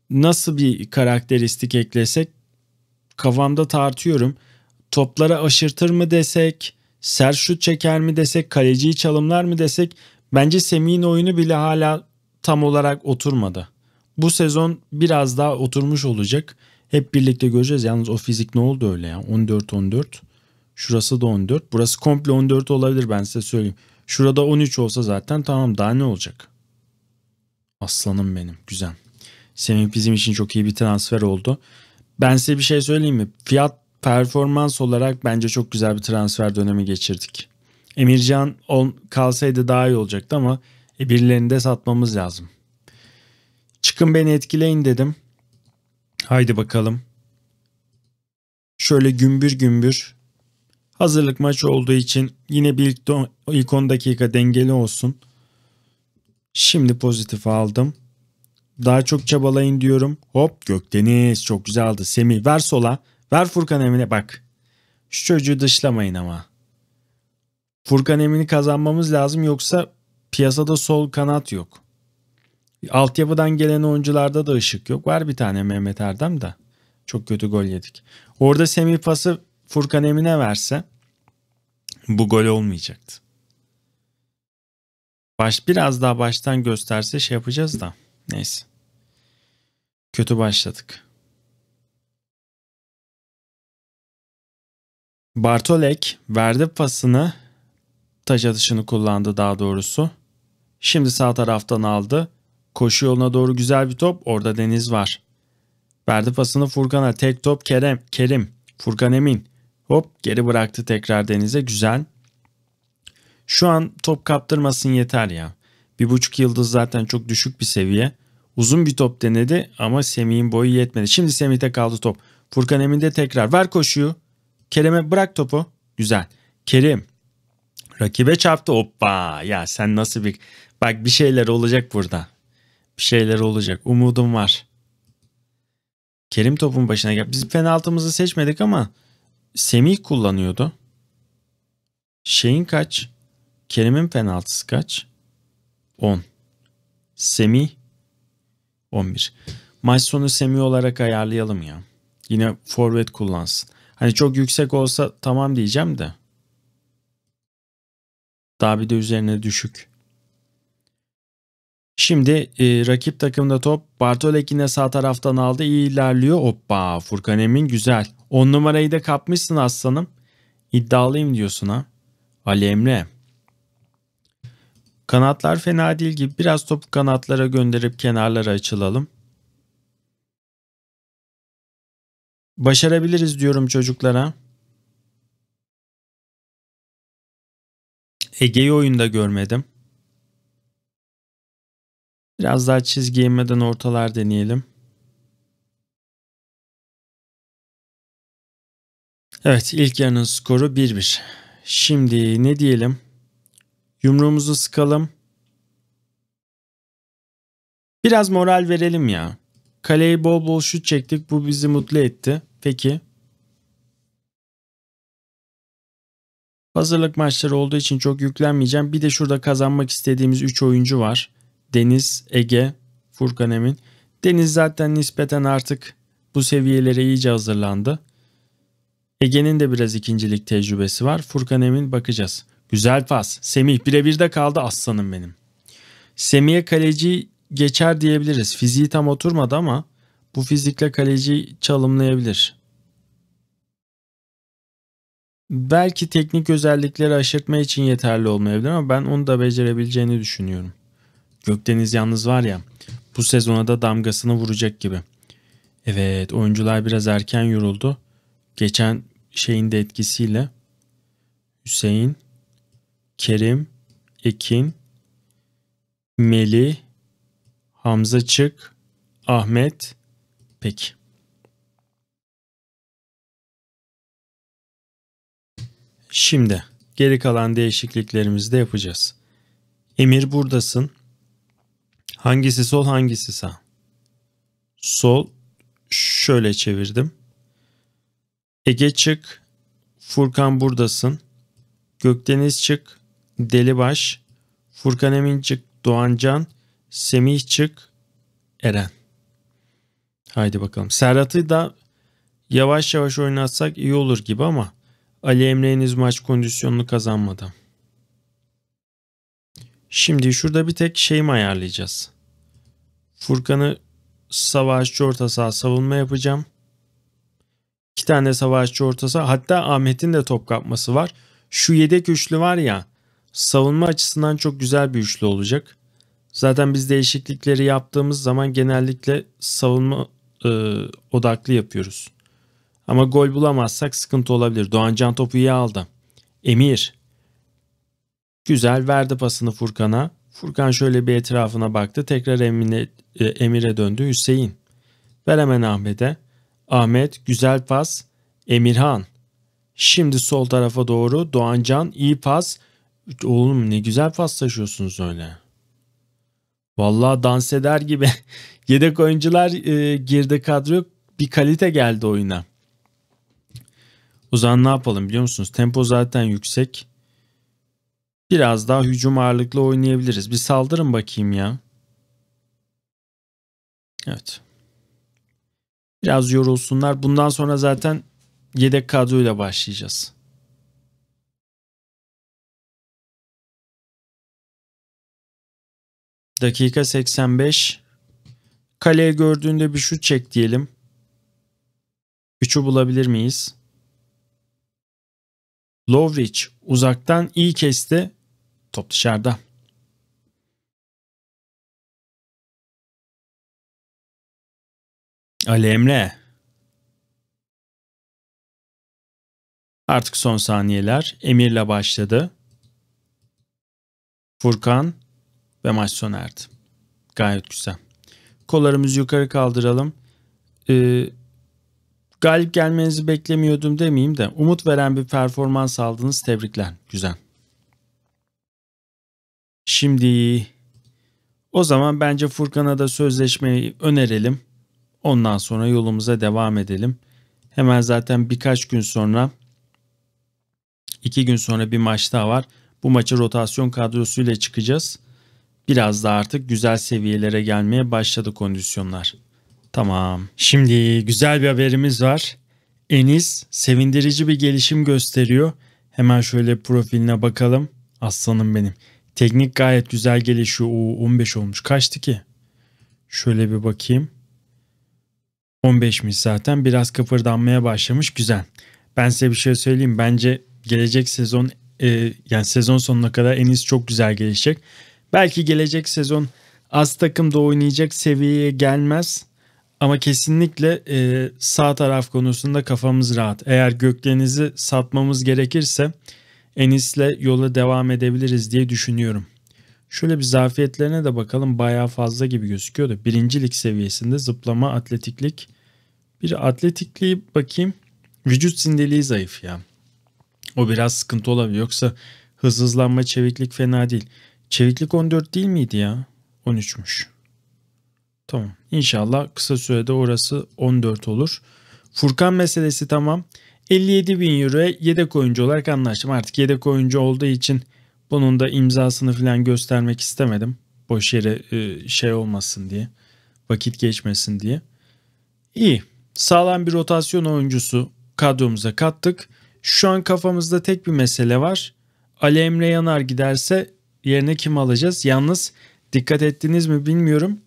nasıl bir karakteristik eklesek kafamda tartıyorum. Toplara aşırtır mı desek, sert şut çeker mi desek, kaleciyi çalımlar mı desek bence Semih'in oyunu bile hala tam olarak oturmadı. Bu sezon biraz daha oturmuş olacak. Hep birlikte göreceğiz. Yalnız o fizik ne oldu öyle ya? 14-14. Şurası da 14. Burası komple 14 olabilir ben size söyleyeyim. Şurada 13 olsa zaten tamam daha ne olacak? Aslanım benim. Güzel. Semih bizim için çok iyi bir transfer oldu. Ben size bir şey söyleyeyim mi? Fiyat performans olarak bence çok güzel bir transfer dönemi geçirdik. Emircan kalsaydı daha iyi olacaktı ama e, birilerini de satmamız lazım. Çıkın beni etkileyin dedim. Haydi bakalım. Şöyle gümbür gümbür Hazırlık maçı olduğu için yine bir ilk, ilk 10 dakika dengeli olsun. Şimdi pozitif aldım. Daha çok çabalayın diyorum. Hop Gökdeniz çok güzel aldı. Semih ver sola. Ver Furkan Emin'e bak. Şu çocuğu dışlamayın ama. Furkan Emin'i kazanmamız lazım yoksa piyasada sol kanat yok. Altyapıdan gelen oyuncularda da ışık yok. Var bir tane Mehmet Erdem de. Çok kötü gol yedik. Orada Semih pası Furkan Emine verse bu gol olmayacaktı. Baş biraz daha baştan gösterse şey yapacağız da. Neyse. Kötü başladık. Bartolek verdi pasını. Taç atışını kullandı daha doğrusu. Şimdi sağ taraftan aldı. Koşu yoluna doğru güzel bir top. Orada Deniz var. Verdi pasını Furkan'a. Tek top Kerem. Kerim. Furkan Emin. Hop geri bıraktı tekrar denize. Güzel. Şu an top kaptırmasın yeter ya. Bir buçuk yıldız zaten çok düşük bir seviye. Uzun bir top denedi ama Semih'in boyu yetmedi. Şimdi Semih'te kaldı top. Furkan Emin de tekrar ver koşuyu. Kerem'e bırak topu. Güzel. Kerim. Rakibe çarptı. Hoppa. Ya sen nasıl bir... Bak bir şeyler olacak burada. Bir şeyler olacak. Umudum var. Kerim topun başına gel. Biz penaltımızı seçmedik ama Semih kullanıyordu. Şeyin kaç? Kerim'in penaltısı kaç? 10. Semih 11. Maç sonu Semih olarak ayarlayalım ya. Yine forvet kullansın. Hani çok yüksek olsa tamam diyeceğim de. Daha bir de üzerine düşük. Şimdi e, rakip takımda top Bartolekine sağ taraftan aldı. İyi ilerliyor. Hoppa Furkan Emin güzel. 10 numarayı da kapmışsın aslanım. İddialıyım diyorsun ha. Ali Emre. Kanatlar fena değil gibi. Biraz topu kanatlara gönderip kenarlara açılalım. Başarabiliriz diyorum çocuklara. Ege'yi oyunda görmedim. Biraz daha çizgi inmeden ortalar deneyelim. Evet ilk yarının skoru 1-1. Şimdi ne diyelim? Yumruğumuzu sıkalım. Biraz moral verelim ya. Kaleyi bol bol şut çektik. Bu bizi mutlu etti. Peki. Hazırlık maçları olduğu için çok yüklenmeyeceğim. Bir de şurada kazanmak istediğimiz 3 oyuncu var. Deniz, Ege, Furkan Emin. Deniz zaten nispeten artık bu seviyelere iyice hazırlandı. Ege'nin de biraz ikincilik tecrübesi var. Furkan Emin bakacağız. Güzel pas. Semih birebir de kaldı aslanım benim. Semih'e kaleci geçer diyebiliriz. Fiziği tam oturmadı ama bu fizikle kaleci çalımlayabilir. Belki teknik özellikleri aşırtma için yeterli olmayabilir ama ben onu da becerebileceğini düşünüyorum. Gökdeniz yalnız var ya bu sezona da damgasını vuracak gibi. Evet oyuncular biraz erken yoruldu. Geçen şeyin de etkisiyle Hüseyin, Kerim, Ekin, Meli, Hamza Çık, Ahmet, Peki. Şimdi geri kalan değişikliklerimizi de yapacağız. Emir buradasın. Hangisi sol hangisi sağ? Sol şöyle çevirdim. Ege çık. Furkan buradasın. Gökdeniz çık. Delibaş. Furkan Emin çık. Doğancan. Semih çık. Eren. Haydi bakalım. Serhat'ı da yavaş yavaş oynatsak iyi olur gibi ama Ali Emre henüz maç kondisyonunu kazanmadı. Şimdi şurada bir tek şeyimi ayarlayacağız. Furkan'ı savaşçı orta saha savunma yapacağım. İki tane savaşçı orta saha. Hatta Ahmet'in de top kapması var. Şu yedek üçlü var ya savunma açısından çok güzel bir üçlü olacak. Zaten biz değişiklikleri yaptığımız zaman genellikle savunma e, odaklı yapıyoruz. Ama gol bulamazsak sıkıntı olabilir. Doğan Can topu iyi aldı. Emir. Güzel verdi pasını Furkan'a. Furkan şöyle bir etrafına baktı. Tekrar Emine, e, Emir'e döndü. Hüseyin. Ver hemen Ahmet'e. Ahmet güzel pas. Emirhan. Şimdi sol tarafa doğru Doğancan iyi pas. Oğlum ne güzel pas paslaşıyorsunuz öyle. Vallahi dans eder gibi. Yedek oyuncular e, girdi kadro. Bir kalite geldi oyuna. O zaman ne yapalım biliyor musunuz? Tempo zaten yüksek. Biraz daha hücum ağırlıklı oynayabiliriz. Bir saldırın bakayım ya. Evet. Biraz yorulsunlar. Bundan sonra zaten yedek kadroyla başlayacağız. Dakika 85. Kaleye gördüğünde bir şut çek diyelim. 3'ü bulabilir miyiz? Lovric uzaktan iyi kesti. Top dışarıda. Ali Emre. Artık son saniyeler. Emir'le başladı. Furkan ve maç sona erdi. Gayet güzel. Kollarımızı yukarı kaldıralım. Ee, Galip gelmenizi beklemiyordum demeyeyim de umut veren bir performans aldınız. Tebrikler. Güzel. Şimdi o zaman bence Furkan'a da sözleşmeyi önerelim. Ondan sonra yolumuza devam edelim. Hemen zaten birkaç gün sonra iki gün sonra bir maç daha var. Bu maçı rotasyon kadrosuyla çıkacağız. Biraz da artık güzel seviyelere gelmeye başladı kondisyonlar. Tamam. Şimdi güzel bir haberimiz var. Eniz sevindirici bir gelişim gösteriyor. Hemen şöyle profiline bakalım. Aslanım benim. Teknik gayet güzel gelişiyor. Oo, 15 olmuş. Kaçtı ki? Şöyle bir bakayım. 15'miş zaten. Biraz kıpırdanmaya başlamış. Güzel. Ben size bir şey söyleyeyim. Bence gelecek sezon e, yani sezon sonuna kadar Eniz çok güzel gelişecek. Belki gelecek sezon az takımda oynayacak seviyeye gelmez ama kesinlikle e, sağ taraf konusunda kafamız rahat. Eğer Gökdeniz'i satmamız gerekirse Enis'le yola devam edebiliriz diye düşünüyorum. Şöyle bir zafiyetlerine de bakalım bayağı fazla gibi gözüküyor da birincilik seviyesinde zıplama atletiklik. Bir atletikliği bakayım vücut sindeliği zayıf ya. O biraz sıkıntı olabilir yoksa hız hızlanma çeviklik fena değil. Çeviklik 14 değil miydi ya? 13'müş. Tamam. İnşallah kısa sürede orası 14 olur. Furkan meselesi tamam. 57 bin euroya yedek oyuncu olarak anlaştım. Artık yedek oyuncu olduğu için bunun da imzasını falan göstermek istemedim. Boş yere e, şey olmasın diye. Vakit geçmesin diye. İyi. Sağlam bir rotasyon oyuncusu kadromuza kattık. Şu an kafamızda tek bir mesele var. Ali Emre Yanar giderse yerine kim alacağız? Yalnız dikkat ettiniz mi bilmiyorum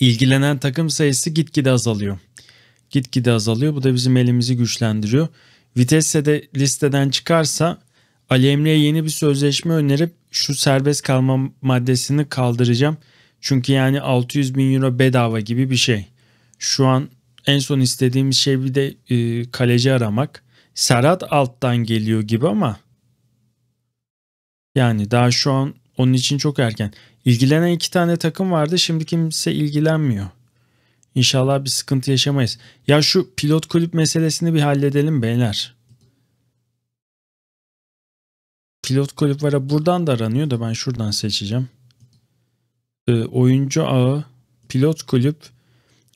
ilgilenen takım sayısı gitgide azalıyor. Gitgide azalıyor. Bu da bizim elimizi güçlendiriyor. Vitesse de listeden çıkarsa Ali Emre'ye yeni bir sözleşme önerip şu serbest kalma maddesini kaldıracağım. Çünkü yani 600 bin euro bedava gibi bir şey. Şu an en son istediğimiz şey bir de e, kaleci aramak. Serhat alttan geliyor gibi ama yani daha şu an onun için çok erken. İlgilenen iki tane takım vardı. Şimdi kimse ilgilenmiyor. İnşallah bir sıkıntı yaşamayız. Ya şu pilot kulüp meselesini bir halledelim beyler. Pilot kulüp var. Buradan da aranıyor da ben şuradan seçeceğim. E, oyuncu ağı, pilot kulüp.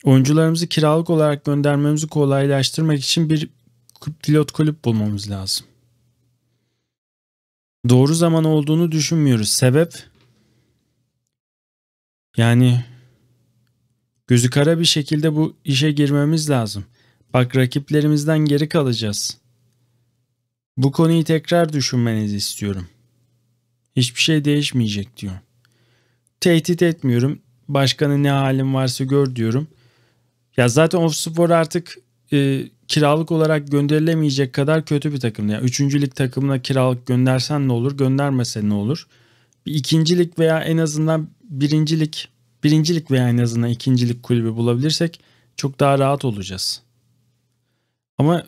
Oyuncularımızı kiralık olarak göndermemizi kolaylaştırmak için bir pilot kulüp bulmamız lazım doğru zaman olduğunu düşünmüyoruz. Sebep yani gözü kara bir şekilde bu işe girmemiz lazım. Bak rakiplerimizden geri kalacağız. Bu konuyu tekrar düşünmenizi istiyorum. Hiçbir şey değişmeyecek diyor. Tehdit etmiyorum. Başkanın ne halin varsa gör diyorum. Ya zaten Ofspor artık e, kiralık olarak gönderilemeyecek kadar kötü bir takım. Yani üçüncülük takımına kiralık göndersen ne olur, göndermesen ne olur? Bir ikincilik veya en azından birincilik, birincilik veya en azından ikincilik kulübü bulabilirsek çok daha rahat olacağız. Ama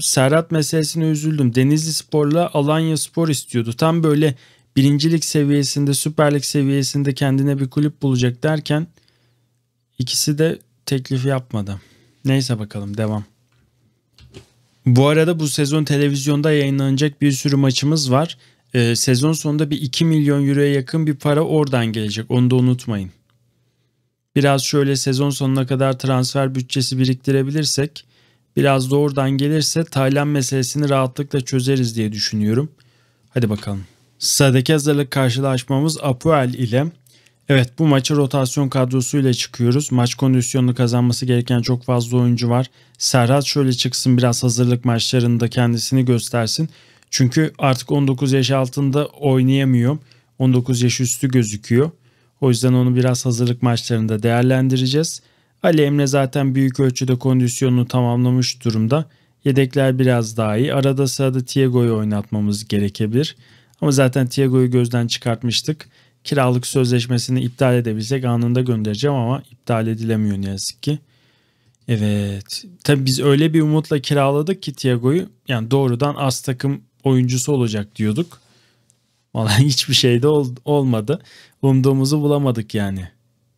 Serhat meselesine üzüldüm. Denizli Spor'la Alanya Spor istiyordu. Tam böyle birincilik seviyesinde, süperlik seviyesinde kendine bir kulüp bulacak derken ikisi de teklifi yapmadı. Neyse bakalım devam. Bu arada bu sezon televizyonda yayınlanacak bir sürü maçımız var. Ee, sezon sonunda bir 2 milyon euroya yakın bir para oradan gelecek. Onu da unutmayın. Biraz şöyle sezon sonuna kadar transfer bütçesi biriktirebilirsek, biraz da oradan gelirse Taylan meselesini rahatlıkla çözeriz diye düşünüyorum. Hadi bakalım. Sıradaki hazırlık karşılaşmamız Apoel ile Evet bu maçı rotasyon kadrosuyla çıkıyoruz. Maç kondisyonunu kazanması gereken çok fazla oyuncu var. Serhat şöyle çıksın biraz hazırlık maçlarında kendisini göstersin. Çünkü artık 19 yaş altında oynayamıyor. 19 yaş üstü gözüküyor. O yüzden onu biraz hazırlık maçlarında değerlendireceğiz. Ali Emre zaten büyük ölçüde kondisyonunu tamamlamış durumda. Yedekler biraz daha iyi. Arada sırada Thiago'yu oynatmamız gerekebilir. Ama zaten Thiago'yu gözden çıkartmıştık kiralık sözleşmesini iptal edebilsek anında göndereceğim ama iptal edilemiyor ne yazık ki. Evet. Tabii biz öyle bir umutla kiraladık ki Thiago'yu yani doğrudan az takım oyuncusu olacak diyorduk. Valla hiçbir şey de ol, olmadı. Umduğumuzu bulamadık yani.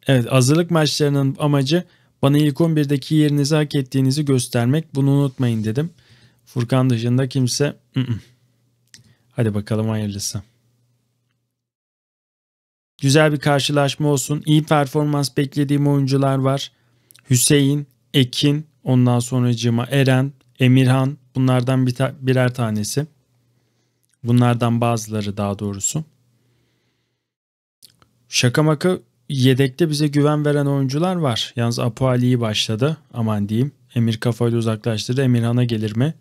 Evet hazırlık maçlarının amacı bana ilk 11'deki yerinizi hak ettiğinizi göstermek. Bunu unutmayın dedim. Furkan dışında kimse... Hadi bakalım hayırlısı. Güzel bir karşılaşma olsun. İyi performans beklediğim oyuncular var. Hüseyin, Ekin, ondan sonracığıma Eren, Emirhan bunlardan bir ta- birer tanesi. Bunlardan bazıları daha doğrusu. Şaka maka yedekte bize güven veren oyuncular var. Yalnız Apo Ali'yi başladı. Aman diyeyim. Emir kafayla uzaklaştırdı. Emirhan'a gelir mi?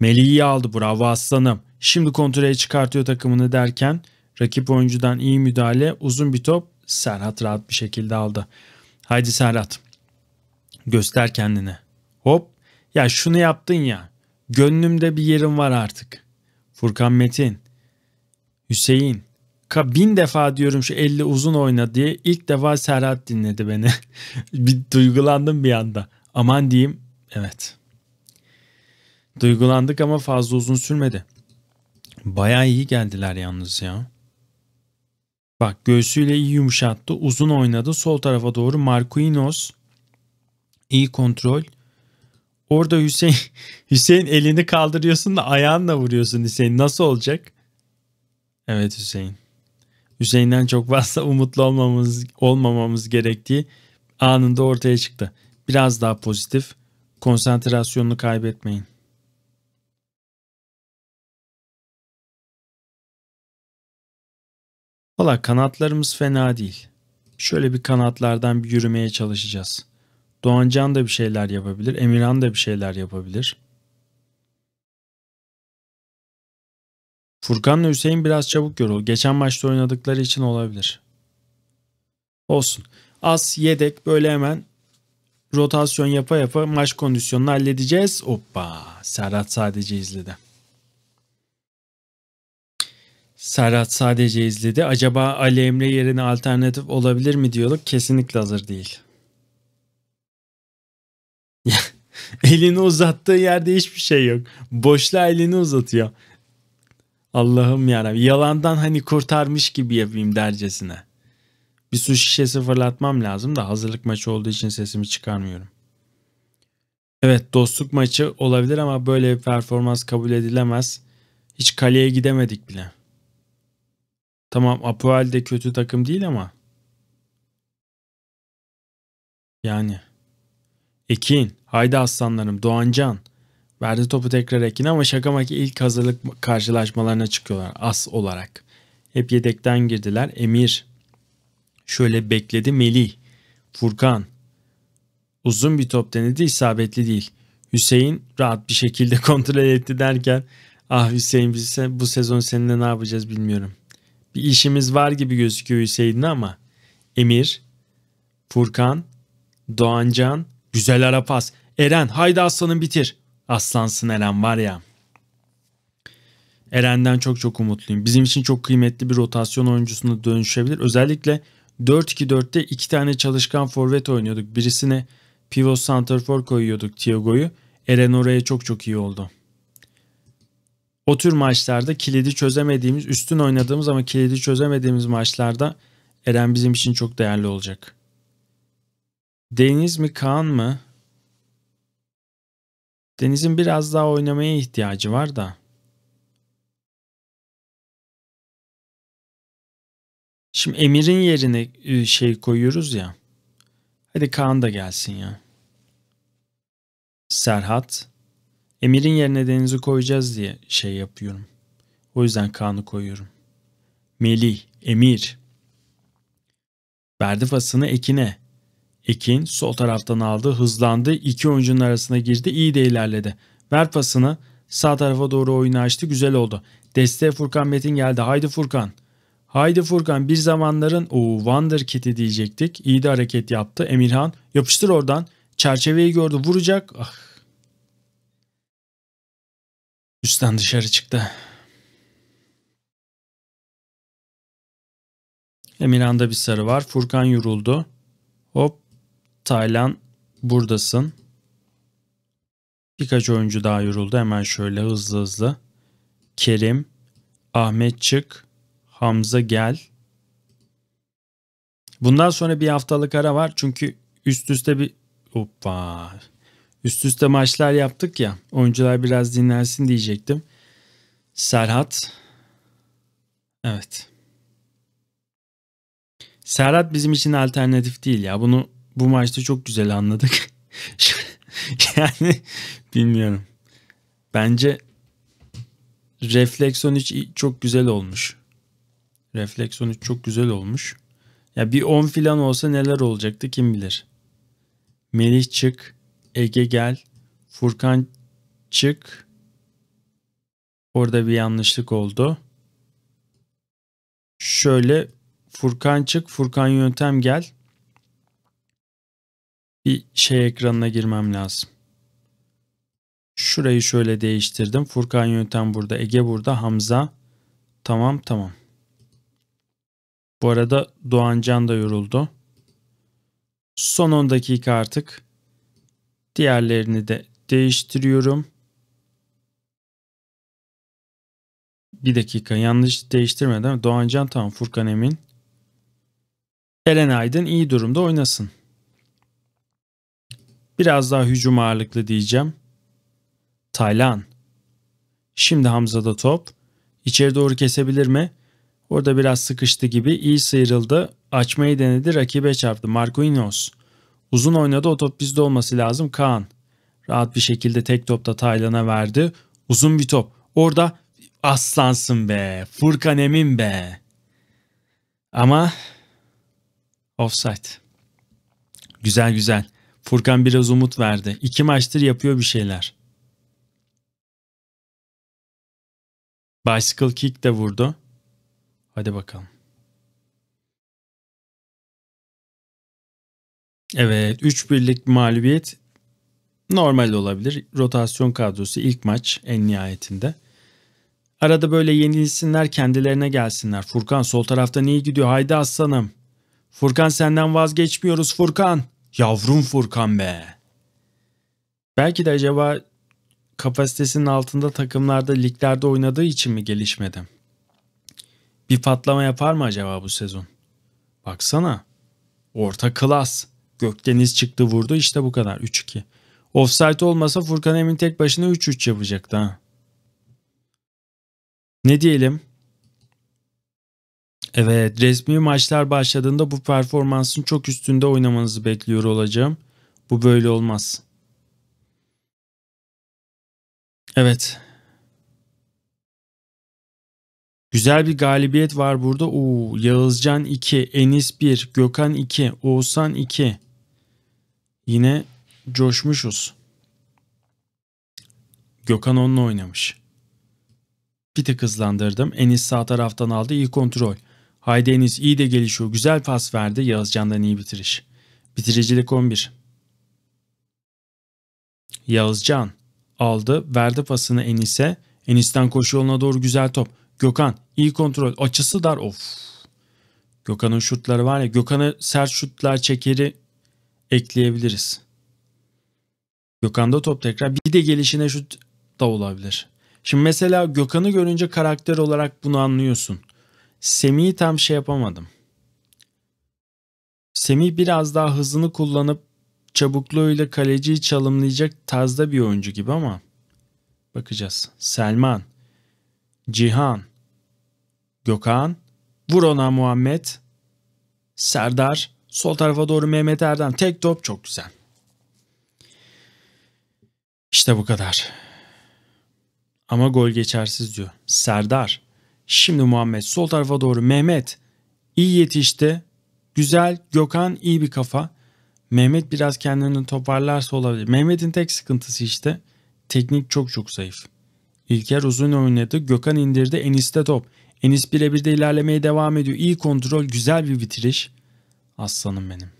Melih'i aldı bravo aslanım. Şimdi kontraya çıkartıyor takımını derken Rakip oyuncudan iyi müdahale, uzun bir top Serhat rahat bir şekilde aldı. Haydi Serhat. Göster kendini. Hop. Ya şunu yaptın ya. Gönlümde bir yerim var artık. Furkan Metin. Hüseyin. Ka bin defa diyorum şu elli uzun oyna diye ilk defa Serhat dinledi beni. bir duygulandım bir anda. Aman diyeyim. Evet. Duygulandık ama fazla uzun sürmedi. Baya iyi geldiler yalnız ya. Bak göğsüyle iyi yumuşattı. Uzun oynadı. Sol tarafa doğru Marquinhos. iyi kontrol. Orada Hüseyin Hüseyin elini kaldırıyorsun da ayağınla vuruyorsun Hüseyin. Nasıl olacak? Evet Hüseyin. Hüseyin'den çok fazla umutlu olmamamız, olmamamız gerektiği anında ortaya çıktı. Biraz daha pozitif. Konsantrasyonunu kaybetmeyin. Valla kanatlarımız fena değil. Şöyle bir kanatlardan bir yürümeye çalışacağız. Doğancan da bir şeyler yapabilir. Emirhan da bir şeyler yapabilir. Furkan'la Hüseyin biraz çabuk yorul. Geçen maçta oynadıkları için olabilir. Olsun. As, yedek böyle hemen rotasyon yapa yapa maç kondisyonunu halledeceğiz. Hoppa. Serhat sadece izledi. Serhat sadece izledi. Acaba Ali Emre yerine alternatif olabilir mi diyorduk. Kesinlikle hazır değil. elini uzattığı yerde hiçbir şey yok. Boşluğa elini uzatıyor. Allah'ım yarabbim. Yalandan hani kurtarmış gibi yapayım dercesine. Bir su şişesi fırlatmam lazım da hazırlık maçı olduğu için sesimi çıkarmıyorum. Evet dostluk maçı olabilir ama böyle bir performans kabul edilemez. Hiç kaleye gidemedik bile. Tamam Apoel de kötü takım değil ama. Yani. Ekin. Haydi aslanlarım. Doğancan. Verdi topu tekrar Ekin ama şaka maki ilk hazırlık karşılaşmalarına çıkıyorlar as olarak. Hep yedekten girdiler. Emir. Şöyle bekledi Melih. Furkan. Uzun bir top denedi isabetli değil. Hüseyin rahat bir şekilde kontrol etti derken ah Hüseyin biz bu sezon seninle ne yapacağız bilmiyorum bir işimiz var gibi gözüküyor Hüseyin'le ama Emir, Furkan, Doğancan, Güzel arapas, Eren haydi aslanın bitir. Aslansın Eren var ya. Eren'den çok çok umutluyum. Bizim için çok kıymetli bir rotasyon oyuncusuna dönüşebilir. Özellikle 4-2-4'te iki tane çalışkan forvet oynuyorduk. Birisine pivot center for koyuyorduk Thiago'yu. Eren oraya çok çok iyi oldu o tür maçlarda kilidi çözemediğimiz, üstün oynadığımız ama kilidi çözemediğimiz maçlarda Eren bizim için çok değerli olacak. Deniz mi Kaan mı? Deniz'in biraz daha oynamaya ihtiyacı var da. Şimdi Emir'in yerine e, şey koyuyoruz ya. Hadi Kaan da gelsin ya. Serhat. Emir'in yerine Deniz'i koyacağız diye şey yapıyorum. O yüzden Kaan'ı koyuyorum. Melih, Emir. Verdi pasını Ekin'e. Ekin sol taraftan aldı, hızlandı, iki oyuncunun arasına girdi, iyi de ilerledi. Ver pasını, sağ tarafa doğru oyunu açtı, güzel oldu. Desteğe Furkan Metin geldi, haydi Furkan. Haydi Furkan bir zamanların o Wonder Kit'i diyecektik. İyi de hareket yaptı. Emirhan yapıştır oradan. Çerçeveyi gördü vuracak. Ah Üstten dışarı çıktı. Emirhan'da bir sarı var. Furkan yoruldu. Hop. Taylan buradasın. Birkaç oyuncu daha yoruldu. Hemen şöyle hızlı hızlı. Kerim. Ahmet çık. Hamza gel. Bundan sonra bir haftalık ara var. Çünkü üst üste bir... Hoppa. Üst üste maçlar yaptık ya. Oyuncular biraz dinlensin diyecektim. Serhat. Evet. Serhat bizim için alternatif değil ya. Bunu bu maçta çok güzel anladık. yani bilmiyorum. Bence Reflekson 3 çok güzel olmuş. Reflekson 3 çok güzel olmuş. Ya bir 10 filan olsa neler olacaktı kim bilir. Melih Çık. Ege Gel, Furkan Çık. Orada bir yanlışlık oldu. Şöyle Furkan Çık, Furkan Yöntem Gel. Bir şey ekranına girmem lazım. Şurayı şöyle değiştirdim. Furkan Yöntem burada, Ege burada, Hamza. Tamam, tamam. Bu arada Doğancan da yoruldu. Son 10 dakika artık. Diğerlerini de değiştiriyorum. Bir dakika yanlış değiştirmeden Doğancan Tan Furkan Emin. Eren Aydın iyi durumda oynasın. Biraz daha hücum ağırlıklı diyeceğim. Taylan. Şimdi Hamza'da top. İçeri doğru kesebilir mi? Orada biraz sıkıştı gibi iyi sıyrıldı. Açmayı denedi rakibe çarptı. Marquinhos. Uzun oynadı o top bizde olması lazım Kaan. Rahat bir şekilde tek topta Taylan'a verdi. Uzun bir top. Orada aslansın be. Furkan Emin be. Ama offside. Güzel güzel. Furkan biraz umut verdi. İki maçtır yapıyor bir şeyler. Bicycle kick de vurdu. Hadi bakalım. Evet 3 birlik mağlubiyet normal olabilir. Rotasyon kadrosu ilk maç en nihayetinde. Arada böyle yenilsinler kendilerine gelsinler. Furkan sol tarafta iyi gidiyor haydi aslanım. Furkan senden vazgeçmiyoruz Furkan. Yavrum Furkan be. Belki de acaba kapasitesinin altında takımlarda liglerde oynadığı için mi gelişmedi? Bir patlama yapar mı acaba bu sezon? Baksana. Orta klas. Gökdeniz çıktı vurdu işte bu kadar 3-2. Offside olmasa Furkan Emin tek başına 3-3 yapacaktı ha. Ne diyelim? Evet resmi maçlar başladığında bu performansın çok üstünde oynamanızı bekliyor olacağım. Bu böyle olmaz. Evet Güzel bir galibiyet var burada. Oo, Yağızcan 2, Enis 1, Gökhan 2, Oğuzhan 2. Yine coşmuşuz. Gökhan onunla oynamış. Bir tık hızlandırdım. Enis sağ taraftan aldı. iyi kontrol. Haydi Enis iyi de gelişiyor. Güzel pas verdi. Yağızcan'dan iyi bitiriş. Bitiricilik 11. Yağızcan aldı. Verdi pasını Enis'e. Enis'ten koşu yoluna doğru güzel top. Gökhan iyi kontrol. Açısı dar. Of. Gökhan'ın şutları var ya. Gökhan'ı sert şutlar çekeri ekleyebiliriz. Gökhan'da top tekrar. Bir de gelişine şut da olabilir. Şimdi mesela Gökhan'ı görünce karakter olarak bunu anlıyorsun. Semih'i tam şey yapamadım. Semih biraz daha hızını kullanıp çabukluğuyla kaleciyi çalımlayacak tarzda bir oyuncu gibi ama bakacağız. Selman, Cihan, Gökhan. Vur ona Muhammed. Serdar. Sol tarafa doğru Mehmet Erdem. Tek top çok güzel. İşte bu kadar. Ama gol geçersiz diyor. Serdar. Şimdi Muhammed sol tarafa doğru Mehmet. iyi yetişti. Güzel. Gökhan iyi bir kafa. Mehmet biraz kendini toparlarsa olabilir. Mehmet'in tek sıkıntısı işte. Teknik çok çok zayıf. İlker uzun oynadı. Gökhan indirdi. Enis'te top. Enis birebir de ilerlemeye devam ediyor. İyi kontrol, güzel bir bitiriş. Aslanım benim.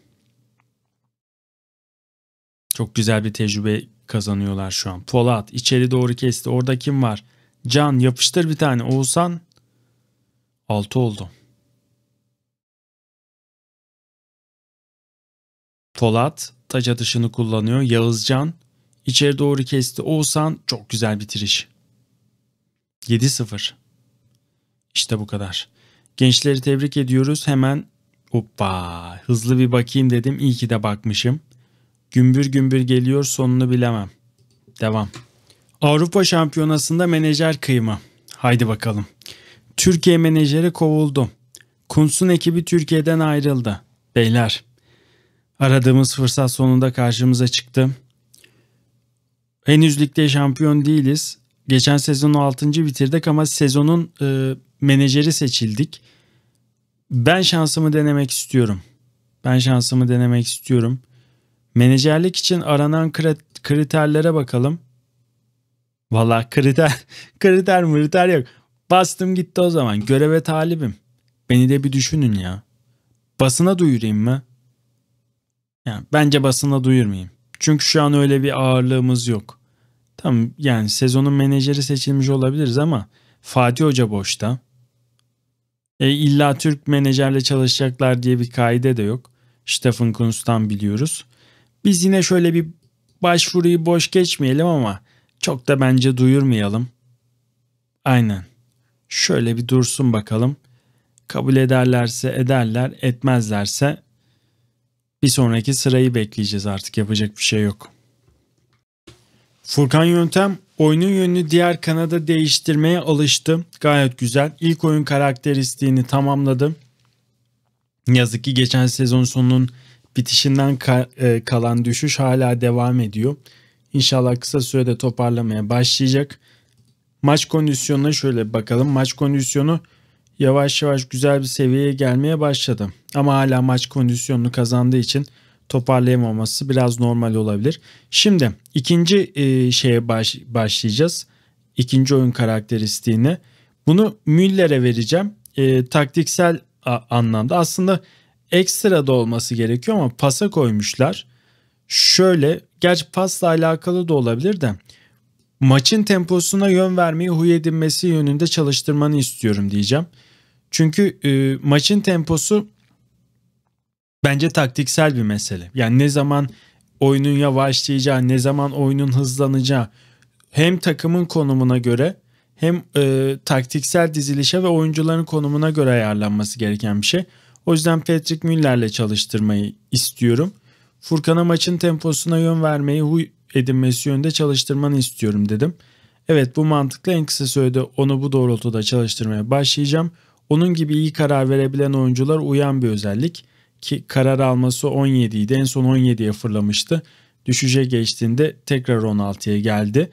Çok güzel bir tecrübe kazanıyorlar şu an. Polat içeri doğru kesti. Orada kim var? Can yapıştır bir tane. Oğuzhan 6 oldu. Polat taç atışını kullanıyor. Yağızcan içeri doğru kesti. Oğuzhan çok güzel bitiriş. 7-0. İşte bu kadar. Gençleri tebrik ediyoruz. Hemen hoppa hızlı bir bakayım dedim. İyi ki de bakmışım. Gümbür gümbür geliyor sonunu bilemem. Devam. Avrupa Şampiyonası'nda menajer kıyımı. Haydi bakalım. Türkiye menajeri kovuldu. Kunsun ekibi Türkiye'den ayrıldı. Beyler aradığımız fırsat sonunda karşımıza çıktı. Henüz ligde şampiyon değiliz. Geçen sezonu 6. bitirdik ama sezonun e, menajeri seçildik. Ben şansımı denemek istiyorum. Ben şansımı denemek istiyorum. Menajerlik için aranan kriterlere bakalım. Valla kriter, kriter mıriter yok. Bastım gitti o zaman. Göreve talibim. Beni de bir düşünün ya. Basına duyurayım mı? Yani bence basına duyurmayayım. Çünkü şu an öyle bir ağırlığımız yok. Tamam yani sezonun menajeri seçilmiş olabiliriz ama Fatih Hoca boşta. E, illa Türk menajerle çalışacaklar diye bir kaide de yok. Stefan Kuntz'tan biliyoruz. Biz yine şöyle bir başvuruyu boş geçmeyelim ama çok da bence duyurmayalım. Aynen. Şöyle bir dursun bakalım. Kabul ederlerse ederler, etmezlerse bir sonraki sırayı bekleyeceğiz artık yapacak bir şey yok. Furkan Yöntem Oyunun yönünü diğer kanada değiştirmeye alıştım. Gayet güzel. İlk oyun karakteristiğini tamamladım. Yazık ki geçen sezon sonunun bitişinden e, kalan düşüş hala devam ediyor. İnşallah kısa sürede toparlamaya başlayacak. Maç kondisyonuna şöyle bakalım. Maç kondisyonu yavaş yavaş güzel bir seviyeye gelmeye başladı. Ama hala maç kondisyonunu kazandığı için toparlayamaması biraz normal olabilir. Şimdi ikinci e, şeye baş, başlayacağız. İkinci oyun karakteristiğini Bunu Müller'e vereceğim. E, taktiksel anlamda aslında ekstra da olması gerekiyor ama pasa koymuşlar. Şöyle gerçi pasla alakalı da olabilir de maçın temposuna yön vermeyi huy edinmesi yönünde çalıştırmanı istiyorum diyeceğim. Çünkü e, maçın temposu bence taktiksel bir mesele. Yani ne zaman oyunun yavaşlayacağı, ne zaman oyunun hızlanacağı hem takımın konumuna göre hem e, taktiksel dizilişe ve oyuncuların konumuna göre ayarlanması gereken bir şey. O yüzden Patrick Müller'le çalıştırmayı istiyorum. Furkan'a maçın temposuna yön vermeyi huy edinmesi yönde çalıştırmanı istiyorum dedim. Evet bu mantıklı en kısa sürede onu bu doğrultuda çalıştırmaya başlayacağım. Onun gibi iyi karar verebilen oyuncular uyan bir özellik ki karar alması 17 idi. En son 17'ye fırlamıştı. Düşüşe geçtiğinde tekrar 16'ya geldi.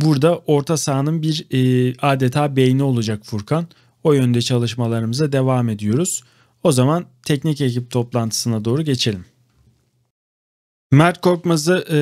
Burada orta sahanın bir e, adeta beyni olacak Furkan. O yönde çalışmalarımıza devam ediyoruz. O zaman teknik ekip toplantısına doğru geçelim. Mert Korkmaz'ı e,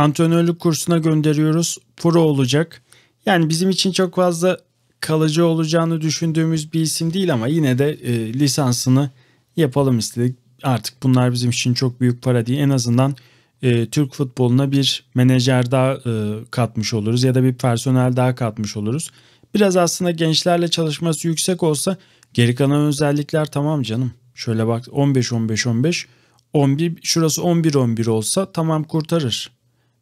antrenörlük kursuna gönderiyoruz. Pro olacak. Yani bizim için çok fazla kalıcı olacağını düşündüğümüz bir isim değil ama yine de e, lisansını yapalım istedik artık bunlar bizim için çok büyük para değil. En azından e, Türk futboluna bir menajer daha e, katmış oluruz ya da bir personel daha katmış oluruz. Biraz aslında gençlerle çalışması yüksek olsa geri kalan özellikler tamam canım. Şöyle bak 15-15-15 11 şurası 11-11 olsa tamam kurtarır.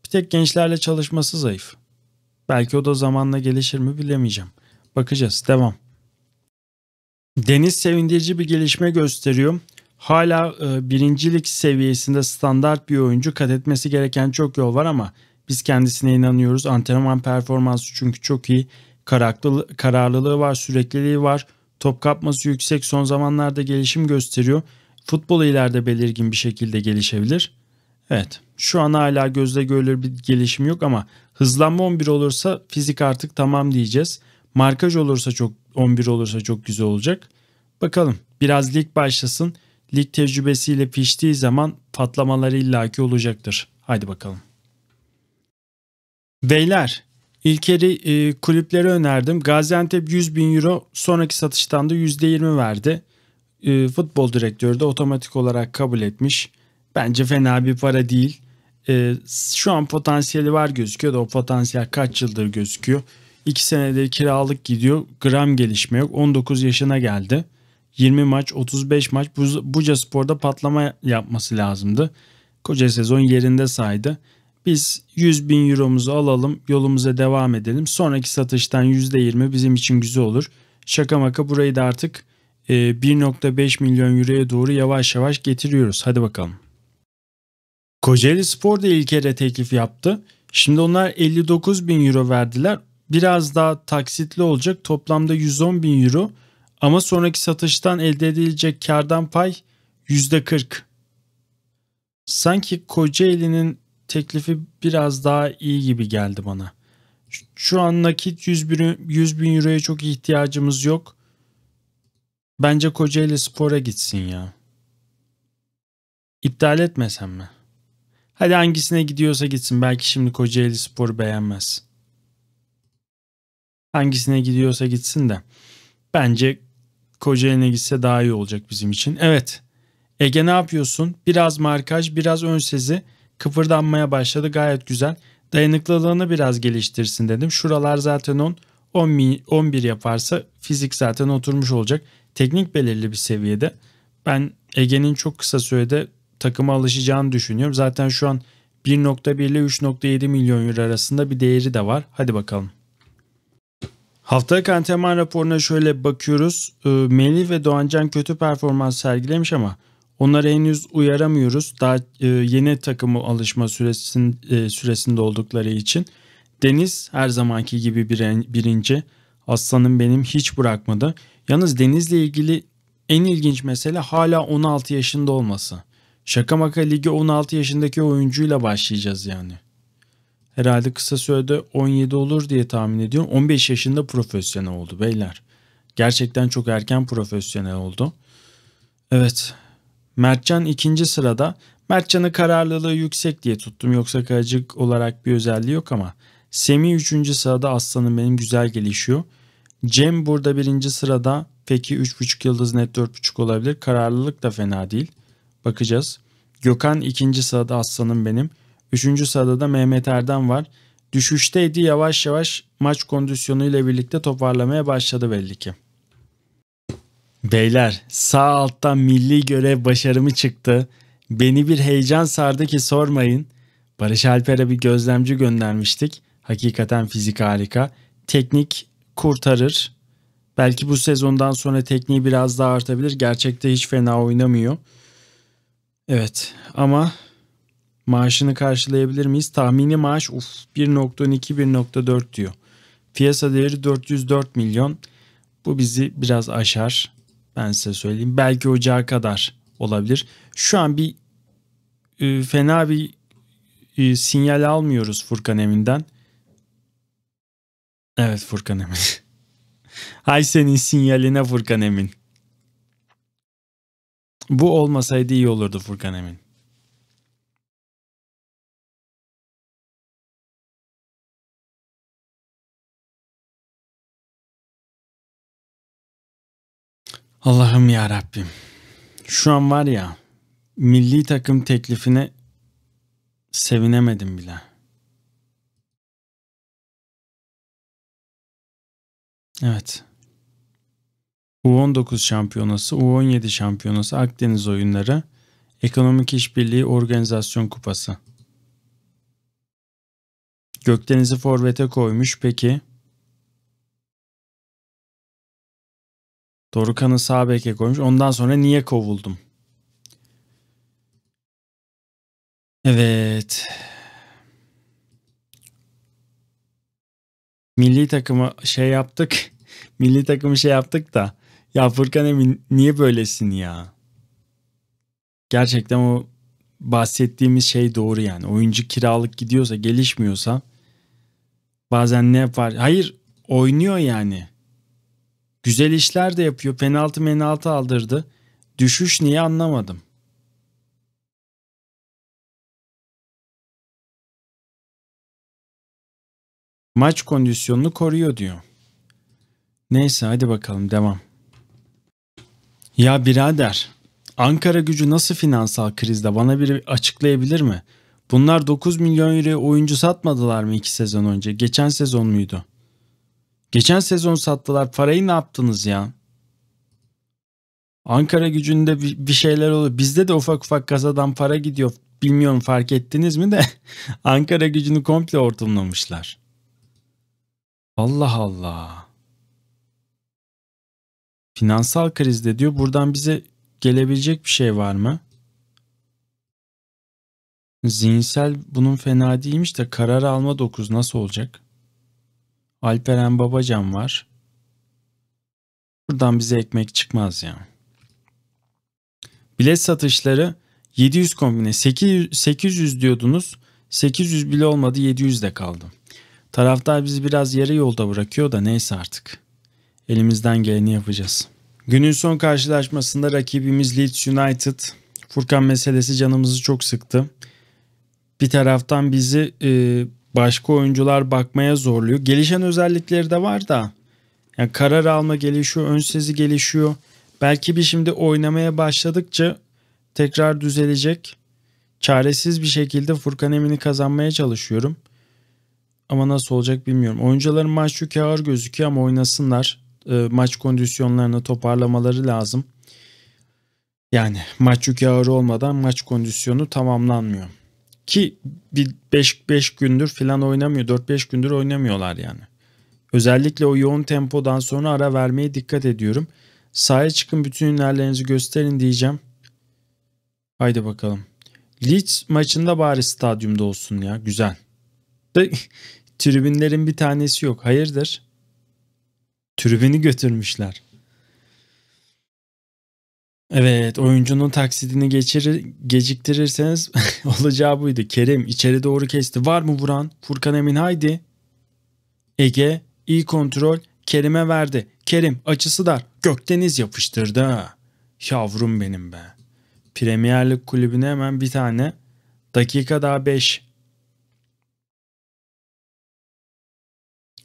Bir tek gençlerle çalışması zayıf. Belki o da zamanla gelişir mi bilemeyeceğim. Bakacağız devam. Deniz sevindirici bir gelişme gösteriyor hala e, birincilik seviyesinde standart bir oyuncu kat etmesi gereken çok yol var ama biz kendisine inanıyoruz. Antrenman performansı çünkü çok iyi. Karaklı, kararlılığı var, sürekliliği var. Top kapması yüksek son zamanlarda gelişim gösteriyor. Futbol ileride belirgin bir şekilde gelişebilir. Evet şu an hala gözle görülür bir gelişim yok ama hızlanma 11 olursa fizik artık tamam diyeceğiz. Markaj olursa çok 11 olursa çok güzel olacak. Bakalım biraz lig başlasın lig tecrübesiyle piştiği zaman patlamaları illaki olacaktır. Haydi bakalım. Beyler İlker'i e, kulüplere önerdim. Gaziantep 100 bin euro sonraki satıştan da %20 verdi. E, futbol direktörü de otomatik olarak kabul etmiş. Bence fena bir para değil. E, şu an potansiyeli var gözüküyor da o potansiyel kaç yıldır gözüküyor. 2 senede kiralık gidiyor. Gram gelişme yok. 19 yaşına geldi. 20 maç, 35 maç Buca Spor'da patlama yapması lazımdı. Koca sezon yerinde saydı. Biz 100 bin euromuzu alalım, yolumuza devam edelim. Sonraki satıştan %20 bizim için güzel olur. Şaka maka burayı da artık 1.5 e, milyon euroya doğru yavaş yavaş getiriyoruz. Hadi bakalım. Kocaeli Spor da ilk kere teklif yaptı. Şimdi onlar 59 bin euro verdiler. Biraz daha taksitli olacak. Toplamda 110 bin euro. Ama sonraki satıştan elde edilecek kardan pay %40. Sanki Kocaeli'nin teklifi biraz daha iyi gibi geldi bana. Şu an nakit 100 bin, 100 bin euroya çok ihtiyacımız yok. Bence Kocaeli Spor'a gitsin ya. İptal etmesem mi? Hadi hangisine gidiyorsa gitsin. Belki şimdi Kocaeli Spor beğenmez. Hangisine gidiyorsa gitsin de. Bence Kocaeli'ne gitse daha iyi olacak bizim için. Evet. Ege ne yapıyorsun? Biraz markaj, biraz ön sezi kıpırdanmaya başladı. Gayet güzel. Dayanıklılığını biraz geliştirsin dedim. Şuralar zaten 10, 10 11 yaparsa fizik zaten oturmuş olacak. Teknik belirli bir seviyede. Ben Ege'nin çok kısa sürede takıma alışacağını düşünüyorum. Zaten şu an 1.1 ile 3.7 milyon euro arasında bir değeri de var. Hadi bakalım. Haftalık antrenman raporuna şöyle bakıyoruz. Ee, Meli ve Doğancan kötü performans sergilemiş ama onları henüz uyaramıyoruz. Daha e, yeni takımı alışma süresin, e, süresinde oldukları için. Deniz her zamanki gibi birinci. Aslanım benim hiç bırakmadı. Yalnız Deniz'le ilgili en ilginç mesele hala 16 yaşında olması. Şaka maka ligi 16 yaşındaki oyuncuyla başlayacağız yani herhalde kısa sürede 17 olur diye tahmin ediyorum. 15 yaşında profesyonel oldu beyler. Gerçekten çok erken profesyonel oldu. Evet. Mertcan ikinci sırada. Mertcan'ın kararlılığı yüksek diye tuttum. Yoksa kayacık olarak bir özelliği yok ama. Semi üçüncü sırada aslanım benim güzel gelişiyor. Cem burada birinci sırada. Peki 3.5 yıldız net 4.5 olabilir. Kararlılık da fena değil. Bakacağız. Gökhan ikinci sırada aslanım benim. Üçüncü sırada da Mehmet Erdem var. Düşüşteydi yavaş yavaş maç kondisyonuyla birlikte toparlamaya başladı belli ki. Beyler sağ alttan milli görev başarımı çıktı. Beni bir heyecan sardı ki sormayın. Barış Alper'e bir gözlemci göndermiştik. Hakikaten fizik harika. Teknik kurtarır. Belki bu sezondan sonra tekniği biraz daha artabilir. Gerçekte hiç fena oynamıyor. Evet ama Maaşını karşılayabilir miyiz? Tahmini maaş uf 1.12-1.4 diyor. Piyasa değeri 404 milyon. Bu bizi biraz aşar. Ben size söyleyeyim. Belki ocağa kadar olabilir. Şu an bir e, fena bir e, sinyal almıyoruz Furkan Emin'den. Evet Furkan Emin. Ay senin sinyaline Furkan Emin. Bu olmasaydı iyi olurdu Furkan Emin. Allah'ım ya Rabbim. Şu an var ya milli takım teklifine sevinemedim bile. Evet. U19 şampiyonası, U17 şampiyonası, Akdeniz oyunları, Ekonomik İşbirliği Organizasyon Kupası. Gökdeniz'i forvete koymuş peki. Dorukan'ı sağ beke koymuş. Ondan sonra niye kovuldum? Evet. Milli takımı şey yaptık. Milli takımı şey yaptık da. Ya Furkan Emin niye böylesin ya? Gerçekten o bahsettiğimiz şey doğru yani. Oyuncu kiralık gidiyorsa, gelişmiyorsa bazen ne yapar? Hayır, oynuyor yani. Güzel işler de yapıyor. Penaltı menaltı aldırdı. Düşüş niye anlamadım. Maç kondisyonunu koruyor diyor. Neyse hadi bakalım devam. Ya birader Ankara gücü nasıl finansal krizde bana bir açıklayabilir mi? Bunlar 9 milyon euro oyuncu satmadılar mı 2 sezon önce? Geçen sezon muydu? Geçen sezon sattılar. Parayı ne yaptınız ya? Ankara gücünde bir şeyler oluyor. Bizde de ufak ufak kasadan para gidiyor. Bilmiyorum fark ettiniz mi de Ankara gücünü komple ortamlamışlar. Allah Allah. Finansal krizde diyor. Buradan bize gelebilecek bir şey var mı? Zihinsel bunun fena değilmiş de karar alma 9 nasıl olacak? Alperen Babacan var. Buradan bize ekmek çıkmaz ya. Yani. Bilet satışları 700 kombine 800, 800 diyordunuz. 800 bile olmadı 700 de kaldı. Taraftar bizi biraz yarı yolda bırakıyor da neyse artık. Elimizden geleni yapacağız. Günün son karşılaşmasında rakibimiz Leeds United. Furkan meselesi canımızı çok sıktı. Bir taraftan bizi e, başka oyuncular bakmaya zorluyor. Gelişen özellikleri de var da yani karar alma gelişiyor, ön sezi gelişiyor. Belki bir şimdi oynamaya başladıkça tekrar düzelecek. Çaresiz bir şekilde Furkan Emin'i kazanmaya çalışıyorum. Ama nasıl olacak bilmiyorum. Oyuncuların maç yükü ağır gözüküyor ama oynasınlar. E, maç kondisyonlarını toparlamaları lazım. Yani maç yükü ağır olmadan maç kondisyonu tamamlanmıyor. Ki bir 5 5 gündür falan oynamıyor. 4-5 gündür oynamıyorlar yani. Özellikle o yoğun tempodan sonra ara vermeye dikkat ediyorum. Sahaya çıkın bütün hünerlerinizi gösterin diyeceğim. Haydi bakalım. Leeds maçında bari stadyumda olsun ya. Güzel. De, tribünlerin bir tanesi yok. Hayırdır? Tribünü götürmüşler. Evet oyuncunun taksidini geçirir, geciktirirseniz olacağı buydu. Kerim içeri doğru kesti. Var mı vuran? Furkan Emin haydi. Ege iyi kontrol Kerim'e verdi. Kerim açısı dar. Gökdeniz yapıştırdı Yavrum benim be. Premier Lig kulübüne hemen bir tane. Dakika daha 5.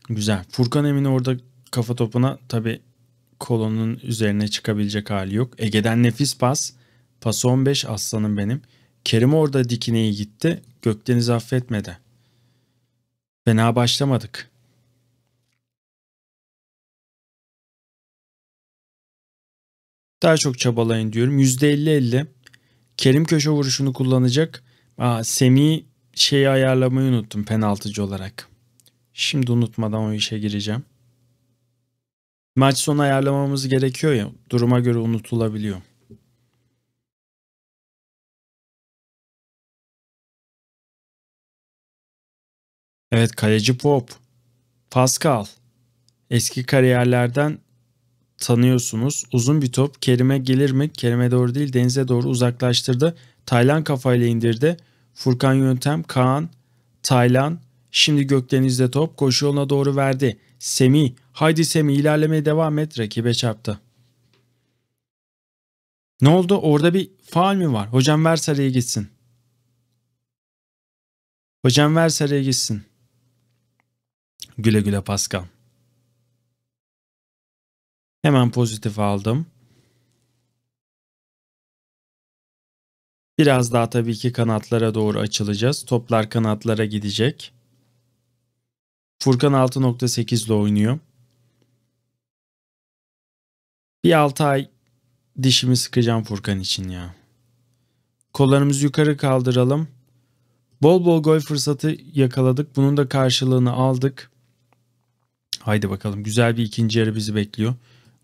Güzel. Furkan Emin orada kafa topuna tabii kolonun üzerine çıkabilecek hali yok. Ege'den nefis pas. Pas 15 aslanım benim. Kerim orada dikineyi gitti. Gökdeniz affetmedi. Fena başlamadık. Daha çok çabalayın diyorum. %50-50. Kerim köşe vuruşunu kullanacak. Aa, Semih şeyi ayarlamayı unuttum penaltıcı olarak. Şimdi unutmadan o işe gireceğim. Maç sonu ayarlamamız gerekiyor ya. Duruma göre unutulabiliyor. Evet kaleci Pop. Pascal. Eski kariyerlerden tanıyorsunuz. Uzun bir top Kerim'e gelir mi? Kerim'e doğru değil denize doğru uzaklaştırdı. Taylan kafayla indirdi. Furkan Yöntem, Kaan, Taylan. Şimdi Gökdeniz'de top koşu yoluna doğru verdi. Semi, haydi Semi ilerlemeye devam et rakibe çarptı. Ne oldu orada bir faal mi var? Hocam ver sarıya gitsin. Hocam ver sarıya gitsin. Güle güle Pascal. Hemen pozitif aldım. Biraz daha tabii ki kanatlara doğru açılacağız. Toplar kanatlara gidecek. Furkan 6.8 ile oynuyor. Bir 6 ay dişimi sıkacağım Furkan için ya. Kollarımızı yukarı kaldıralım. Bol bol gol fırsatı yakaladık. Bunun da karşılığını aldık. Haydi bakalım güzel bir ikinci yarı bizi bekliyor.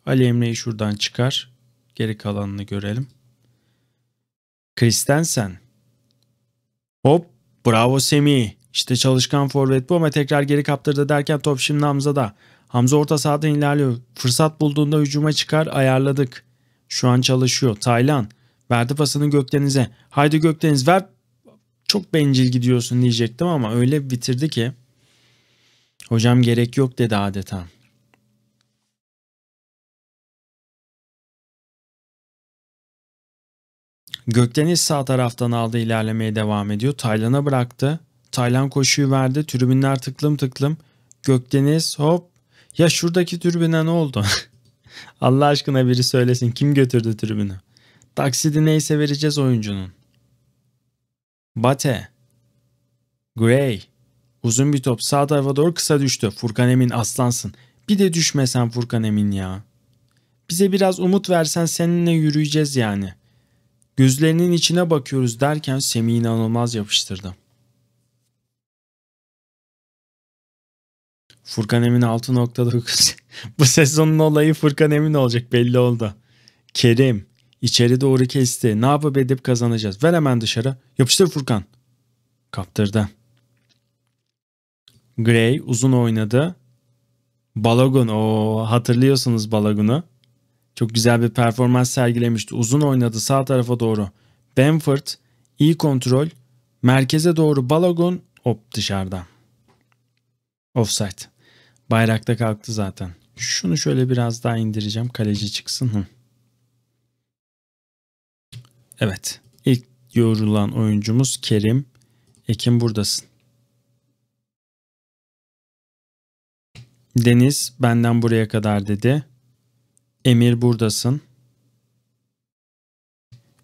Ali Emre'yi şuradan çıkar. Geri kalanını görelim. Kristensen. Hop bravo Semih. İşte çalışkan forvet bu ama tekrar geri kaptırdı derken top şimdi Hamza'da. Hamza orta sahada ilerliyor. Fırsat bulduğunda hücuma çıkar ayarladık. Şu an çalışıyor. Taylan verdi pasını Gökdeniz'e. Haydi Gökdeniz ver. Çok bencil gidiyorsun diyecektim ama öyle bitirdi ki. Hocam gerek yok dedi adeta. Gökdeniz sağ taraftan aldı ilerlemeye devam ediyor. Taylan'a bıraktı. Taylan koşuyu verdi. Tribünler tıklım tıklım. Gökdeniz hop. Ya şuradaki tribüne ne oldu? Allah aşkına biri söylesin. Kim götürdü tribünü? Taksidi neyse vereceğiz oyuncunun. Bate. Gray. Uzun bir top sağ tarafa doğru kısa düştü. Furkan Emin aslansın. Bir de düşmesen Furkan Emin ya. Bize biraz umut versen seninle yürüyeceğiz yani. Gözlerinin içine bakıyoruz derken Semih'i inanılmaz yapıştırdı. Furkan Emin 6.9. Bu sezonun olayı Furkan Emin olacak belli oldu. Kerim içeri doğru kesti. Ne yapıp edip kazanacağız. Ver hemen dışarı. Yapıştır Furkan. Kaptırdı. Gray uzun oynadı. Balogun o hatırlıyorsunuz Balogun'u. Çok güzel bir performans sergilemişti. Uzun oynadı sağ tarafa doğru. Benford iyi kontrol. Merkeze doğru Balogun hop dışarıda. Offside. Bayrakta kalktı zaten. Şunu şöyle biraz daha indireceğim. Kaleci çıksın. Hı. Evet. İlk yorulan oyuncumuz Kerim. Ekim buradasın. Deniz benden buraya kadar dedi. Emir buradasın.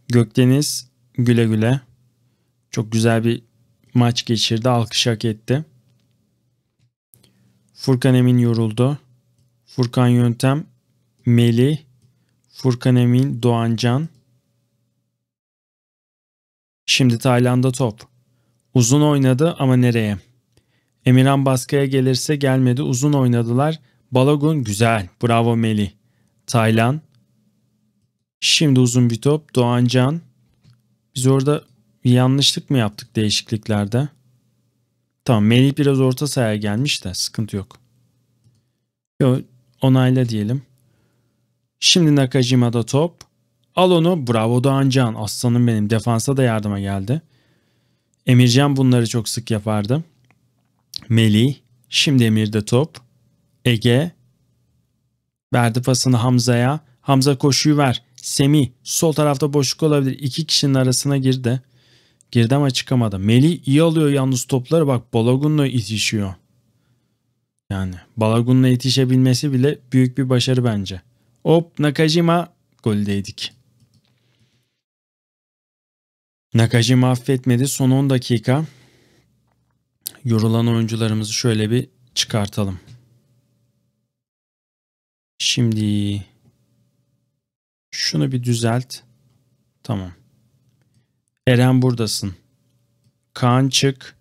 Gökdeniz güle güle. Çok güzel bir maç geçirdi. Alkış hak etti. Furkan Emin yoruldu. Furkan Yöntem, Meli, Furkan Emin, Doğancan. Şimdi Tayland'a top. Uzun oynadı ama nereye? Emirhan baskıya gelirse gelmedi uzun oynadılar. Balogun güzel. Bravo Meli. Taylan. Şimdi uzun bir top. Doğancan. Biz orada yanlışlık mı yaptık değişikliklerde? Tamam Melih biraz orta sahaya gelmiş de sıkıntı yok. Yo, onayla diyelim. Şimdi Nakajima'da top. Al onu. Bravo Doğancan. Aslanım benim. Defansa da yardıma geldi. Emircan bunları çok sık yapardı. Melih. Şimdi Emir'de top. Ege. Verdi pasını Hamza'ya. Hamza koşuyu ver. Semi. Sol tarafta boşluk olabilir. İki kişinin arasına girdi. Girdi ama çıkamadı. Meli iyi alıyor yalnız topları. Bak Balagun'la itişiyor. Yani Balagun'la itişebilmesi bile büyük bir başarı bence. Hop Nakajima goldeydik. Nakajima affetmedi. Son 10 dakika yorulan oyuncularımızı şöyle bir çıkartalım. Şimdi şunu bir düzelt. Tamam. Eren buradasın. Kaan çık.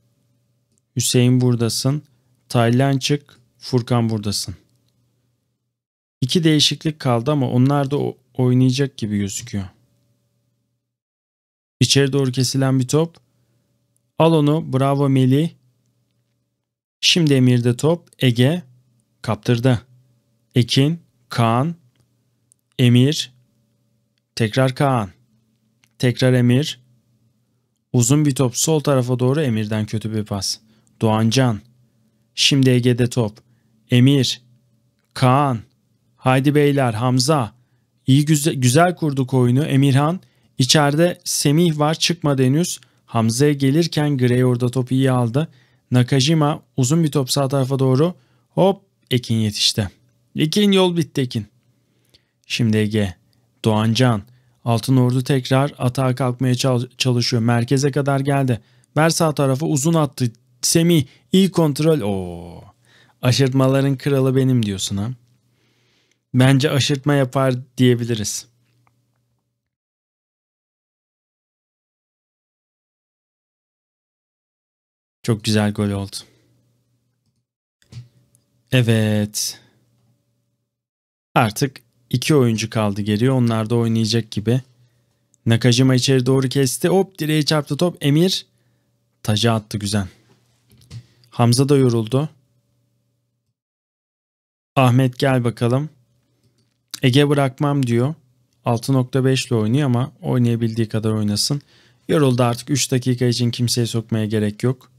Hüseyin buradasın. Taylan çık. Furkan buradasın. İki değişiklik kaldı ama onlar da oynayacak gibi gözüküyor. İçeri doğru kesilen bir top. Al onu. Bravo Melih. Şimdi Emir'de top. Ege kaptırdı. Ekin, Kaan, Emir, tekrar Kaan, tekrar Emir, Uzun bir top sol tarafa doğru Emir'den kötü bir pas. Doğancan. Şimdi Ege'de top. Emir. Kaan. Haydi beyler Hamza. İyi güzel, güzel kurduk oyunu Emirhan. İçeride Semih var çıkma Deniz. Hamza'ya gelirken Grey orada top iyi aldı. Nakajima uzun bir top sağ tarafa doğru. Hop Ekin yetişti. Ekin yol bitti Ekin. Şimdi Ege. Doğancan. Altın Ordu tekrar atağa kalkmaya çalışıyor. Merkeze kadar geldi. Bersa tarafı uzun attı. Semih iyi kontrol. Oo. Aşırtmaların kralı benim diyorsun ha. Bence aşırtma yapar diyebiliriz. Çok güzel gol oldu. Evet. Artık İki oyuncu kaldı geriye. Onlar da oynayacak gibi. Nakajima içeri doğru kesti. Hop direğe çarptı top. Emir taca attı güzel. Hamza da yoruldu. Ahmet gel bakalım. Ege bırakmam diyor. 6.5 ile oynuyor ama oynayabildiği kadar oynasın. Yoruldu artık 3 dakika için kimseye sokmaya gerek yok.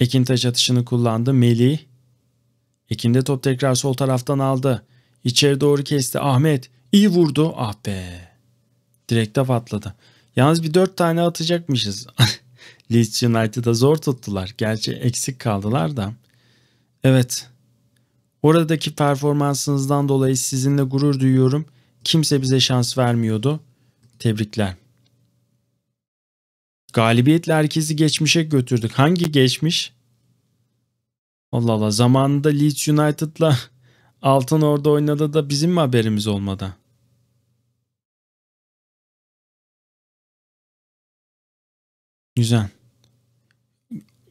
Ekin taç atışını kullandı. Melih. Ekin de top tekrar sol taraftan aldı. İçeri doğru kesti Ahmet. iyi vurdu. Ah be. Direkte patladı. Yalnız bir dört tane atacakmışız. Leeds United'a zor tuttular. Gerçi eksik kaldılar da. Evet. Oradaki performansınızdan dolayı sizinle gurur duyuyorum. Kimse bize şans vermiyordu. Tebrikler. Galibiyetle herkesi geçmişe götürdük. Hangi geçmiş? Allah Allah zamanında Leeds United'la Altın orada oynadı da bizim mi haberimiz olmadı? Güzel.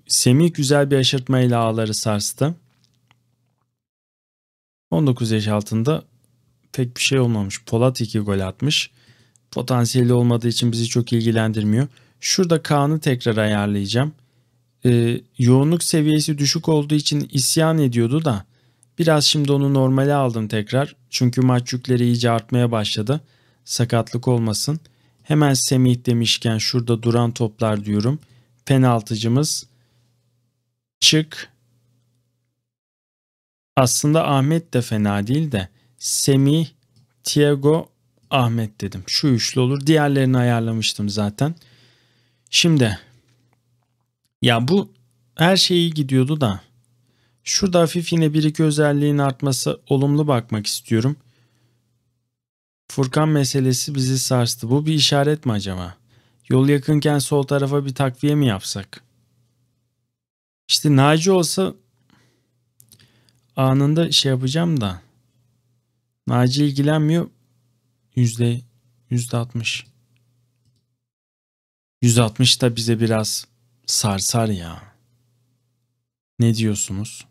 Semih güzel bir ile ağları sarstı. 19 yaş altında pek bir şey olmamış. Polat 2 gol atmış. Potansiyeli olmadığı için bizi çok ilgilendirmiyor. Şurada Kaan'ı tekrar ayarlayacağım. Ee, yoğunluk seviyesi düşük olduğu için isyan ediyordu da Biraz şimdi onu normale aldım tekrar. Çünkü maç yükleri iyice artmaya başladı. Sakatlık olmasın. Hemen Semih demişken şurada duran toplar diyorum. Penaltıcımız çık. Aslında Ahmet de fena değil de Semih, Thiago, Ahmet dedim. Şu üçlü olur. Diğerlerini ayarlamıştım zaten. Şimdi ya bu her şey iyi gidiyordu da Şurada hafif yine bir iki özelliğin artması olumlu bakmak istiyorum. Furkan meselesi bizi sarstı. Bu bir işaret mi acaba? Yol yakınken sol tarafa bir takviye mi yapsak? İşte Naci olsa anında şey yapacağım da. Naci ilgilenmiyor. Yüzde, yüzde altmış. Yüz altmış da bize biraz sarsar ya. Ne diyorsunuz?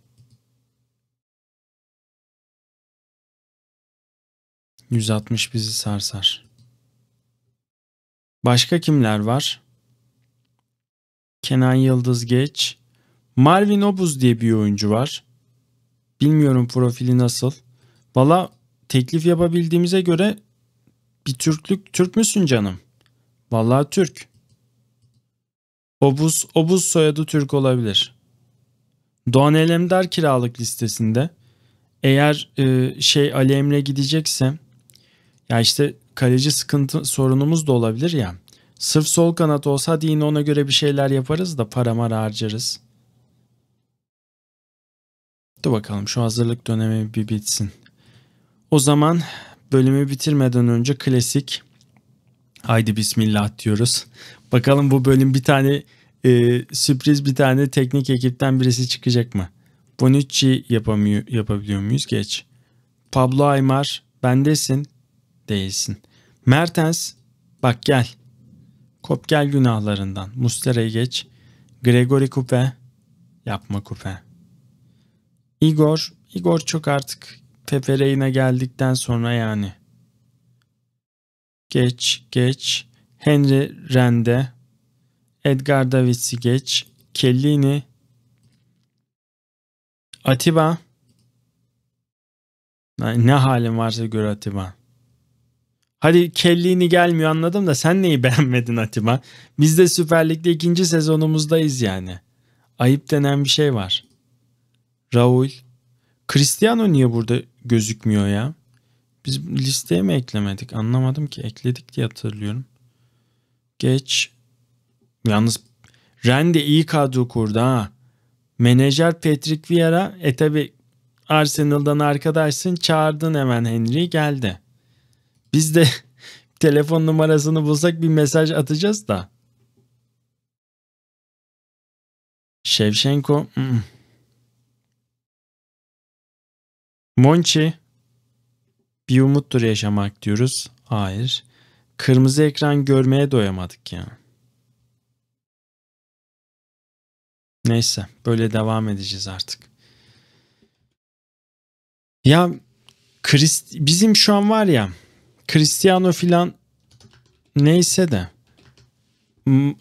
160 bizi sarsar. Başka kimler var? Kenan Yıldız Geç. Marvin Obuz diye bir oyuncu var. Bilmiyorum profili nasıl. Valla teklif yapabildiğimize göre bir Türklük Türk müsün canım? Valla Türk. Obuz, Obuz soyadı Türk olabilir. Doğan Elemdar kiralık listesinde. Eğer e, şey Ali Emre gidecekse ya işte kaleci sıkıntı sorunumuz da olabilir ya. Sırf sol kanat olsa hadi yine ona göre bir şeyler yaparız da para mara harcarız. Dur bakalım şu hazırlık dönemi bir bitsin. O zaman bölümü bitirmeden önce klasik haydi bismillah diyoruz. Bakalım bu bölüm bir tane e, sürpriz bir tane teknik ekipten birisi çıkacak mı? Bonucci yapamıyor, yapabiliyor muyuz? Geç. Pablo Aymar bendesin değilsin. Mertens bak gel. Kop gel günahlarından. Mustera'yı geç. Gregory Kupe yapma Kupe. Igor, Igor çok artık Pepere'ine geldikten sonra yani. Geç, geç. Henry Rende. Edgar Davids'i geç. Kellini. Atiba. Ne halin varsa gör Atiba. Hadi kelliğini gelmiyor anladım da sen neyi beğenmedin Atima? Biz de Süper Lig'de ikinci sezonumuzdayız yani. Ayıp denen bir şey var. Raul. Cristiano niye burada gözükmüyor ya? Biz listeye mi eklemedik? Anlamadım ki. Ekledik diye hatırlıyorum. Geç. Yalnız Ren de iyi kadro kurdu ha. Menajer Patrick Vieira. E tabi Arsenal'dan arkadaşsın. Çağırdın hemen Henry geldi. Biz de telefon numarasını bulsak bir mesaj atacağız da. Şevşenko. Hmm. Monchi. Bir umuttur yaşamak diyoruz. Hayır. Kırmızı ekran görmeye doyamadık ya. Neyse böyle devam edeceğiz artık. Ya Chris, bizim şu an var ya Cristiano filan neyse de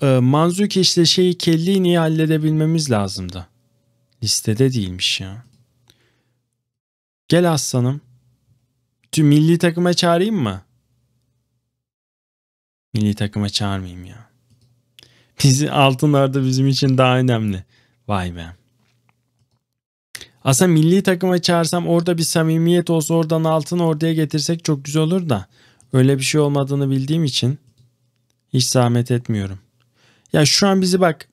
e, Manzuki işte şeyi niye halledebilmemiz lazımdı. Listede değilmiş ya. Gel aslanım. Tüm milli takıma çağırayım mı? Milli takıma çağırmayayım ya. Bizi altınlarda bizim için daha önemli. Vay be. Aslında milli takıma çağırsam orada bir samimiyet olsa oradan altın orduya getirsek çok güzel olur da öyle bir şey olmadığını bildiğim için hiç zahmet etmiyorum. Ya şu an bizi bak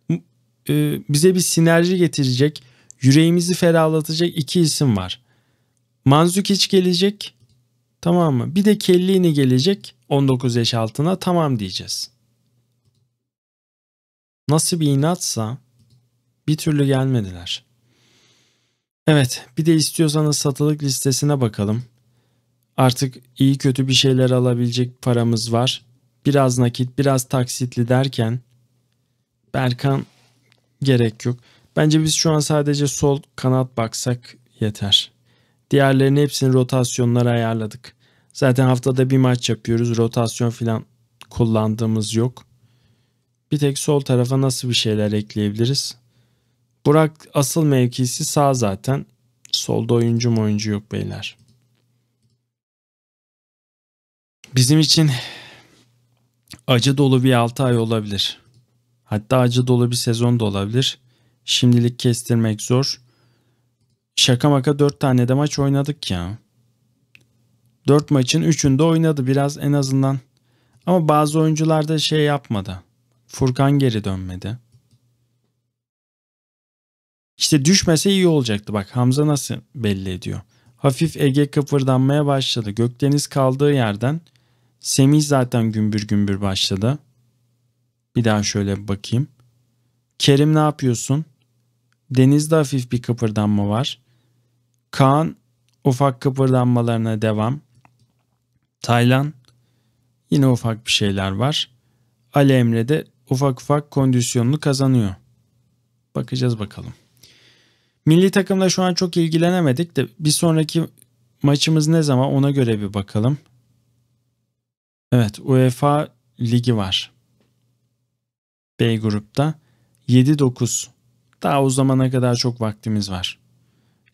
e, bize bir sinerji getirecek, yüreğimizi ferahlatacak iki isim var. Manzukic gelecek tamam mı? Bir de Kellini gelecek 19 yaş altına tamam diyeceğiz. Nasıl bir inatsa bir türlü gelmediler.'' Evet bir de istiyorsanız satılık listesine bakalım. Artık iyi kötü bir şeyler alabilecek paramız var. Biraz nakit biraz taksitli derken Berkan gerek yok. Bence biz şu an sadece sol kanat baksak yeter. Diğerlerini hepsini rotasyonlara ayarladık. Zaten haftada bir maç yapıyoruz. Rotasyon falan kullandığımız yok. Bir tek sol tarafa nasıl bir şeyler ekleyebiliriz? Burak asıl mevkisi sağ zaten. Solda oyuncu mu oyuncu yok beyler. Bizim için acı dolu bir 6 ay olabilir. Hatta acı dolu bir sezon da olabilir. Şimdilik kestirmek zor. Şaka maka 4 tane de maç oynadık ya. 4 maçın 3'ünde oynadı biraz en azından. Ama bazı oyuncular da şey yapmadı. Furkan geri dönmedi. İşte düşmese iyi olacaktı. Bak Hamza nasıl belli ediyor. Hafif Ege kıpırdanmaya başladı. Gökdeniz kaldığı yerden Semih zaten gümbür gümbür başladı. Bir daha şöyle bakayım. Kerim ne yapıyorsun? Denizde hafif bir kıpırdanma var. Kaan ufak kıpırdanmalarına devam. Taylan yine ufak bir şeyler var. Ali Emre de ufak ufak kondisyonunu kazanıyor. Bakacağız bakalım. Milli takımla şu an çok ilgilenemedik de bir sonraki maçımız ne zaman ona göre bir bakalım. Evet UEFA Ligi var. B grupta 7-9. Daha o zamana kadar çok vaktimiz var.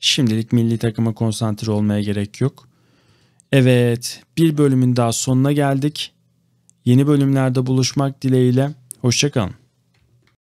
Şimdilik milli takıma konsantre olmaya gerek yok. Evet, bir bölümün daha sonuna geldik. Yeni bölümlerde buluşmak dileğiyle. Hoşçakalın.